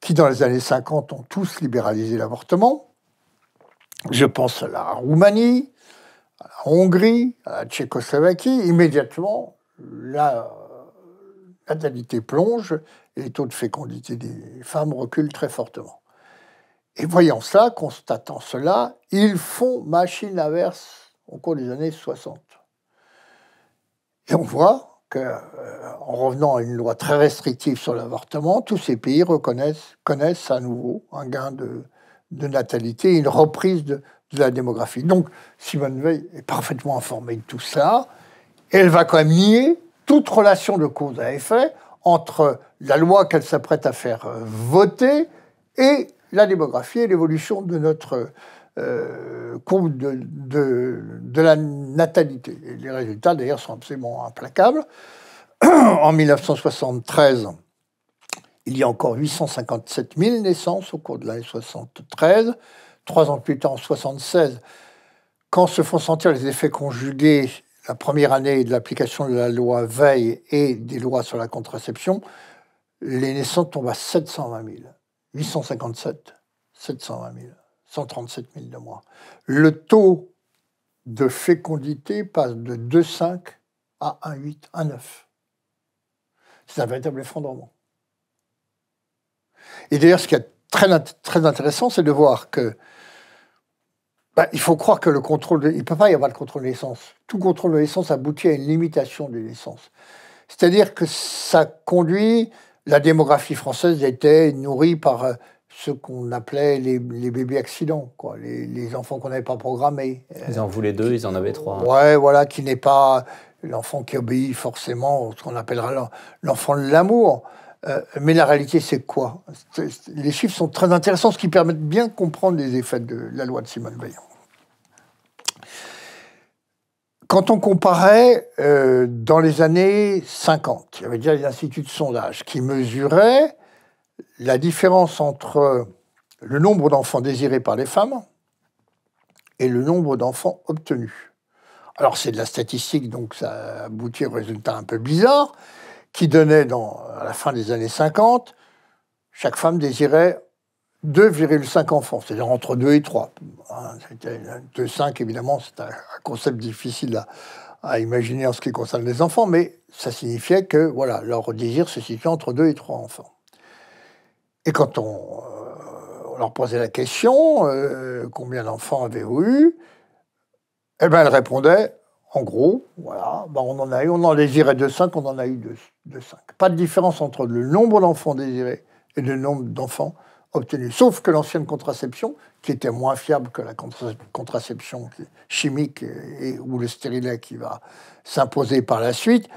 qui dans les années 50 ont tous libéralisé l'avortement, je pense à la Roumanie, à la Hongrie, à la Tchécoslovaquie. Immédiatement, la natalité plonge et les taux de fécondité des femmes reculent très fortement. Et voyant cela constatant cela, ils font machine inverse au cours des années 60. Et on voit qu'en euh, revenant à une loi très restrictive sur l'avortement, tous ces pays reconnaissent connaissent à nouveau un gain de de natalité, une reprise de, la démographie. Donc Simone Veil est parfaitement informée de tout ça. elle va quand même nier toute relation de cause à effet entre la loi qu'elle s'apprête à faire euh, voter et la démographie et l'évolution de notre euh, de, la natalité. les résultats, d'ailleurs, sont absolument implacables. [CLEARS THROAT] en 1973, il y a encore 857 000 naissances au cours de l'année 73. Trois ans plus tard, en 76, quand se font sentir les effets conjugués la première année de l'application de la loi Veille et des lois sur la contraception, les naissances tombent à 720 000. 857, 720 000, 137 000 de moins. Le taux de fécondité passe de 2,5 à 1,8, 1,9. C'est un véritable effondrement. Et d'ailleurs, ce qui est très, très intéressant, c'est de voir que bah, il faut croire que le contrôle, il ne peut pas y avoir de contrôle de naissance. Tout contrôle de naissance aboutit à une limitation de naissance. C'est-à-dire que ça conduit, la démographie française était nourrie par euh, ce qu'on appelait les, bébés accidents, les, enfants qu'on n'avait pas programmés. Ils en voulaient deux, ils en avaient trois. Ouais, voilà, qui n'est pas l'enfant qui obéit forcément, ce qu'on appellera l'enfant de l'amour. Euh, mais la réalité, c'est quoi Les chiffres sont très intéressants, ce qui permet de bien comprendre les effets de la loi de Simone Veil. Quand on comparait euh, dans les années 50, il y avait déjà les instituts de sondage qui mesuraient la différence entre le nombre d'enfants désirés par les femmes et le nombre d'enfants obtenus. Alors c'est de la statistique, donc ça aboutit au résultat un peu bizarre, qui donnait dans, à la fin des années 50, chaque femme désirait 2,5 enfants, c'est-à-dire entre 2 et 3. 2,5, hein, évidemment, c'est un, concept difficile à, imaginer en ce qui concerne les enfants, mais ça signifiait que voilà, leur désir se situait entre 2 et 3 enfants. Et quand euh, on, leur posait la question, euh, combien d'enfants avez-vous eu Eh bien, elles répondaient, en gros, voilà, bah, on en a eu, on en désirait 5, on en a eu 5. Pas de différence entre le nombre d'enfants désirés et le nombre d'enfants obtenus. Sauf que l'ancienne contraception, qui était moins fiable que la contraception chimique et, ou le stérilet qui va s'imposer par la suite,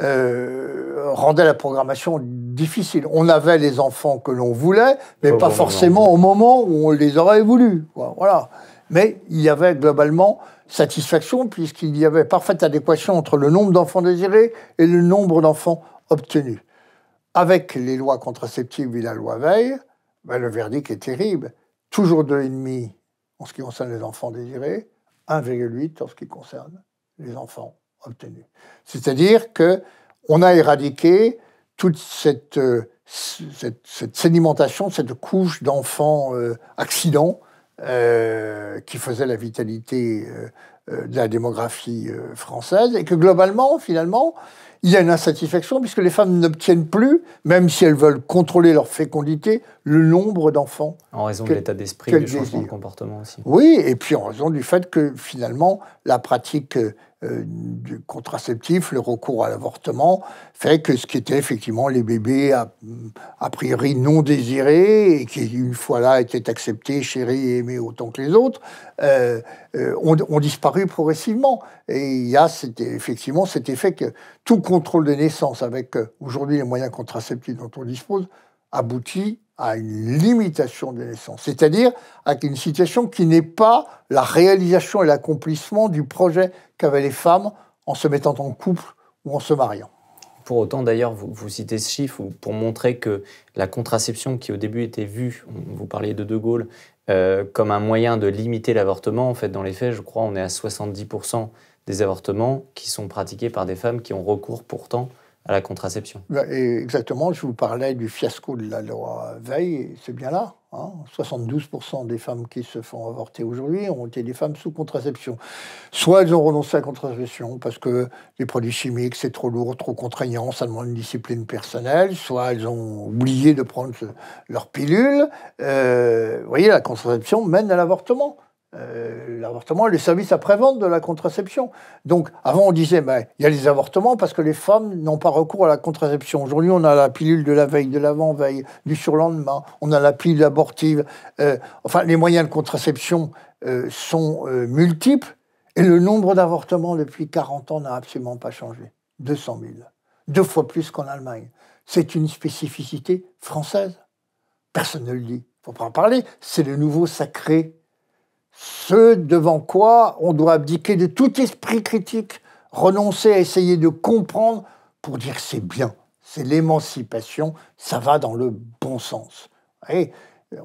euh, rendait la programmation difficile. On avait les enfants que l'on voulait, mais pas forcément au moment où on les aurait voulu. Voilà mais il y avait globalement satisfaction puisqu'il y avait parfaite adéquation entre le nombre d'enfants désirés et le nombre d'enfants obtenus. Avec les lois contraceptives et la loi Veil, ben, le verdict est terrible. Toujours 2,5 en ce qui concerne les enfants désirés, 1,8 en ce qui concerne les enfants obtenus. C'est-à-dire que on a éradiqué toute cette, euh, sédimentation, cette couche d'enfants accident. Euh, accidents euh, qui faisait la vitalité euh, euh, de la démographie française, et que globalement, finalement, il y a une insatisfaction puisque les femmes n'obtiennent plus, même si elles veulent contrôler leur fécondité, le nombre d'enfants. En raison de l'état d'esprit, du changement de comportement aussi. Oui, et puis en raison du fait que finalement, la pratique euh, du contraceptif, le recours à l'avortement, fait que ce qui était effectivement les bébés a, priori non désirés, et qui une fois là étaient acceptés, chéris et aimés autant que les autres, euh, euh, ont, disparu progressivement. Et il y a effectivement cet effet que tout contrôle de naissance, avec aujourd'hui les moyens contraceptifs dont on dispose, aboutit à une limitation des naissances, c'est-à-dire à une situation qui n'est pas la réalisation et l'accomplissement du projet qu'avaient les femmes en se mettant en couple ou en se mariant. Pour autant, d'ailleurs, vous, citez ce chiffre pour montrer que la contraception qui au début était vue, vous parliez de De Gaulle, euh, comme un moyen de limiter l'avortement, en fait, dans les faits, je crois, on est à 70% des avortements qui sont pratiqués par des femmes qui ont recours pourtant à la contraception. Bah, exactement, je vous parlais du fiasco de la loi Veil, c'est bien là. 72% hein. des femmes qui se font avorter aujourd'hui ont été des femmes sous contraception. Soit elles ont renoncé à la contraception parce que les produits chimiques, c'est trop lourd, trop contraignant, ça demande une discipline personnelle, soit elles ont oublié de prendre leur pilule. Euh, vous voyez, la contraception mène à l'avortement. Euh, l'avortement et les services après-vente de la contraception. Donc, avant, on disait, ben, il y a les avortements parce que les femmes n'ont pas recours à la contraception. Aujourd'hui, on a la pilule de la veille, de l'avant-veille, du surlendemain, on a la pilule abortive. Euh, enfin, les moyens de contraception euh, sont multiples et le nombre d'avortements depuis 40 ans n'a absolument pas changé. 200 000. Deux fois plus qu'en Allemagne. C'est une spécificité française. Personne ne le dit. Il ne faut pas en parler. C'est le nouveau sacré ce devant quoi on doit abdiquer de tout esprit critique, renoncer à essayer de comprendre pour dire c'est bien, c'est l'émancipation, ça va dans le bon sens. Et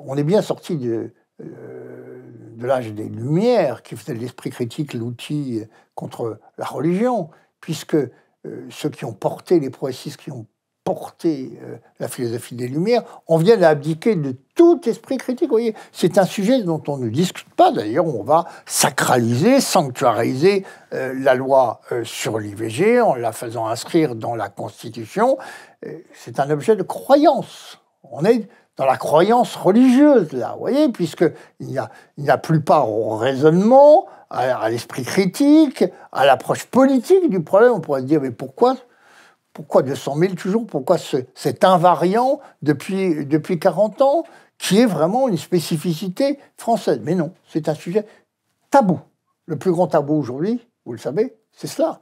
on est bien sorti euh, de, l'âge des Lumières qui faisait de l'esprit critique l'outil contre la religion, puisque euh, ceux qui ont porté, les progressistes qui ont porter euh, la philosophie des Lumières, on vient d'abdiquer de tout esprit critique. voyez, c'est un sujet dont on ne discute pas. D'ailleurs, on va sacraliser, sanctuariser euh, la loi euh, sur l'IVG en la faisant inscrire dans la Constitution. c'est un objet de croyance. On est dans la croyance religieuse, là, vous voyez, puisqu'il n'y a, il a plus part au raisonnement, à, à l'esprit critique, à l'approche politique du problème. On pourrait se dire, mais pourquoi pourquoi 200 000 toujours Pourquoi cet invariant depuis, depuis 40 ans qui est vraiment une spécificité française Mais non, c'est un sujet tabou. Le plus grand tabou aujourd'hui, vous le savez, c'est cela.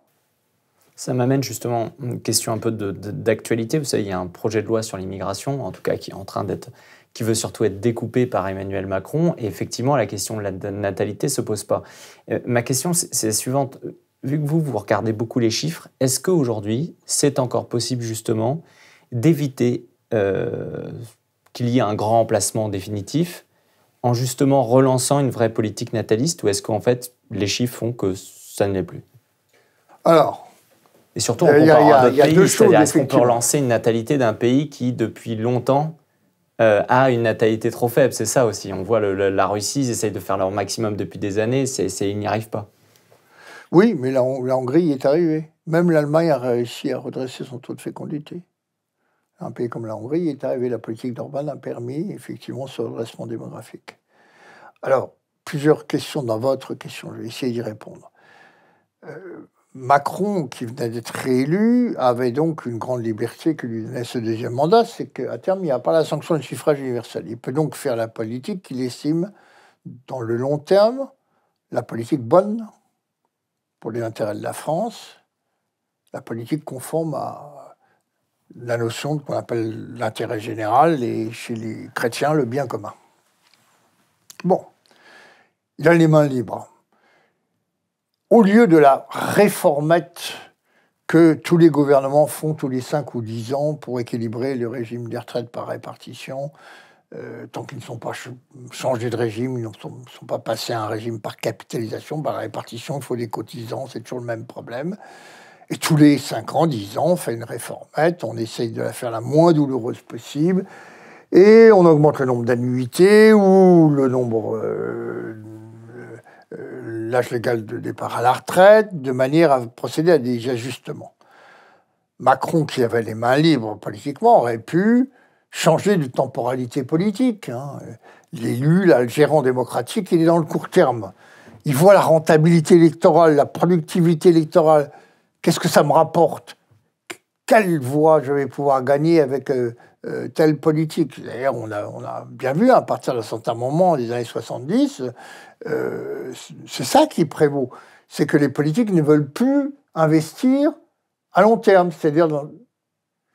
Ça m'amène justement une question un peu d'actualité. Vous savez, il y a un projet de loi sur l'immigration, en tout cas qui est en train d'être, qui veut surtout être découpé par Emmanuel Macron. Et effectivement, la question de la natalité se pose pas. Euh, ma question, c'est la suivante vu que vous, vous regardez beaucoup les chiffres, est-ce qu'aujourd'hui, c'est encore possible justement d'éviter euh, qu'il y ait un grand emplacement définitif en justement relançant une vraie politique nataliste ou est-ce qu'en fait, les chiffres font que ça ne l'est plus Alors, et surtout, en comparant à d'autres pays, c'est-à-dire est-ce qu'on peut relancer une natalité d'un pays qui, depuis longtemps, euh, a une natalité trop faible C'est ça aussi. On voit la Russie, ils essayent de faire leur maximum depuis des années, ils n'y arrivent pas. Oui, mais la, Hongrie y est arrivée. Même l'Allemagne a réussi à redresser son taux de fécondité. Un pays comme la Hongrie est arrivé, la politique d'Orban a permis effectivement ce redressement démographique. Alors, plusieurs questions dans votre question, je vais essayer d'y répondre. Euh, Macron, qui venait d'être réélu, avait donc une grande liberté que lui donnait ce deuxième mandat, c'est qu'à terme, il n'y a pas la sanction du suffrage universel. Il peut donc faire la politique qu'il estime, dans le long terme, la politique bonne pour les intérêts de la France, la politique conforme à la notion qu'on appelle l'intérêt général et chez les chrétiens le bien commun. Bon, il a les mains libres. Au lieu de la réformette que tous les gouvernements font tous les 5 ou 10 ans pour équilibrer le régime des retraites par répartition, euh, tant qu'ils ne sont pas changés de régime, ils ne sont, pas passés à un régime par capitalisation, par répartition, il faut des cotisants, c'est toujours le même problème. Et tous les 5 ans, 10 ans, on fait une réformette, on essaye de la faire la moins douloureuse possible, et on augmente le nombre d'annuités ou le nombre, euh, euh, l'âge légal de départ à la retraite, de manière à procéder à des ajustements. Macron, qui avait les mains libres politiquement, aurait pu changer de temporalité politique. Hein. L'élu, l'algérant démocratique, il est dans le court terme. Il voit la rentabilité électorale, la productivité électorale. Qu'est-ce que ça me rapporte Quelle voie je vais pouvoir gagner avec euh, euh, telle politique D'ailleurs, on a, on a, bien vu, à partir d'un certain moment, des années 70, euh, c'est ça qui prévaut. C'est que les politiques ne veulent plus investir à long terme, c'est-à-dire dans,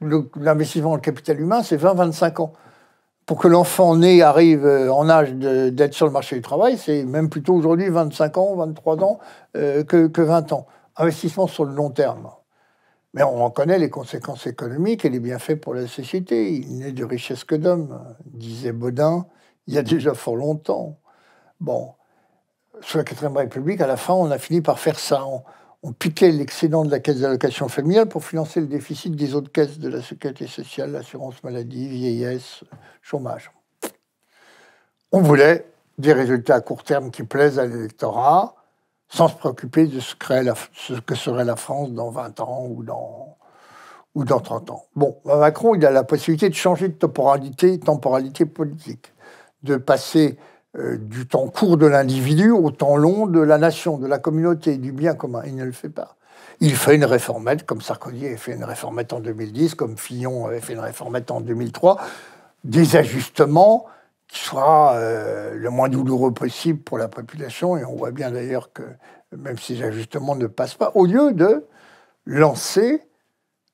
l'investissement dans le capital humain, c'est 20-25 ans. Pour que l'enfant né arrive euh, en âge d'être sur le marché du travail, c'est même plutôt aujourd'hui 25 ans, 23 ans euh, que, 20 ans. Investissement sur le long terme. Mais on en connaît les conséquences économiques et les bienfaits pour la société. Il n'est de richesse que d'hommes, disait Baudin il y a déjà fort longtemps. Bon, sur la Quatrième République, à la fin, on a fini par faire ça on piquait l'excédent de la caisse d'allocation familiale pour financer le déficit des autres caisses de la sécurité sociale, l'assurance maladie, vieillesse, chômage. On voulait des résultats à court terme qui plaisent à l'électorat, sans se préoccuper de ce, que serait la France dans 20 ans ou dans, ou dans 30 ans. Bon, ben, Macron, il a la possibilité de changer de temporalité, temporalité politique, de passer euh, du temps court de l'individu au temps long de la nation, de la communauté, du bien commun. Il ne le fait pas. Il fait une réformette, comme Sarkozy a fait une réformette en 2010, comme Fillon avait fait une réformette en 2003, des ajustements qui soient euh, le moins douloureux possible pour la population. Et on voit bien d'ailleurs que même ces ajustements ne passent pas, au lieu de lancer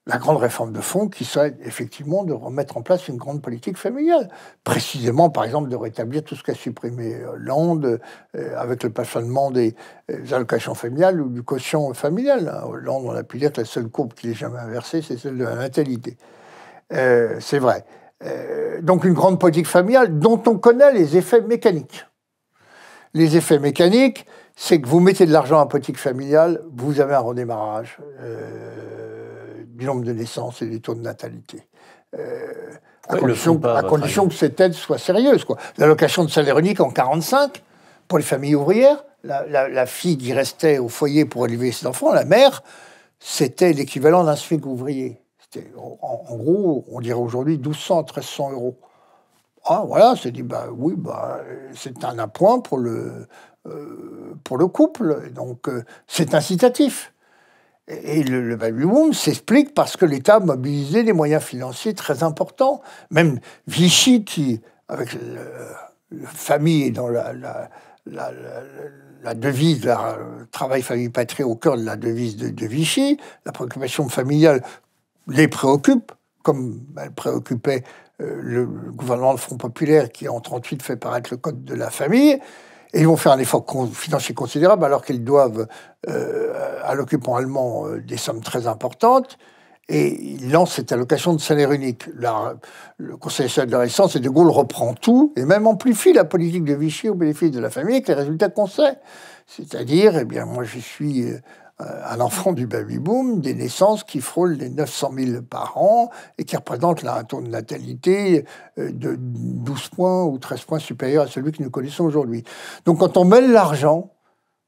la grande réforme de fond qui serait effectivement de remettre en place une grande politique familiale. Précisément, par exemple, de rétablir tout ce qu'a supprimé Hollande euh, euh, avec le plafonnement des, euh, allocations familiales ou du quotient familial. Hollande, hein. on a pu dire que la seule courbe qui n'est jamais inversée, c'est celle de la natalité. c'est vrai. donc une grande politique familiale dont on connaît les effets mécaniques. Les effets mécaniques, c'est que vous mettez de l'argent à politique familiale, vous avez un redémarrage du nombre de naissances et du taux de natalité. Euh, à condition, à condition que cette aide soit sérieuse. L'allocation de salaire unique en 45 pour les familles ouvrières, la, la, fille qui restait au foyer pour élever ses enfants, la mère, c'était l'équivalent d'un SFIC ouvrier. En, en, gros, on dirait aujourd'hui 1200, 1300 euros. Ah, voilà, c'est dit, bah oui, bah, c'est un appoint pour le, euh, pour le couple. Donc, euh, c'est incitatif. Et le, le boom s'explique parce que l'État a mobilisé des moyens financiers très importants. Même Vichy, qui, avec la famille dans la, devise, le travail famille patrie au cœur de la devise de, Vichy, la préoccupation familiale les préoccupe, comme elle préoccupait euh, le, gouvernement de Front Populaire qui, en 1938, fait paraître le Code de la famille. Et ils vont faire un effort financier considérable alors qu'ils doivent euh, à l'occupant allemand euh, des sommes très importantes. Et ils lancent cette allocation de salaire unique. le Conseil de la Résistance et de Gaulle reprend tout et même amplifie la politique de Vichy au bénéfice de la famille avec les résultats qu'on sait. C'est-à-dire, eh bien, moi je suis euh, euh, à l'enfant du baby-boom des naissances qui frôlent les 900 000 par an et qui représentent un taux de natalité euh, de 12 points ou 13 points supérieur à celui que nous connaissons aujourd'hui. Donc quand on mêle l'argent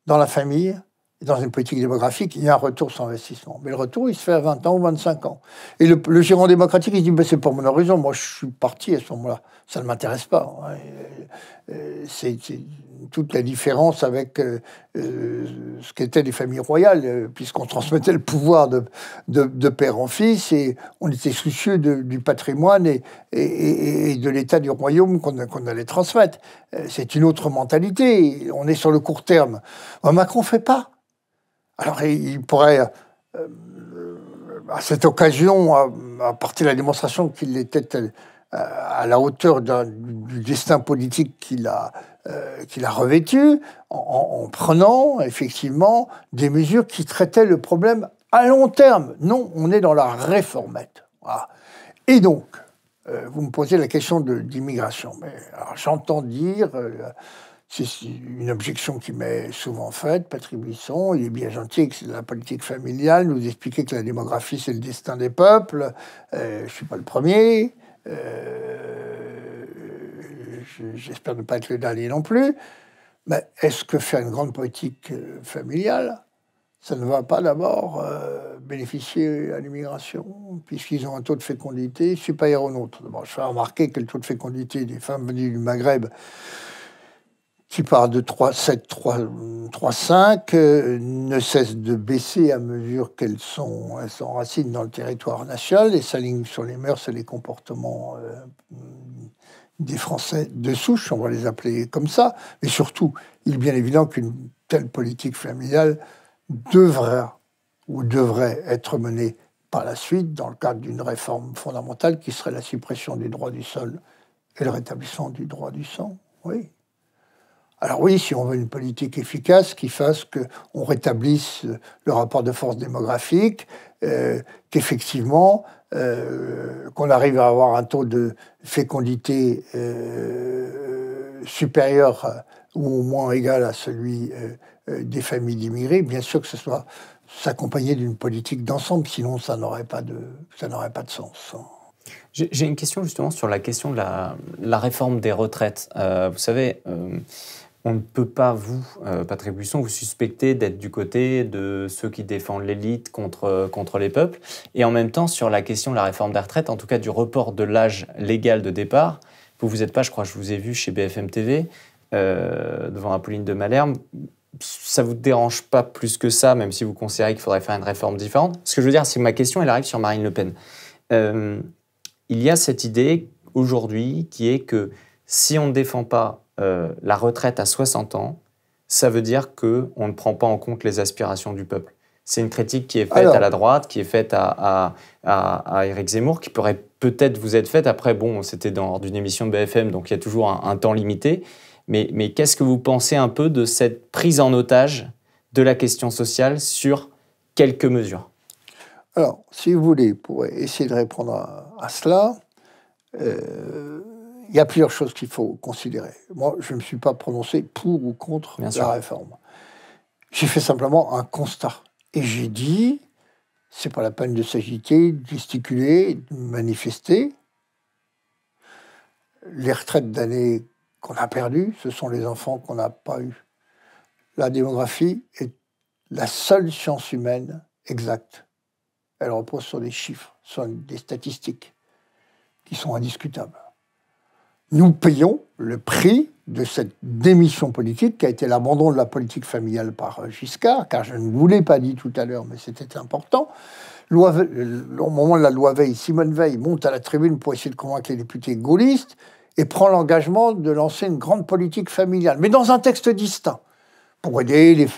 dans la famille, dans une politique démographique, il y a un retour sur investissement. Mais le retour, il se fait à 20 ans ou 25 ans. Et le, le gérant démocratique, il dit, bah, c'est pour mon horizon, moi je suis parti à ce moment-là, ça ne m'intéresse pas. Euh, c'est toute la différence avec euh, euh, ce qu'étaient les familles royales, euh, puisqu'on transmettait le pouvoir de, père en fils et on était soucieux du patrimoine et, et, de l'état du royaume qu'on allait transmettre. C'est une autre mentalité, on est sur le court terme. Macron ne fait pas. Alors il pourrait, à cette occasion, apporter la démonstration qu'il était euh, à la hauteur du destin politique qu'il a, euh, revêtu, en, prenant effectivement des mesures qui traitaient le problème à long terme. Non, on est dans la réformette. Et donc, euh, vous me posez la question d'immigration. J'entends dire... c'est une objection qui m'est souvent faite, Patrick Buisson, il est bien gentil que c'est la politique familiale, nous expliquer que la démographie c'est le destin des peuples, je ne suis pas le premier, euh, j'espère ne pas être le dernier non plus, mais est-ce que faire une grande politique euh, familiale, ça ne va pas d'abord euh, bénéficier à l'immigration, puisqu'ils ont un taux de fécondité supérieur au nôtre. je vais remarquer que le taux de fécondité des femmes venues du Maghreb qui part de 7-3-5 euh, ne cesse de baisser à mesure qu'elles sont, elles s'enracinent dans le territoire national et s'alignent sur les mœurs et les comportements euh, des Français de souche, on va les appeler comme ça. Mais surtout, il est bien évident qu'une telle politique familiale devra ou devrait être menée par la suite dans le cadre d'une réforme fondamentale qui serait la suppression du droit du sol et le rétablissement du droit du sang. Oui. Alors oui, si on veut une politique efficace qui fasse qu'on rétablisse euh, le rapport de force démographique, euh, qu'effectivement, euh, qu'on arrive à avoir un taux de fécondité supérieur ou au moins égal à celui des familles d'immigrés, bien sûr que ce soit s'accompagner d'une politique d'ensemble, sinon ça n'aurait pas de, ça n'aurait pas de sens. J'ai une question justement sur la question de la, réforme des retraites. vous savez, on ne peut pas, vous, euh, Patrick Buisson, vous suspecter d'être du côté de ceux qui défendent l'élite contre, euh, contre les peuples. Et en même temps, sur la question de la réforme des retraites, en tout cas du report de l'âge légal de départ, vous vous êtes pas, je crois, je vous ai vu chez BFM TV, euh, devant Apolline de Malherbe, ça vous dérange pas plus que ça, même si vous considérez qu'il faudrait faire une réforme différente Ce que je veux dire, c'est que ma question, elle arrive sur Marine Le Pen. il y a cette idée aujourd'hui qui est que si on ne défend pas euh, la retraite à 60 ans, ça veut dire que on ne prend pas en compte les aspirations du peuple. C'est une critique qui est faite à la droite, qui est faite à, à, Eric Zemmour, qui pourrait peut-être vous être faite. Après, bon, c'était dans d'une émission de BFM, donc il y a toujours un, temps limité. Mais, qu'est-ce que vous pensez un peu de cette prise en otage de la question sociale sur quelques mesures Alors, si vous voulez, pour essayer de répondre à, cela, euh, il y a plusieurs choses qu'il faut considérer. Moi, je ne me suis pas prononcé pour ou contre la réforme. J'ai fait simplement un constat. Et j'ai dit, c'est pas la peine de s'agiter, de gesticuler, de manifester. Les retraites d'années qu'on a perdues, ce sont les enfants qu'on n'a pas eus. La démographie est la seule science humaine exacte. Elle repose sur des chiffres, sur des statistiques qui sont indiscutables nous payons le prix de cette démission politique qui a été l'abandon de la politique familiale par euh, Giscard, car je ne vous l'ai pas dit tout à l'heure, mais c'était important. Loi, euh, au moment de la loi Veil, Simone Veil monte à la tribune pour essayer de convaincre les députés gaullistes et prend l'engagement de lancer une grande politique familiale, mais dans un texte distinct, pour aider les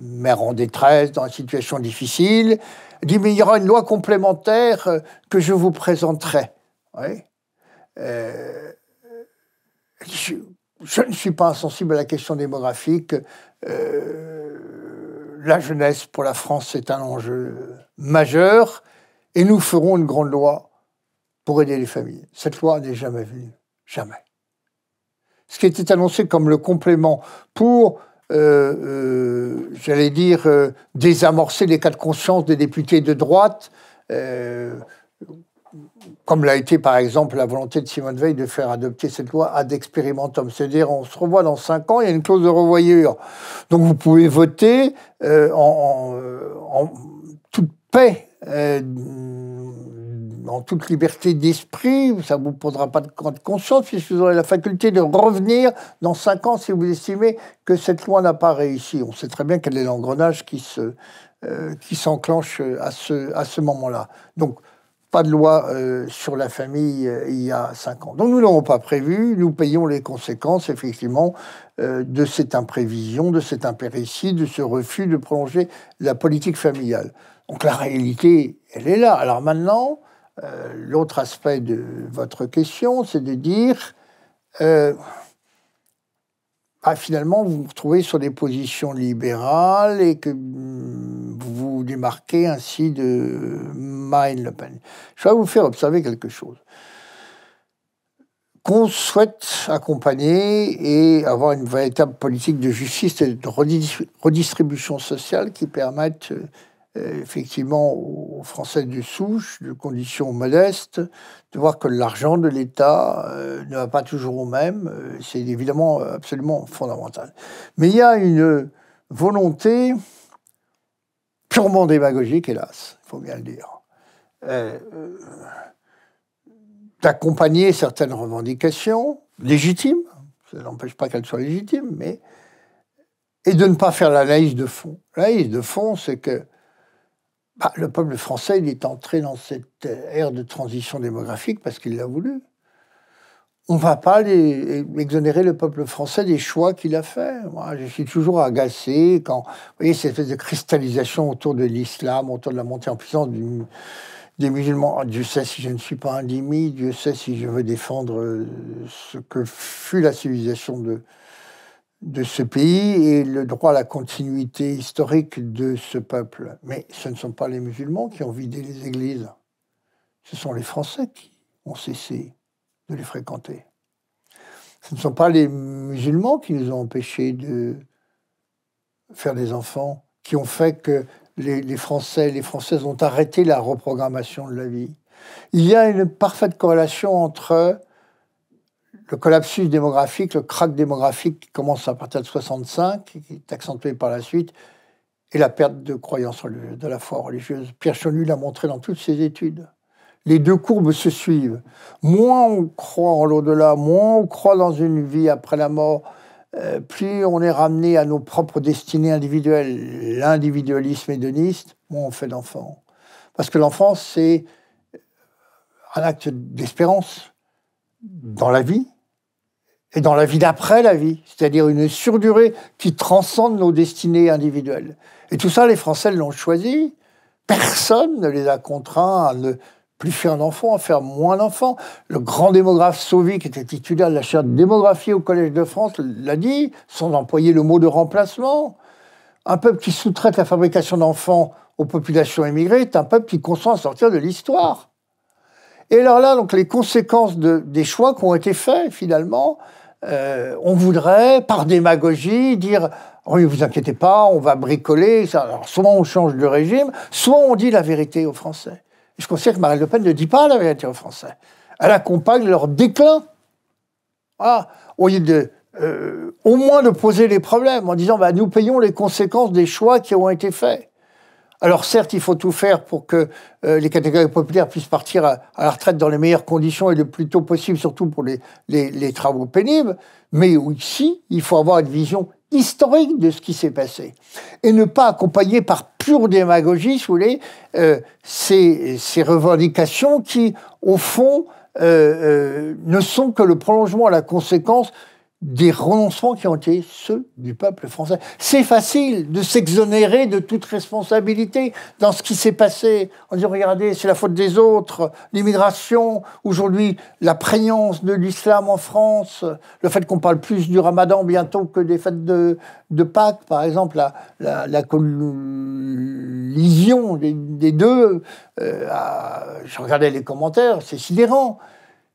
mères en détresse, dans une situation difficile. Elle dit, mais il y aura une loi complémentaire euh, que je vous présenterai. Oui. Euh, je, ne suis pas insensible à la question démographique. Euh, la jeunesse pour la France est un enjeu majeur et nous ferons une grande loi pour aider les familles. Cette loi n'est jamais venue. Jamais. Ce qui était annoncé comme le complément pour euh, euh, j'allais dire, désamorcer les cas de conscience des députés de droite comme l'a été par exemple la volonté de Simone Veil de faire adopter cette loi ad experimentum, c'est-à-dire on se revoit dans cinq ans, il y a une clause de revoyure. Donc vous pouvez voter euh, en, toute paix, euh, en toute liberté d'esprit, ça ne vous posera pas de conscience, puisque vous aurez la faculté de revenir dans cinq ans si vous estimez que cette loi n'a pas réussi. On sait très bien quel est l'engrenage qui se... Euh, qui s'enclenche à ce, à ce moment-là. Donc, pas de loi euh, sur la famille euh, il y a cinq ans. Donc nous n'avons pas prévu, nous payons les conséquences effectivement euh, de cette imprévision, de cet impéricide, de ce refus de prolonger la politique familiale. Donc la réalité, elle est là. Alors maintenant, l'autre aspect de votre question, c'est de dire ah, finalement, vous vous retrouvez sur des positions libérales et que vous mm, vous démarquez ainsi de Marine Le Pen. Je vais vous faire observer quelque chose qu'on souhaite accompagner et avoir une véritable politique de justice et de redistribution sociale qui permette euh, euh, effectivement aux Français de souche, de conditions modestes, de voir que l'argent de l'État euh, ne va pas toujours au même, euh, c'est évidemment absolument fondamental. Mais il y a une volonté purement démagogique, hélas, il faut bien le dire, d'accompagner certaines revendications légitimes, ça n'empêche pas qu'elles soient légitimes, mais et de ne pas faire l'analyse de fond. L'analyse de fond, c'est que ah, le peuple français, il est entré dans cette euh, ère de transition démographique parce qu'il l'a voulu. On ne va pas exonérer le peuple français des choix qu'il a faits. Moi, je suis toujours agacé quand, vous voyez, cette espèce de cristallisation autour de l'islam, autour de la montée en puissance des musulmans. Ah, Dieu sait si je ne suis pas un Dieu sait si je veux défendre euh, ce que fut la civilisation de, de ce pays et le droit à la continuité historique de ce peuple. Mais ce ne sont pas les musulmans qui ont vidé les églises. Ce sont les Français qui ont cessé de les fréquenter. Ce ne sont pas les musulmans qui nous ont empêchés de faire des enfants, qui ont fait que les, les Français les Françaises ont arrêté la reprogrammation de la vie. Il y a une parfaite corrélation entre le collapsus démographique, le crack démographique qui commence à partir de 65, qui est accentué par la suite, et la perte de croyance de la foi religieuse. Pierre Chenu l'a montré dans toutes ses études. Les deux courbes se suivent. Moins on croit en l'au-delà, moins on croit dans une vie après la mort, euh, plus on est ramené à nos propres destinées individuelles, l'individualisme hédoniste, moins on fait d'enfants. Parce que l'enfance, c'est un acte d'espérance dans la vie et dans la vie d'après la vie, c'est-à-dire une surdurée qui transcende nos destinées individuelles. Et tout ça, les Français l'ont choisi. Personne ne les a contraints à ne plus faire d'enfants, à faire moins d'enfants. Le grand démographe Sauvy, qui était titulaire de la chaire de démographie au Collège de France, l'a dit, sans employer le mot de remplacement. Un peuple qui sous-traite la fabrication d'enfants aux populations immigrées est un peuple qui consent à sortir de l'histoire. Et alors là, donc les conséquences des choix qui ont été faits finalement, euh, on voudrait, par démagogie, dire oui, oh, vous inquiétez pas, on va bricoler. Alors, soit on change de régime, soit on dit la vérité aux Français. je considère que Marine Le Pen ne dit pas la vérité aux Français. Elle accompagne leur déclin. Ah, euh, au moins de poser les problèmes en disant bah, nous payons les conséquences des choix qui ont été faits. Alors certes, il faut tout faire pour que euh, les catégories populaires puissent partir à, la retraite dans les meilleures conditions et le plus tôt possible, surtout pour les, les, travaux pénibles, mais aussi, il faut avoir une vision historique de ce qui s'est passé et ne pas accompagner par pure démagogie, si vous voulez, euh, ces, revendications qui, au fond, euh, ne sont que le prolongement, à la conséquence des renoncements qui ont été ceux du peuple français. C'est facile de s'exonérer de toute responsabilité dans ce qui s'est passé. en dit, regardez, c'est la faute des autres, l'immigration, aujourd'hui la prégnance de l'islam en France, le fait qu'on parle plus du ramadan bientôt que des fêtes de, Pâques, par exemple, la, la, collision des, deux. Euh, je regardais les commentaires, c'est sidérant.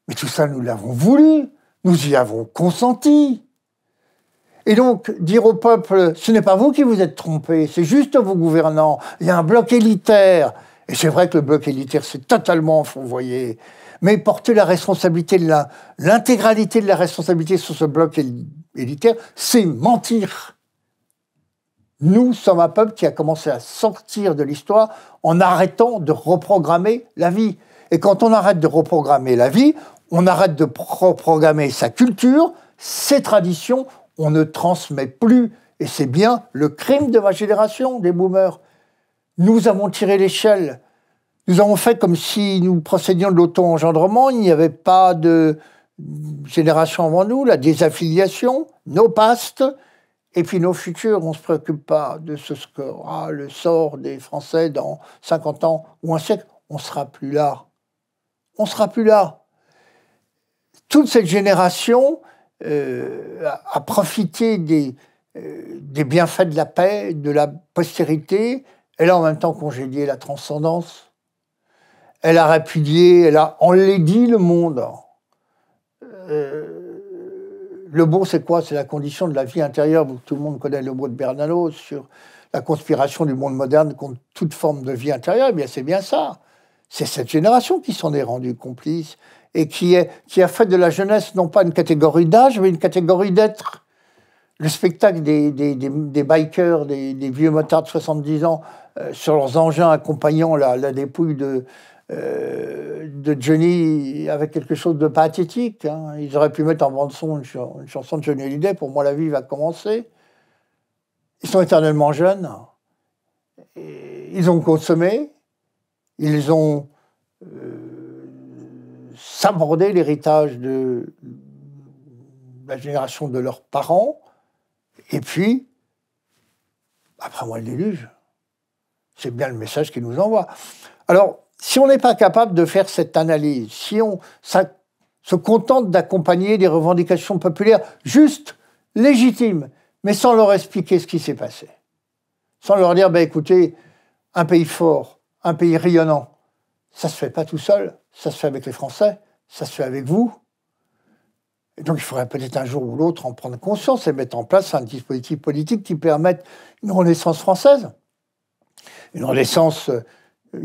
Mais tout ça, nous l'avons voulu. Nous y avons consenti. Et donc, dire au peuple, ce n'est pas vous qui vous êtes trompé, c'est juste vos gouvernants. Il y a un bloc élitaire. Et c'est vrai que le bloc élitaire c'est totalement voyez Mais porter la responsabilité, l'intégralité de la responsabilité sur ce bloc élitaire, c'est mentir. Nous sommes un peuple qui a commencé à sortir de l'histoire en arrêtant de reprogrammer la vie. Et quand on arrête de reprogrammer la vie, on arrête de pro programmer sa culture, ses traditions, on ne transmet plus, et c'est bien le crime de ma génération, des boomers. Nous avons tiré l'échelle. Nous avons fait comme si nous procédions de l'auto-engendrement, il n'y avait pas de génération avant nous, la désaffiliation, nos pastes, et puis nos futurs. On ne se préoccupe pas de ce que le sort des Français dans 50 ans ou un siècle. On ne sera plus là. On ne sera plus là toute cette génération euh, a, profité euh, des, bienfaits de la paix, de la postérité. Elle a en même temps congédié la transcendance. Elle a répudié, elle a enlaidi le monde. Euh, le bon, c'est quoi C'est la condition de la vie intérieure. Tout le monde connaît le mot de Bernanos sur la conspiration du monde moderne contre toute forme de vie intérieure. Eh bien, c'est bien ça. C'est cette génération qui s'en est rendue complice et qui, a fait de la jeunesse non pas une catégorie d'âge, mais une catégorie d'être. Le spectacle des, bikers, des, vieux motards de 70 ans euh, sur leurs engins accompagnant la, dépouille euh, de, Johnny avec quelque chose de pathétique. Hein. Ils auraient pu mettre en bande-son une, chanson de Johnny Hallyday, pour moi la vie va commencer. Ils sont éternellement jeunes. Ils ont consommé, ils ont euh, s'aborder l'héritage de la génération de leurs parents, et puis, après moi le déluge. C'est bien le message qu'ils nous envoient. Alors, si on n'est pas capable de faire cette analyse, si on se contente d'accompagner des revendications populaires justes, légitimes, mais sans leur expliquer ce qui s'est passé, sans leur dire, bah, écoutez, un pays fort, un pays rayonnant, ça ne se fait pas tout seul, ça se fait avec les Français, ça se fait avec vous. donc il faudrait peut-être un jour ou l'autre en prendre conscience et mettre en place un dispositif politique qui permette une renaissance française, une renaissance euh,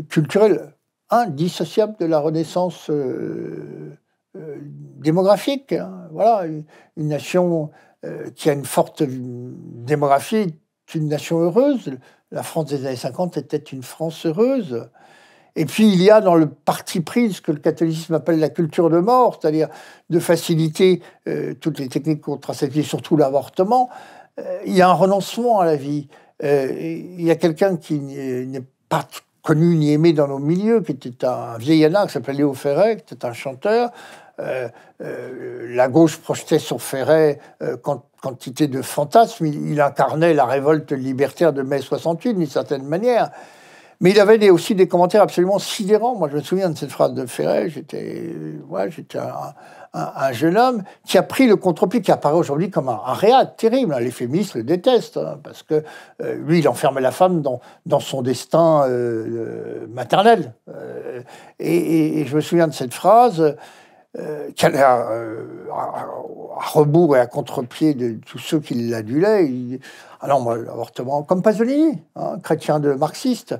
culturelle indissociable de la renaissance euh, euh, démographique. Hein. Voilà, une, nation qui a une forte démographie est une nation heureuse. La France des années 50 était une France heureuse. Et puis il y a dans le parti pris ce que le catholicisme appelle la culture de mort, c'est-à-dire de faciliter euh, toutes les techniques contraceptives, surtout l'avortement. Euh, il y a un renoncement à la vie. Euh, il y a quelqu'un qui n'est pas connu ni aimé dans nos milieux, qui était un vieil anard qui s'appelait Léo Ferret, qui était un chanteur. la gauche projetait sur Ferret quantité de fantasmes. il, incarnait la révolte libertaire de mai 68, d'une certaine manière. Mais il avait aussi des commentaires absolument sidérants. Moi, je me souviens de cette phrase de Ferret. J'étais, ouais, j'étais un, jeune homme qui a pris le contre-pied, qui apparaît aujourd'hui comme un, un terrible. Hein. Les féministes le détestent hein, parce que euh, lui, il enfermait la femme dans, dans son destin euh, euh, maternel. et, je me souviens de cette phrase. qui a, à, rebours et à contre-pied de tous ceux qui l'adulaient. Alors, ah moi, l'avortement, comme Pasolini, hein, chrétien de marxiste,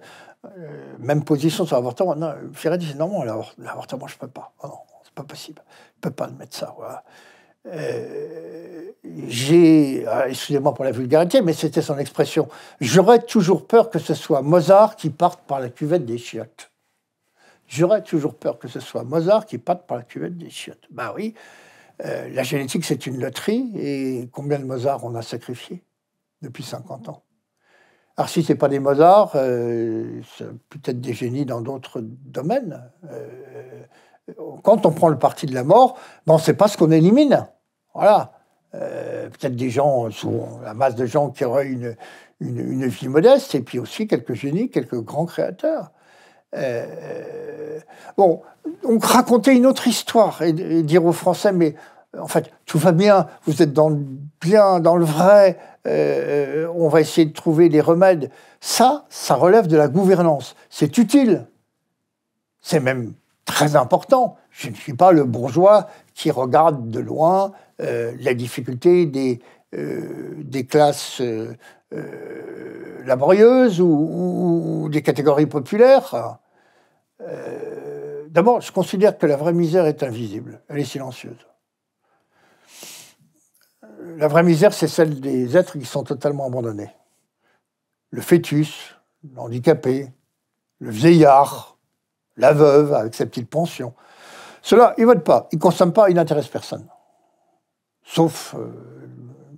euh, même position sur l'avortement. Ferret disait non, l'avortement, je ne peux pas. Oh non, c'est pas possible. Je ne peux pas le mettre ça. Euh, j'ai, ah, excusez-moi pour la vulgarité, mais c'était son expression, j'aurais toujours peur que ce soit Mozart qui parte par la cuvette des chiottes. J'aurais toujours peur que ce soit Mozart qui parte par la cuvette des chiottes. Bah oui, euh, la génétique c'est une loterie, et combien de Mozart on a sacrifié depuis 50 ans alors si ce n'est pas des Mozart, euh, c'est peut-être des génies dans d'autres domaines. Euh, euh, quand on prend le parti de la mort, ce ben, c'est pas ce qu'on élimine. Voilà. peut-être des gens, souvent, la masse de gens qui auraient une, une, vie modeste, et puis aussi quelques génies, quelques grands créateurs. bon, on une autre histoire et, dire aux Français, mais en fait, tout va bien, vous êtes dans bien, dans le vrai, euh, on va essayer de trouver des remèdes. Ça, ça relève de la gouvernance. C'est utile. C'est même très important. Je ne suis pas le bourgeois qui regarde de loin euh, la difficulté des, euh, classes laborieuses ou, des catégories populaires. D'abord, je considère que la vraie misère est invisible, elle est silencieuse la vraie misère, c'est celle des êtres qui sont totalement abandonnés. Le fœtus, l'handicapé, le vieillard, la veuve avec sa petite pension. Cela, là ils ne votent pas, ils ne consomment pas, ils n'intéressent personne. Sauf euh,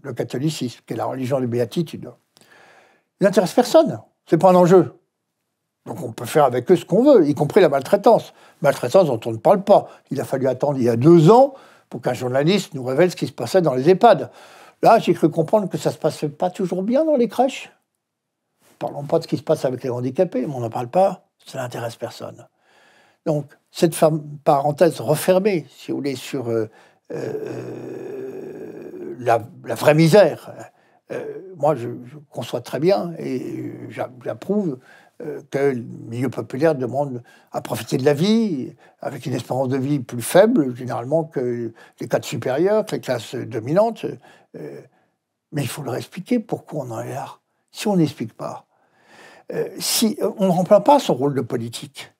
le catholicisme, qui est la religion des béatitudes. Ils n'intéressent personne, ce n'est pas un enjeu. Donc on peut faire avec eux ce qu'on veut, y compris la maltraitance. Maltraitance dont on ne parle pas. Il a fallu attendre il y a deux ans aucun qu'un journaliste nous révèle ce qui se passait dans les EHPAD. Là, j'ai cru comprendre que ça ne se passait pas toujours bien dans les crèches. Parlons pas de ce qui se passe avec les handicapés, mais on n'en parle pas, ça n'intéresse personne. Donc, cette parenthèse refermée, si vous voulez, sur euh, euh, la, vraie misère, euh, moi, je, conçois très bien et j'approuve euh, que le milieu populaire demande à profiter de la vie, avec une espérance de vie plus faible généralement que les cadres supérieurs, que les classes dominantes. Euh, mais il faut leur expliquer pourquoi on en est là, si on n'explique pas. Euh, si on ne remplit pas son rôle de politique.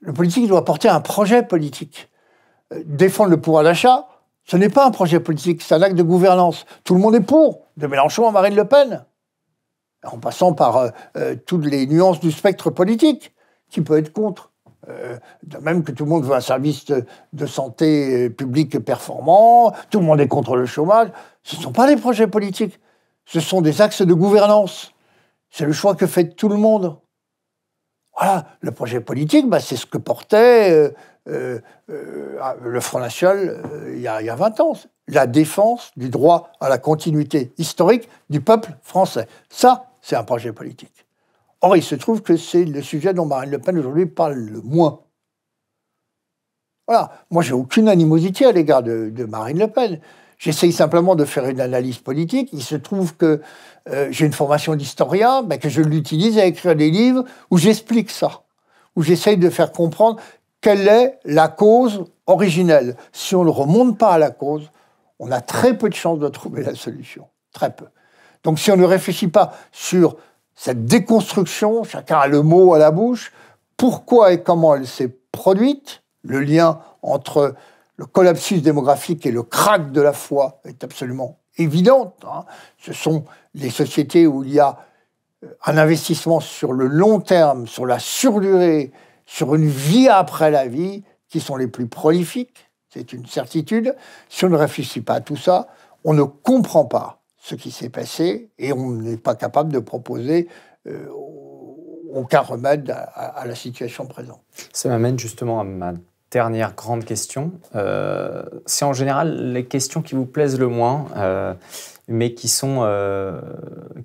Le politique doit porter un projet politique. Défendre le pouvoir d'achat, ce n'est pas un projet politique, c'est un acte de gouvernance. Tout le monde est pour, de Mélenchon à Marine Le Pen en passant par euh, euh, toutes les nuances du spectre politique, qui peut être contre. Euh, de même que tout le monde veut un service de, santé publique performant, tout le monde est contre le chômage. Ce ne sont pas des projets politiques, ce sont des axes de gouvernance. C'est le choix que fait tout le monde. Voilà, le projet politique, bah, c'est ce que portait le Front National il y, a, y a 20 ans la défense du droit à la continuité historique du peuple français. Ça, c'est un projet politique. Or, il se trouve que c'est le sujet dont Marine Le Pen aujourd'hui parle le moins. Voilà. Moi, j'ai aucune animosité à l'égard de, Marine Le Pen. J'essaye simplement de faire une analyse politique. Il se trouve que euh, j'ai une formation d'historien, mais que je l'utilise à écrire des livres où j'explique ça, où j'essaye de faire comprendre quelle est la cause originelle. Si on ne remonte pas à la cause, on a très peu de chances de trouver la solution. Très peu. Donc si on ne réfléchit pas sur cette déconstruction, chacun a le mot à la bouche, pourquoi et comment elle s'est produite, le lien entre le collapsus démographique et le crack de la foi est absolument évident. Hein. Ce sont les sociétés où il y a euh, un investissement sur le long terme, sur la surdurée, sur une vie après la vie, qui sont les plus prolifiques, c'est une certitude. Si on ne réfléchit pas à tout ça, on ne comprend pas ce qui s'est passé et on n'est pas capable de proposer euh, aucun remède à, la situation présente. Ça m'amène justement à ma dernière grande question. Euh, c'est en général les questions qui vous plaisent le moins, euh, mais qui sont,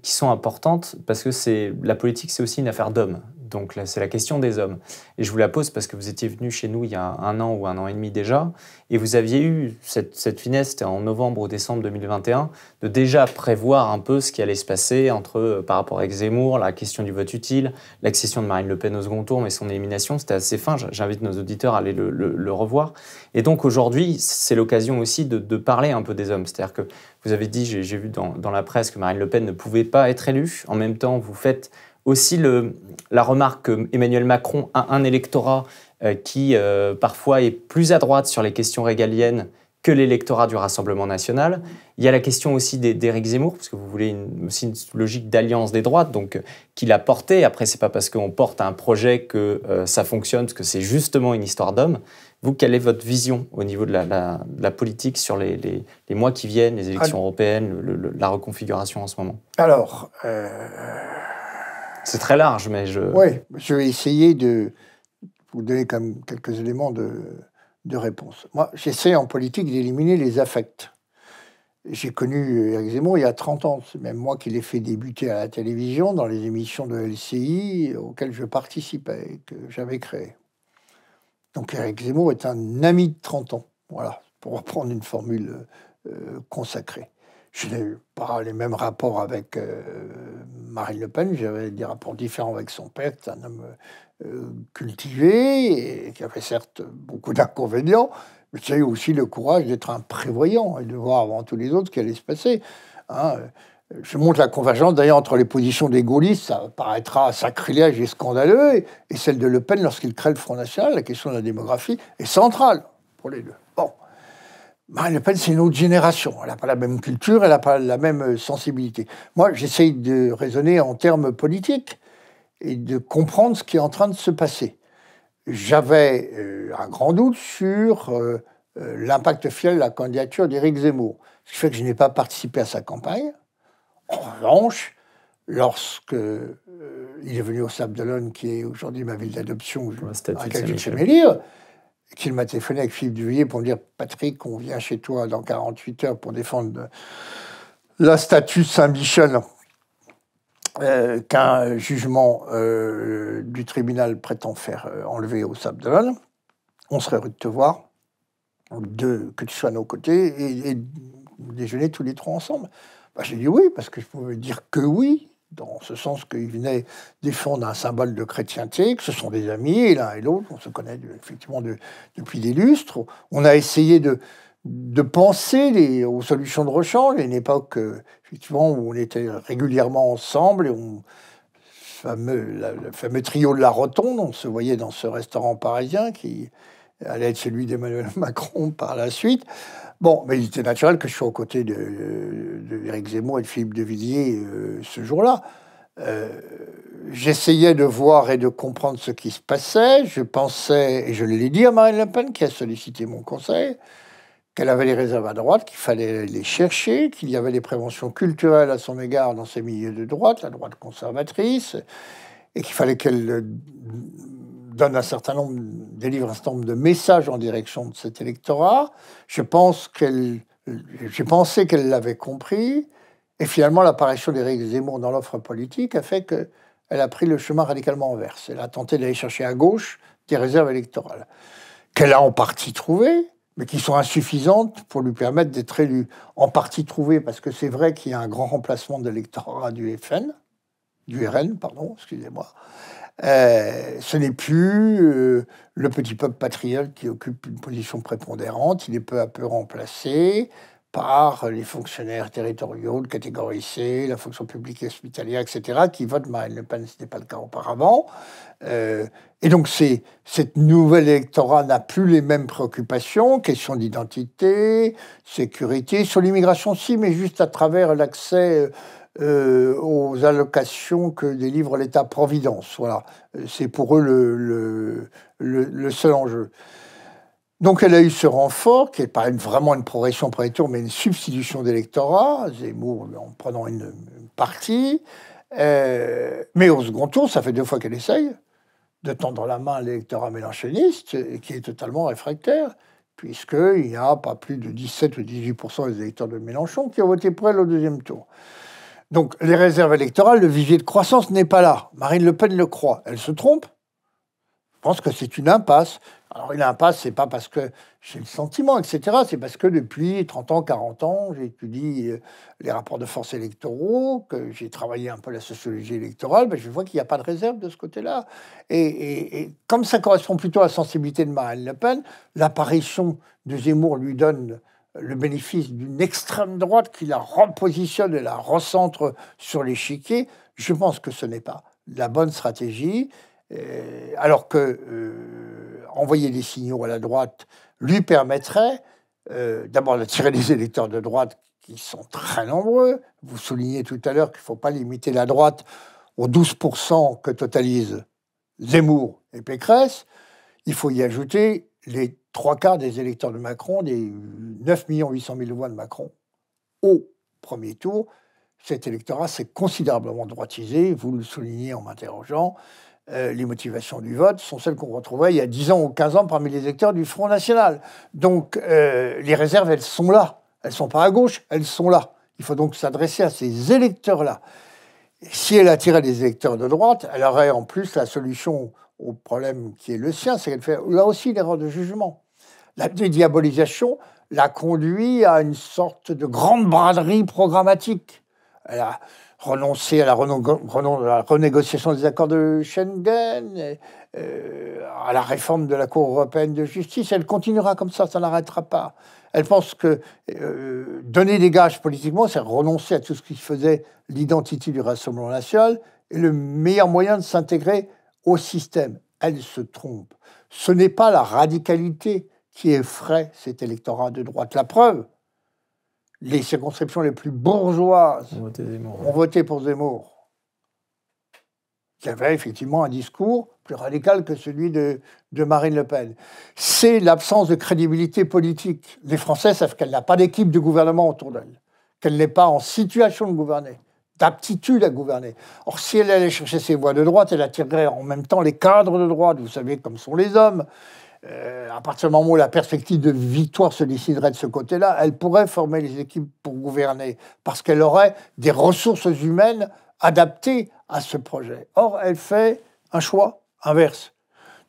qui sont importantes parce que c'est, la politique, c'est aussi une affaire d'hommes. Donc c'est la question des hommes. Et je vous la pose parce que vous étiez venu chez nous il y a un an ou un an et demi déjà, et vous aviez eu cette, finesse, en novembre ou décembre 2021, de déjà prévoir un peu ce qui allait se passer entre, euh, par rapport à Zemmour, la question du vote utile, l'accession de Marine Le Pen au second tour, mais son élimination, c'était assez fin. J'invite nos auditeurs à aller le, revoir. Et donc aujourd'hui, c'est l'occasion aussi de, parler un peu des hommes. C'est-à-dire que vous avez dit, j'ai vu dans, dans la presse que Marine Le Pen ne pouvait pas être élue. En même temps, vous faites aussi le, la remarque qu'Emmanuel Macron a un électorat euh, qui euh, parfois est plus à droite sur les questions régaliennes que l'électorat du Rassemblement national. Il y a la question aussi d'Éric Zemmour, parce que vous voulez une, aussi une logique d'alliance des droites, donc euh, qu'il a porté. Après, c'est pas parce qu'on porte un projet que ça fonctionne, parce que c'est justement une histoire d'homme. Vous, quelle est votre vision au niveau de la, politique sur les, mois qui viennent, les élections européennes, la reconfiguration en ce moment Alors, c'est très large, mais je. Oui, je vais essayer de vous donner comme quelques éléments de, réponse. Moi, j'essaie en politique d'éliminer les affects. J'ai connu Eric Zemmour il y a 30 ans. C'est même moi qui l'ai fait débuter à la télévision dans les émissions de LCI auxquelles je participais et que j'avais créé. Donc Eric Zemmour est un ami de 30 ans. Voilà, pour reprendre une formule euh, consacrée. Je n'ai pas les mêmes rapports avec euh, Marine Le Pen, j'avais des rapports différents avec son père, un homme euh, cultivé, et qui avait certes beaucoup d'inconvénients, mais qui eu aussi le courage d'être un prévoyant et de voir avant tous les autres ce qui allait se passer. Hein. je montre la convergence d'ailleurs entre les positions des gaullistes, ça paraîtra sacrilège et scandaleux, et celle de Le Pen lorsqu'il crée le Front National, la question de la démographie est centrale pour les deux. Marine bah, Le Pen, c'est une autre génération. Elle n'a pas la même culture, elle n'a pas la même euh, sensibilité. Moi, j'essaye de raisonner en termes politiques et de comprendre ce qui est en train de se passer. J'avais euh, un grand doute sur euh, l'impact fiel de la candidature d'Éric Zemmour, ce qui fait que je n'ai pas participé à sa campagne. En revanche, lorsque il est venu au Sable qui est aujourd'hui ma ville d'adoption, à chez mes chez qu'il m'a téléphoné avec Philippe Duvillier pour me dire Patrick, on vient chez toi dans 48 heures pour défendre la statue Saint-Michel euh, qu'un jugement euh, du tribunal prétend faire euh, enlever au Sable On serait heureux de te voir, de, que tu sois à nos côtés et, déjeuner tous les trois ensemble. Bah, j'ai dit oui, parce que je pouvais dire que oui dans ce sens qu'il venait défendre un symbole de chrétienté, que ce sont des amis, l'un et l'autre, on se connaît effectivement depuis des lustres. On a essayé de, de penser aux solutions de rechange, à une époque euh, effectivement, où on était régulièrement ensemble, et fameux, le fameux trio de la Rotonde, on se voyait dans ce restaurant parisien qui allait être celui d'Emmanuel [LAUGHS] Macron par la suite. Bon, mais il était naturel que je sois aux côtés de, de Zemmour et de Philippe de Villiers euh, ce jour-là. Euh, j'essayais de voir et de comprendre ce qui se passait. Je pensais, et je l'ai dit à Marine Le Pen, qui a sollicité mon conseil, qu'elle avait les réserves à droite, qu'il fallait les chercher, qu'il y avait des préventions culturelles à son égard dans ces milieux de droite, la droite conservatrice, et qu'il fallait qu'elle donne un certain nombre, délivre un certain nombre de messages en direction de cet électorat. Je pense qu'elle, j'ai pensé qu'elle l'avait compris. Et finalement, l'apparition d'Éric Zemmour dans l'offre politique a fait que elle a pris le chemin radicalement inverse. Elle a tenté d'aller chercher à gauche des réserves électorales, qu'elle a en partie trouvées, mais qui sont insuffisantes pour lui permettre d'être élu. En partie trouvées, parce que c'est vrai qu'il y a un grand remplacement de l'électorat du FN, du RN, pardon, excusez-moi. Euh, ce n'est plus euh, le petit peuple patriote qui occupe une position prépondérante, il est peu à peu remplacé par les fonctionnaires territoriaux de catégorie C, la fonction publique hospitalière, etc., qui votent Marine Le Pen, ce n'était pas le cas auparavant. Euh, et donc, cette nouvelle électorat n'a plus les mêmes préoccupations, question d'identité, sécurité, sur l'immigration, si, mais juste à travers l'accès euh, aux allocations que délivre l'État-providence. Voilà, c'est pour eux le, seul enjeu. Donc elle a eu ce renfort, qui n'est pas une, vraiment une progression tour mais une substitution d'électorat, Zemmour en prenant une, partie. Euh, mais au second tour, ça fait deux fois qu'elle essaye de tendre la main à l'électorat mélanchoniste, qui est totalement réfractaire puisqu'il n'y a pas plus de 17 ou 18 des électeurs de Mélenchon qui ont voté pour elle au deuxième tour. Donc les réserves électorales, le vivier de croissance n'est pas là. Marine Le Pen le croit. Elle se trompe. Je pense que c'est une impasse. Alors une impasse, c'est pas parce que j'ai le sentiment, etc. C'est parce que depuis 30 ans, 40 ans, j'étudie euh, les rapports de force électoraux, que j'ai travaillé un peu la sociologie électorale, mais ben, je vois qu'il n'y a pas de réserve de ce côté-là. et, comme ça correspond plutôt à la sensibilité de Marine Le Pen, l'apparition de Zemmour lui donne le bénéfice d'une extrême droite qui la repositionne et la recentre sur l'échiquier, je pense que ce n'est pas la bonne stratégie. Euh, alors que euh, envoyer des signaux à la droite lui permettrait euh, d'abord d'attirer les électeurs de droite qui sont très nombreux. Vous soulignez tout à l'heure qu'il ne faut pas limiter la droite aux 12% que totalisent Zemmour et Pécresse. Il faut y ajouter les trois quarts des électeurs de Macron, des 9 800 000 voix de Macron au premier tour, cet électorat s'est considérablement droitisé, vous le soulignez en m'interrogeant. Euh, les motivations du vote sont celles qu'on retrouvait il y a 10 ans ou 15 ans parmi les électeurs du Front National. Donc euh, les réserves, elles sont là. Elles ne sont pas à gauche, elles sont là. Il faut donc s'adresser à ces électeurs-là. Si elle attirait des électeurs de droite, elle aurait en plus la solution au problème qui est le sien, c'est qu'elle fait là aussi l'erreur de jugement la dédiabolisation l'a conduit à une sorte de grande braderie programmatique. Elle a renoncé à la, renégociation des accords de Schengen, euh, à la réforme de la Cour européenne de justice. Elle continuera comme ça, ça n'arrêtera pas. Elle pense que euh, donner des gages politiquement, c'est renoncer à tout ce qui faisait l'identité du Rassemblement national et le meilleur moyen de s'intégrer au système. Elle se trompe. Ce n'est pas la radicalité qui effraie cet électorat de droite. La preuve, les circonscriptions les plus bourgeoises ont voté, pour Zemmour, y avait effectivement un discours plus radical que celui de, Marine Le Pen. C'est l'absence de crédibilité politique. Les Français savent qu'elle n'a pas d'équipe de gouvernement autour d'elle, qu'elle n'est pas en situation de gouverner, d'aptitude à gouverner. Or, si elle allait chercher ses voix de droite, elle attirerait en même temps les cadres de droite, vous savez comme sont les hommes, euh, à partir du moment où la perspective de victoire se déciderait de ce côté-là, elle pourrait former les équipes pour gouverner, parce qu'elle aurait des ressources humaines adaptées à ce projet. Or, elle fait un choix inverse.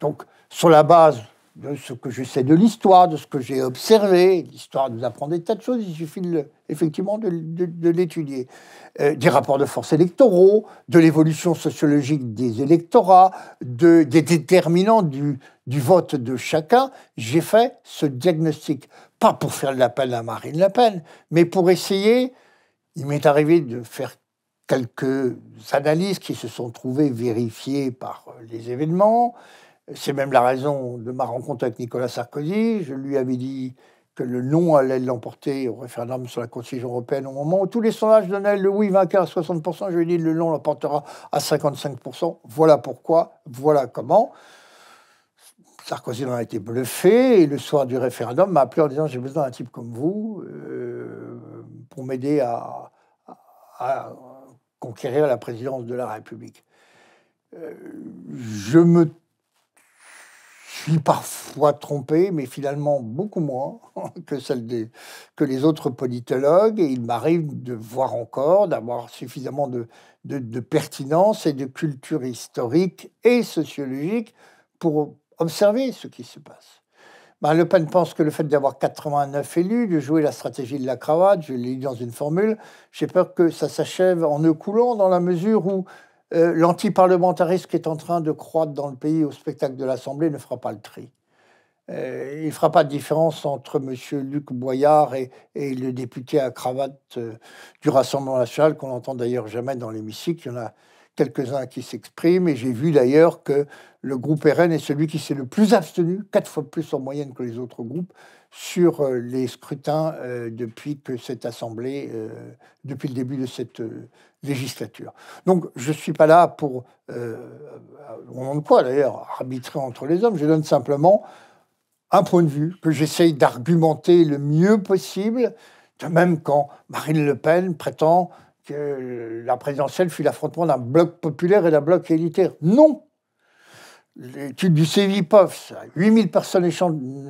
Donc, sur la base de ce que je sais de l'histoire, de ce que j'ai observé. L'histoire nous apprend des tas de choses, il suffit effectivement de, l'étudier. Euh, des rapports de force électoraux, de l'évolution sociologique des électorats, de, des déterminants du, vote de chacun. J'ai fait ce diagnostic, pas pour faire de l'appel à Marine Le Pen, mais pour essayer, il m'est arrivé de faire quelques analyses qui se sont trouvées vérifiées par les événements, c'est même la raison de ma rencontre avec Nicolas Sarkozy. Je lui avais dit que le non allait l'emporter au référendum sur la Constitution européenne au moment où tous les sondages donnaient le oui vainqueur à 60%. Je lui ai dit que le non l'emportera à 55%. Voilà pourquoi, voilà comment. Sarkozy en a été bluffé et le soir du référendum m'a appelé en disant j'ai besoin d'un type comme vous euh, pour m'aider à, conquérir la présidence de la République. Euh, je me parfois trompé, mais finalement beaucoup moins [LAUGHS] que, celle des, que les autres politologues. Et il m'arrive de voir encore, d'avoir suffisamment de, de, pertinence et de culture historique et sociologique pour observer ce qui se passe. Ben, le Pen pense que le fait d'avoir 89 élus, de jouer la stratégie de la cravate, je l'ai dit dans une formule, j'ai peur que ça s'achève en ne coulant dans la mesure où lanti euh, l'antiparlementarisme qui est en train de croître dans le pays au spectacle de l'Assemblée ne fera pas le tri. Euh, il ne fera pas de différence entre M. Luc Boyard et, le député à cravate euh, du Rassemblement national, qu'on n'entend d'ailleurs jamais dans l'hémicycle. Il y en a quelques-uns qui s'expriment, et j'ai vu d'ailleurs que le groupe RN est celui qui s'est le plus abstenu, quatre fois plus en moyenne que les autres groupes, sur euh, les scrutins euh, depuis que cette assemblée, euh, depuis le début de cette législature. Donc je ne suis pas là pour, au nom de quoi d'ailleurs, arbitrer entre les hommes, je donne simplement un point de vue que j'essaye d'argumenter le mieux possible, de même quand Marine Le Pen prétend que la présidentielle fut l'affrontement d'un bloc populaire et d'un bloc élitaire. Non, l'étude du CEVIPOF, 8000 personnes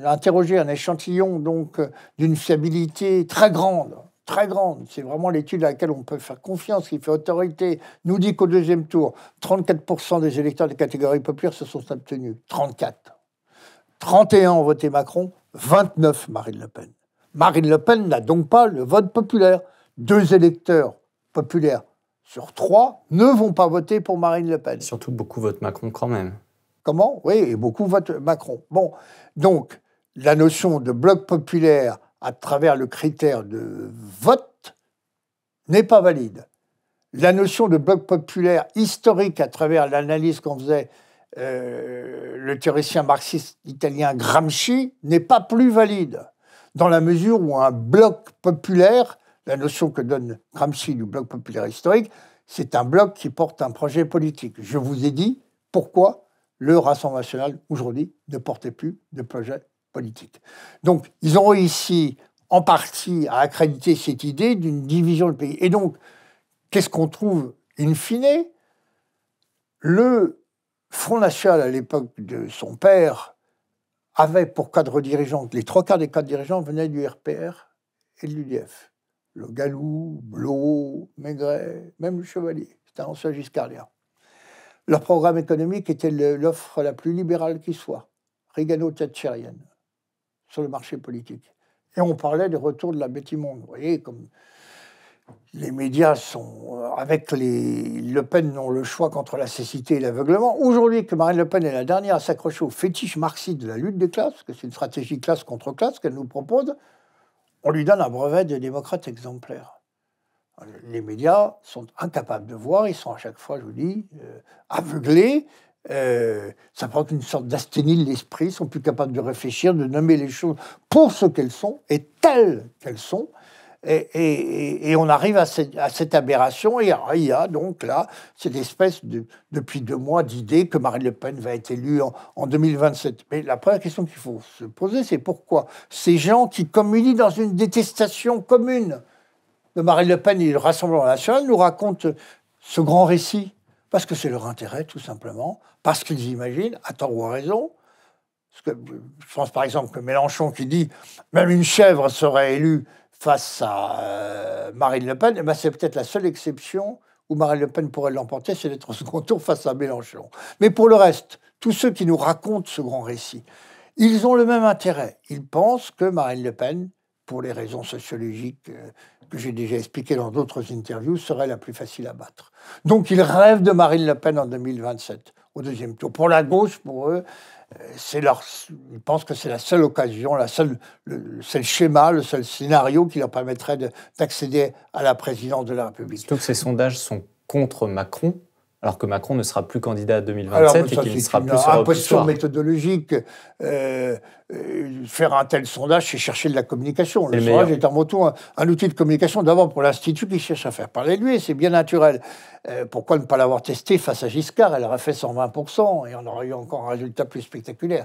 interrogées, un échantillon donc euh, d'une fiabilité très grande, très grande. C'est vraiment l'étude à laquelle on peut faire confiance, qui fait autorité, nous dit qu'au deuxième tour, 34% des électeurs des catégories populaires se sont abstenus. 34. 31 ont voté Macron, 29 Marine Le Pen. Marine Le Pen n'a donc pas le vote populaire. Deux électeurs populaires sur trois ne vont pas voter pour Marine Le Pen. Surtout beaucoup votent Macron quand même. Comment Oui, et beaucoup votent Macron. Bon, donc la notion de bloc populaire à travers le critère de vote n'est pas valide. La notion de bloc populaire historique à travers l'analyse qu'on faisait euh, le théoricien marxiste italien Gramsci n'est pas plus valide, dans la mesure où un bloc populaire, la notion que donne Gramsci du bloc populaire historique, c'est un bloc qui porte un projet politique. Je vous ai dit pourquoi le Rassemblement national, aujourd'hui, ne portait plus de projet politique. Donc, ils ont réussi en partie à accréditer cette idée d'une division du pays. Et donc, qu'est-ce qu'on trouve in fine Le Front National, à l'époque de son père, avait pour cadre dirigeant, les trois quarts des cadres dirigeants venaient du RPR et de l'UDF. Le Galou, Blot, Maigret, même le Chevalier. C'était un ancien Giscardien. Leur programme économique était l'offre la plus libérale qui soit, rigano thatcherienne sur le marché politique. Et on parlait du retour de la bêtise Monde. Vous voyez, comme les médias sont, euh, avec les Le Pen, ont le choix contre la cécité et l'aveuglement. Aujourd'hui, que Marine Le Pen est la dernière à s'accrocher au fétiche marxiste de la lutte des classes, que c'est une stratégie classe contre classe qu'elle nous propose, on lui donne un brevet de démocrate exemplaire. Les médias sont incapables de voir, ils sont à chaque fois, je vous dis, euh, aveuglés. Euh, ça prend une sorte d'asthénie de l'esprit, ils sont plus capables de réfléchir, de nommer les choses pour ce qu'elles sont et telles qu'elles sont. Et, on arrive à cette, aberration. Et il y a donc là cette espèce de, depuis deux mois d'idée que Marine Le Pen va être élue en, en 2027. Mais la première question qu'il faut se poser, c'est pourquoi ces gens qui communient dans une détestation commune, Marine Le Pen et le Rassemblement national nous racontent ce grand récit. Parce que c'est leur intérêt, tout simplement. Parce qu'ils imaginent, à tort ou à raison, que, je pense par exemple que Mélenchon qui dit même une chèvre serait élue face à euh, Marine Le Pen, eh ben, c'est peut-être la seule exception où Marine Le Pen pourrait l'emporter, c'est d'être au second tour face à Mélenchon. Mais pour le reste, tous ceux qui nous racontent ce grand récit, ils ont le même intérêt. Ils pensent que Marine Le Pen, pour les raisons sociologiques, euh, que j'ai déjà expliqué dans d'autres interviews, serait la plus facile à battre. Donc ils rêvent de Marine Le Pen en 2027, au deuxième tour. Pour la gauche, pour eux, euh, c'est leur, ils pensent que c'est la seule occasion, la seule, le seul schéma, le seul scénario qui leur permettrait d'accéder à la présidence de la République. Surtout que ces sondages sont contre Macron alors que Macron ne sera plus candidat à 2027 et qu'il ne sera plus sur méthodologique. Euh, euh, faire un tel sondage, c'est chercher de la communication. Le sondage est en moto un, outil de communication d'abord pour l'Institut qui cherche à faire parler de lui, c'est bien naturel. Euh, pourquoi ne pas l'avoir testé face à Giscard Elle aurait fait 120% et on aurait eu encore un résultat plus spectaculaire.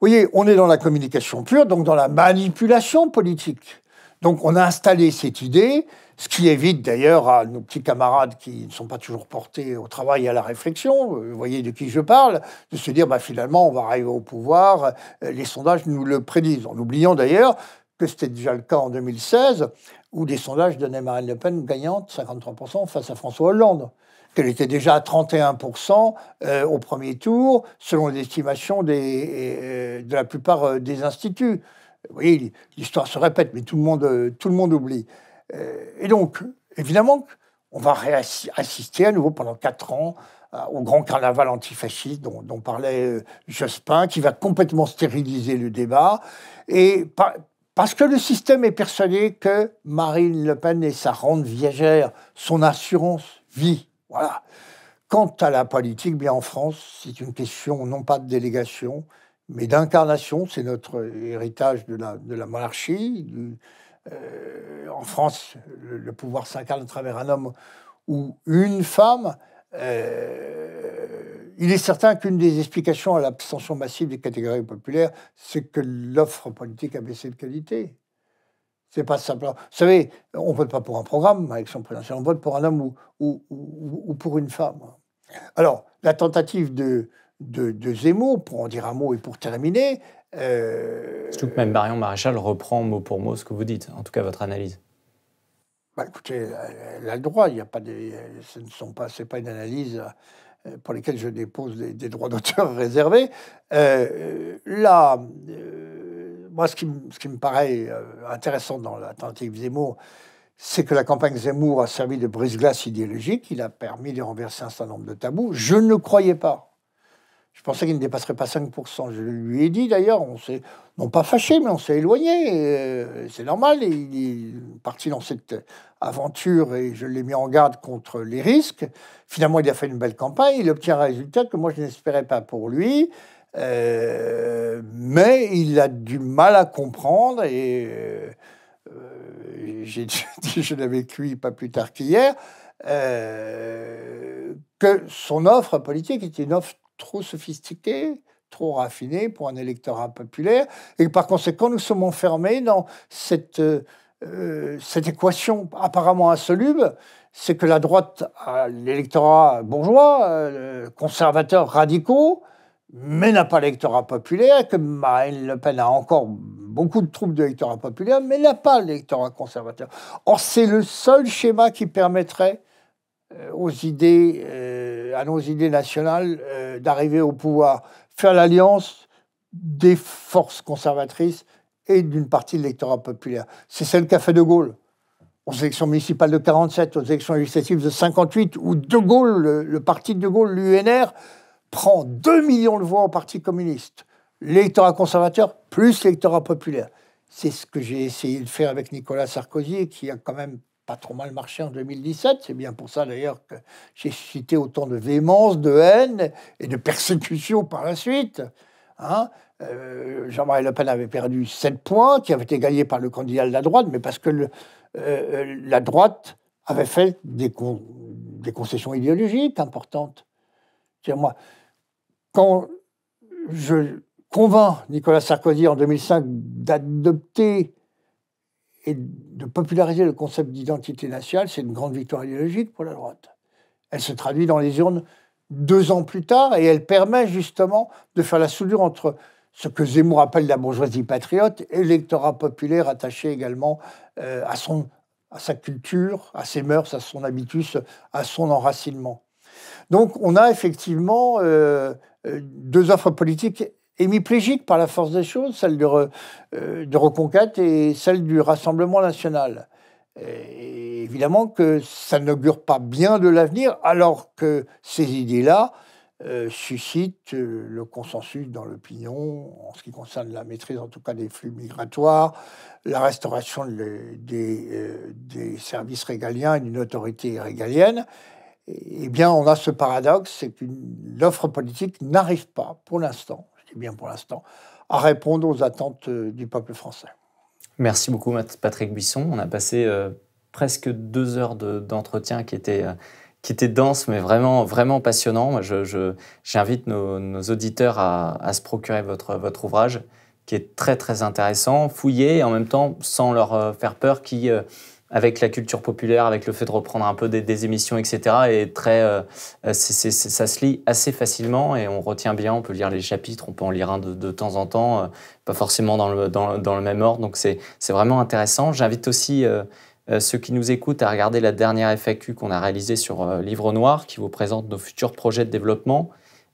Vous voyez, on est dans la communication pure, donc dans la manipulation politique. Donc on a installé cette idée, ce qui évite d'ailleurs à nos petits camarades qui ne sont pas toujours portés au travail et à la réflexion, euh, vous voyez de qui je parle, de se dire bah, finalement on va arriver au pouvoir, euh, les sondages nous le prédisent, en oubliant d'ailleurs que c'était déjà le cas en 2016, où des sondages donnaient Marine Le Pen gagnante 53% face à François Hollande qu'elle était déjà à 31% euh, au premier tour, selon l'estimation des, de la plupart des instituts. Vous l'histoire se répète, mais tout le monde, euh, tout le monde oublie. Euh, et donc, évidemment, on va assister à nouveau pendant quatre ans euh, au grand carnaval antifasciste dont, parlait Jospin, qui va complètement stériliser le débat. Et parce que le système est persuadé que Marine Le Pen et sa rente viagère, son assurance vie, voilà. Quant à la politique, bien en France, c'est une question non pas de délégation, mais d'incarnation. C'est notre héritage de la, monarchie. Euh, en France, le, pouvoir s'incarne à travers un homme ou une femme. Euh, il est certain qu'une des explications à l'abstention massive des catégories populaires, c'est que l'offre politique a baissé de qualité. C'est pas simple. Vous savez, on vote pas pour un programme, hein, avec son présidentiel, on vote pour un homme ou, ou pour une femme. Alors, la tentative de, de, de, Zemmour, pour en dire un mot et pour terminer. Euh, Surtout que même Marion Maréchal reprend mot pour mot ce que vous dites, en tout cas votre analyse. Bah, écoutez, elle a le droit, il a pas des, ce ne sont pas, c'est pas une analyse euh, pour laquelle je dépose des, droits d'auteur [LAUGHS] réservés. Euh, là, euh, moi, ce qui, ce qui, me paraît intéressant dans la tentative Zemmour, c'est que la campagne Zemmour a servi de brise-glace idéologique, il a permis de renverser un certain nombre de tabous. Je ne croyais pas je pensais qu'il ne dépasserait pas 5%. Je lui ai dit d'ailleurs, on s'est, non pas fâché, mais on s'est éloigné. Euh, c'est normal, il est parti dans cette aventure et je l'ai mis en garde contre les risques. Finalement, il a fait une belle campagne, il obtient un résultat que moi je n'espérais pas pour lui. Euh, mais il a du mal à comprendre et euh, j'ai [LAUGHS] je l'avais cuit pas plus tard qu'hier, que son offre politique était une offre trop sophistiqué trop raffiné pour un électorat populaire. Et par conséquent, nous sommes enfermés dans cette, euh, cette équation apparemment insoluble. C'est que la droite a l'électorat bourgeois, euh, conservateur, conservateurs radicaux, mais n'a pas l'électorat populaire, que Marine Le Pen a encore beaucoup de troupes d'électorat populaire, mais n'a pas l'électorat conservateur. Or, c'est le seul schéma qui permettrait euh, aux idées, euh, à nos idées nationales euh, d'arriver au pouvoir. Faire l'alliance des forces conservatrices et d'une partie de l'électorat populaire. C'est celle qu'a fait De Gaulle aux élections municipales de 47, aux élections législatives de 58, où De Gaulle, le, le parti de De Gaulle, l'UNR, prend 2 millions de voix au Parti communiste. L'électorat conservateur plus l'électorat populaire. C'est ce que j'ai essayé de faire avec Nicolas Sarkozy, qui a quand même pas trop mal marché en 2017. C'est bien pour ça d'ailleurs que j'ai cité autant de véhémence, de haine et de persécution par la suite. Hein. Euh, Jean-Marie Le Pen avait perdu 7 points qui avaient été gagnés par le candidat de la droite, mais parce que euh, euh, la droite avait fait des, concessions idéologiques importantes. moi, quand je convainc Nicolas Sarkozy en 2005 d'adopter et de populariser le concept d'identité nationale, c'est une grande victoire idéologique pour la droite. Elle se traduit dans les urnes deux ans plus tard et elle permet justement de faire la soudure entre ce que Zemmour appelle la bourgeoisie patriote et l'électorat populaire attaché également euh, à, son, à sa culture, à ses mœurs, à son habitus, à son enracinement. Donc on a effectivement euh, euh, deux offres politiques hémiplégique par la force des choses, celle de, euh, de Reconquête et celle du Rassemblement national. Et évidemment que ça n'augure pas bien de l'avenir, alors que ces idées-là euh, suscitent euh, le consensus dans l'opinion en ce qui concerne la maîtrise en tout cas des flux migratoires, la restauration des, des services régaliens et d'une autorité régalienne eh bien, on a ce paradoxe, c'est que l'offre politique n'arrive pas, pour l'instant, c'est eh bien pour l'instant, à répondre aux attentes euh, du peuple français. Merci beaucoup, Patrick Buisson. On a passé euh, presque deux heures d'entretien qui était. Euh, qui était dense, mais vraiment, vraiment passionnant. J'invite nos, nos, auditeurs à, à, se procurer votre, votre ouvrage, qui est très, très intéressant, fouillé, et en même temps, sans leur faire peur, qui, avec la culture populaire, avec le fait de reprendre un peu des, émissions, etc. Et très, euh, ça se lit assez facilement et on retient bien. On peut lire les chapitres, on peut en lire un de, temps en temps, euh, pas forcément dans le, dans, dans le, même ordre. Donc c'est vraiment intéressant. J'invite aussi euh, ceux qui nous écoutent à regarder la dernière FAQ qu'on a réalisée sur Livre Noir, qui vous présente nos futurs projets de développement.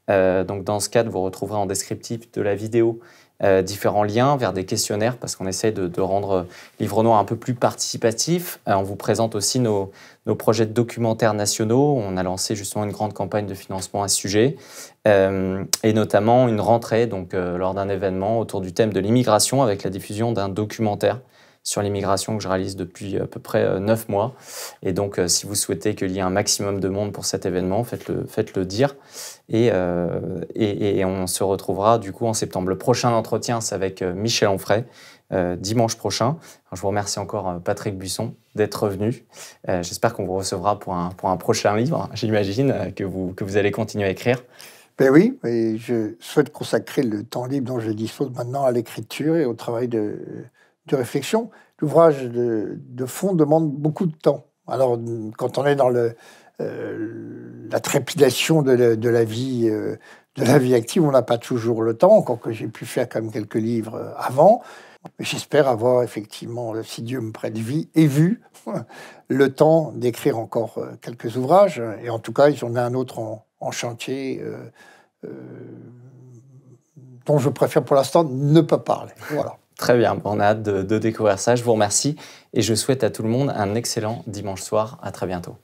donc dans ce cadre, vous retrouverez en descriptif de la vidéo euh, différents liens vers des questionnaires parce qu'on essaie de, rendre euh, Livre Noir un peu plus participatif. Euh, on vous présente aussi nos, projets de documentaires nationaux. On a lancé justement une grande campagne de financement à ce sujet et notamment une rentrée donc lors d'un événement autour du thème de l'immigration avec la diffusion d'un documentaire sur l'immigration que je réalise depuis euh, à peu près 9 euh, mois. Et donc, euh, si vous souhaitez qu'il y ait un maximum de monde pour cet événement, faites-le faites -le dire. Et, et, on se retrouvera du coup en septembre. Le prochain entretien, c'est avec Michel Onfray, dimanche prochain. je vous remercie encore, Patrick Buisson, d'être venu. J'espère qu'on vous recevra pour un, pour un prochain livre, hein, j'imagine, que vous, que vous allez continuer à écrire. Ben oui, je souhaite consacrer le temps libre dont je dispose maintenant à l'écriture et au travail de, de réflexion. L'ouvrage de, fond demande beaucoup de temps. Alors, quand on est dans euh, la trépidation de la, vie, euh, de la vie active, on n'a pas toujours le temps, encore que j'ai pu faire quand même quelques livres euh, avant. J'espère avoir effectivement, si Dieu me prête vie et vu, [LAUGHS] le temps d'écrire encore quelques ouvrages. Et en tout cas, en ont un autre en, chantier dont je préfère pour l'instant ne pas parler. Voilà. Très bien, on a hâte de, découvrir ça. Je vous remercie et je souhaite à tout le monde un excellent dimanche soir. À très bientôt.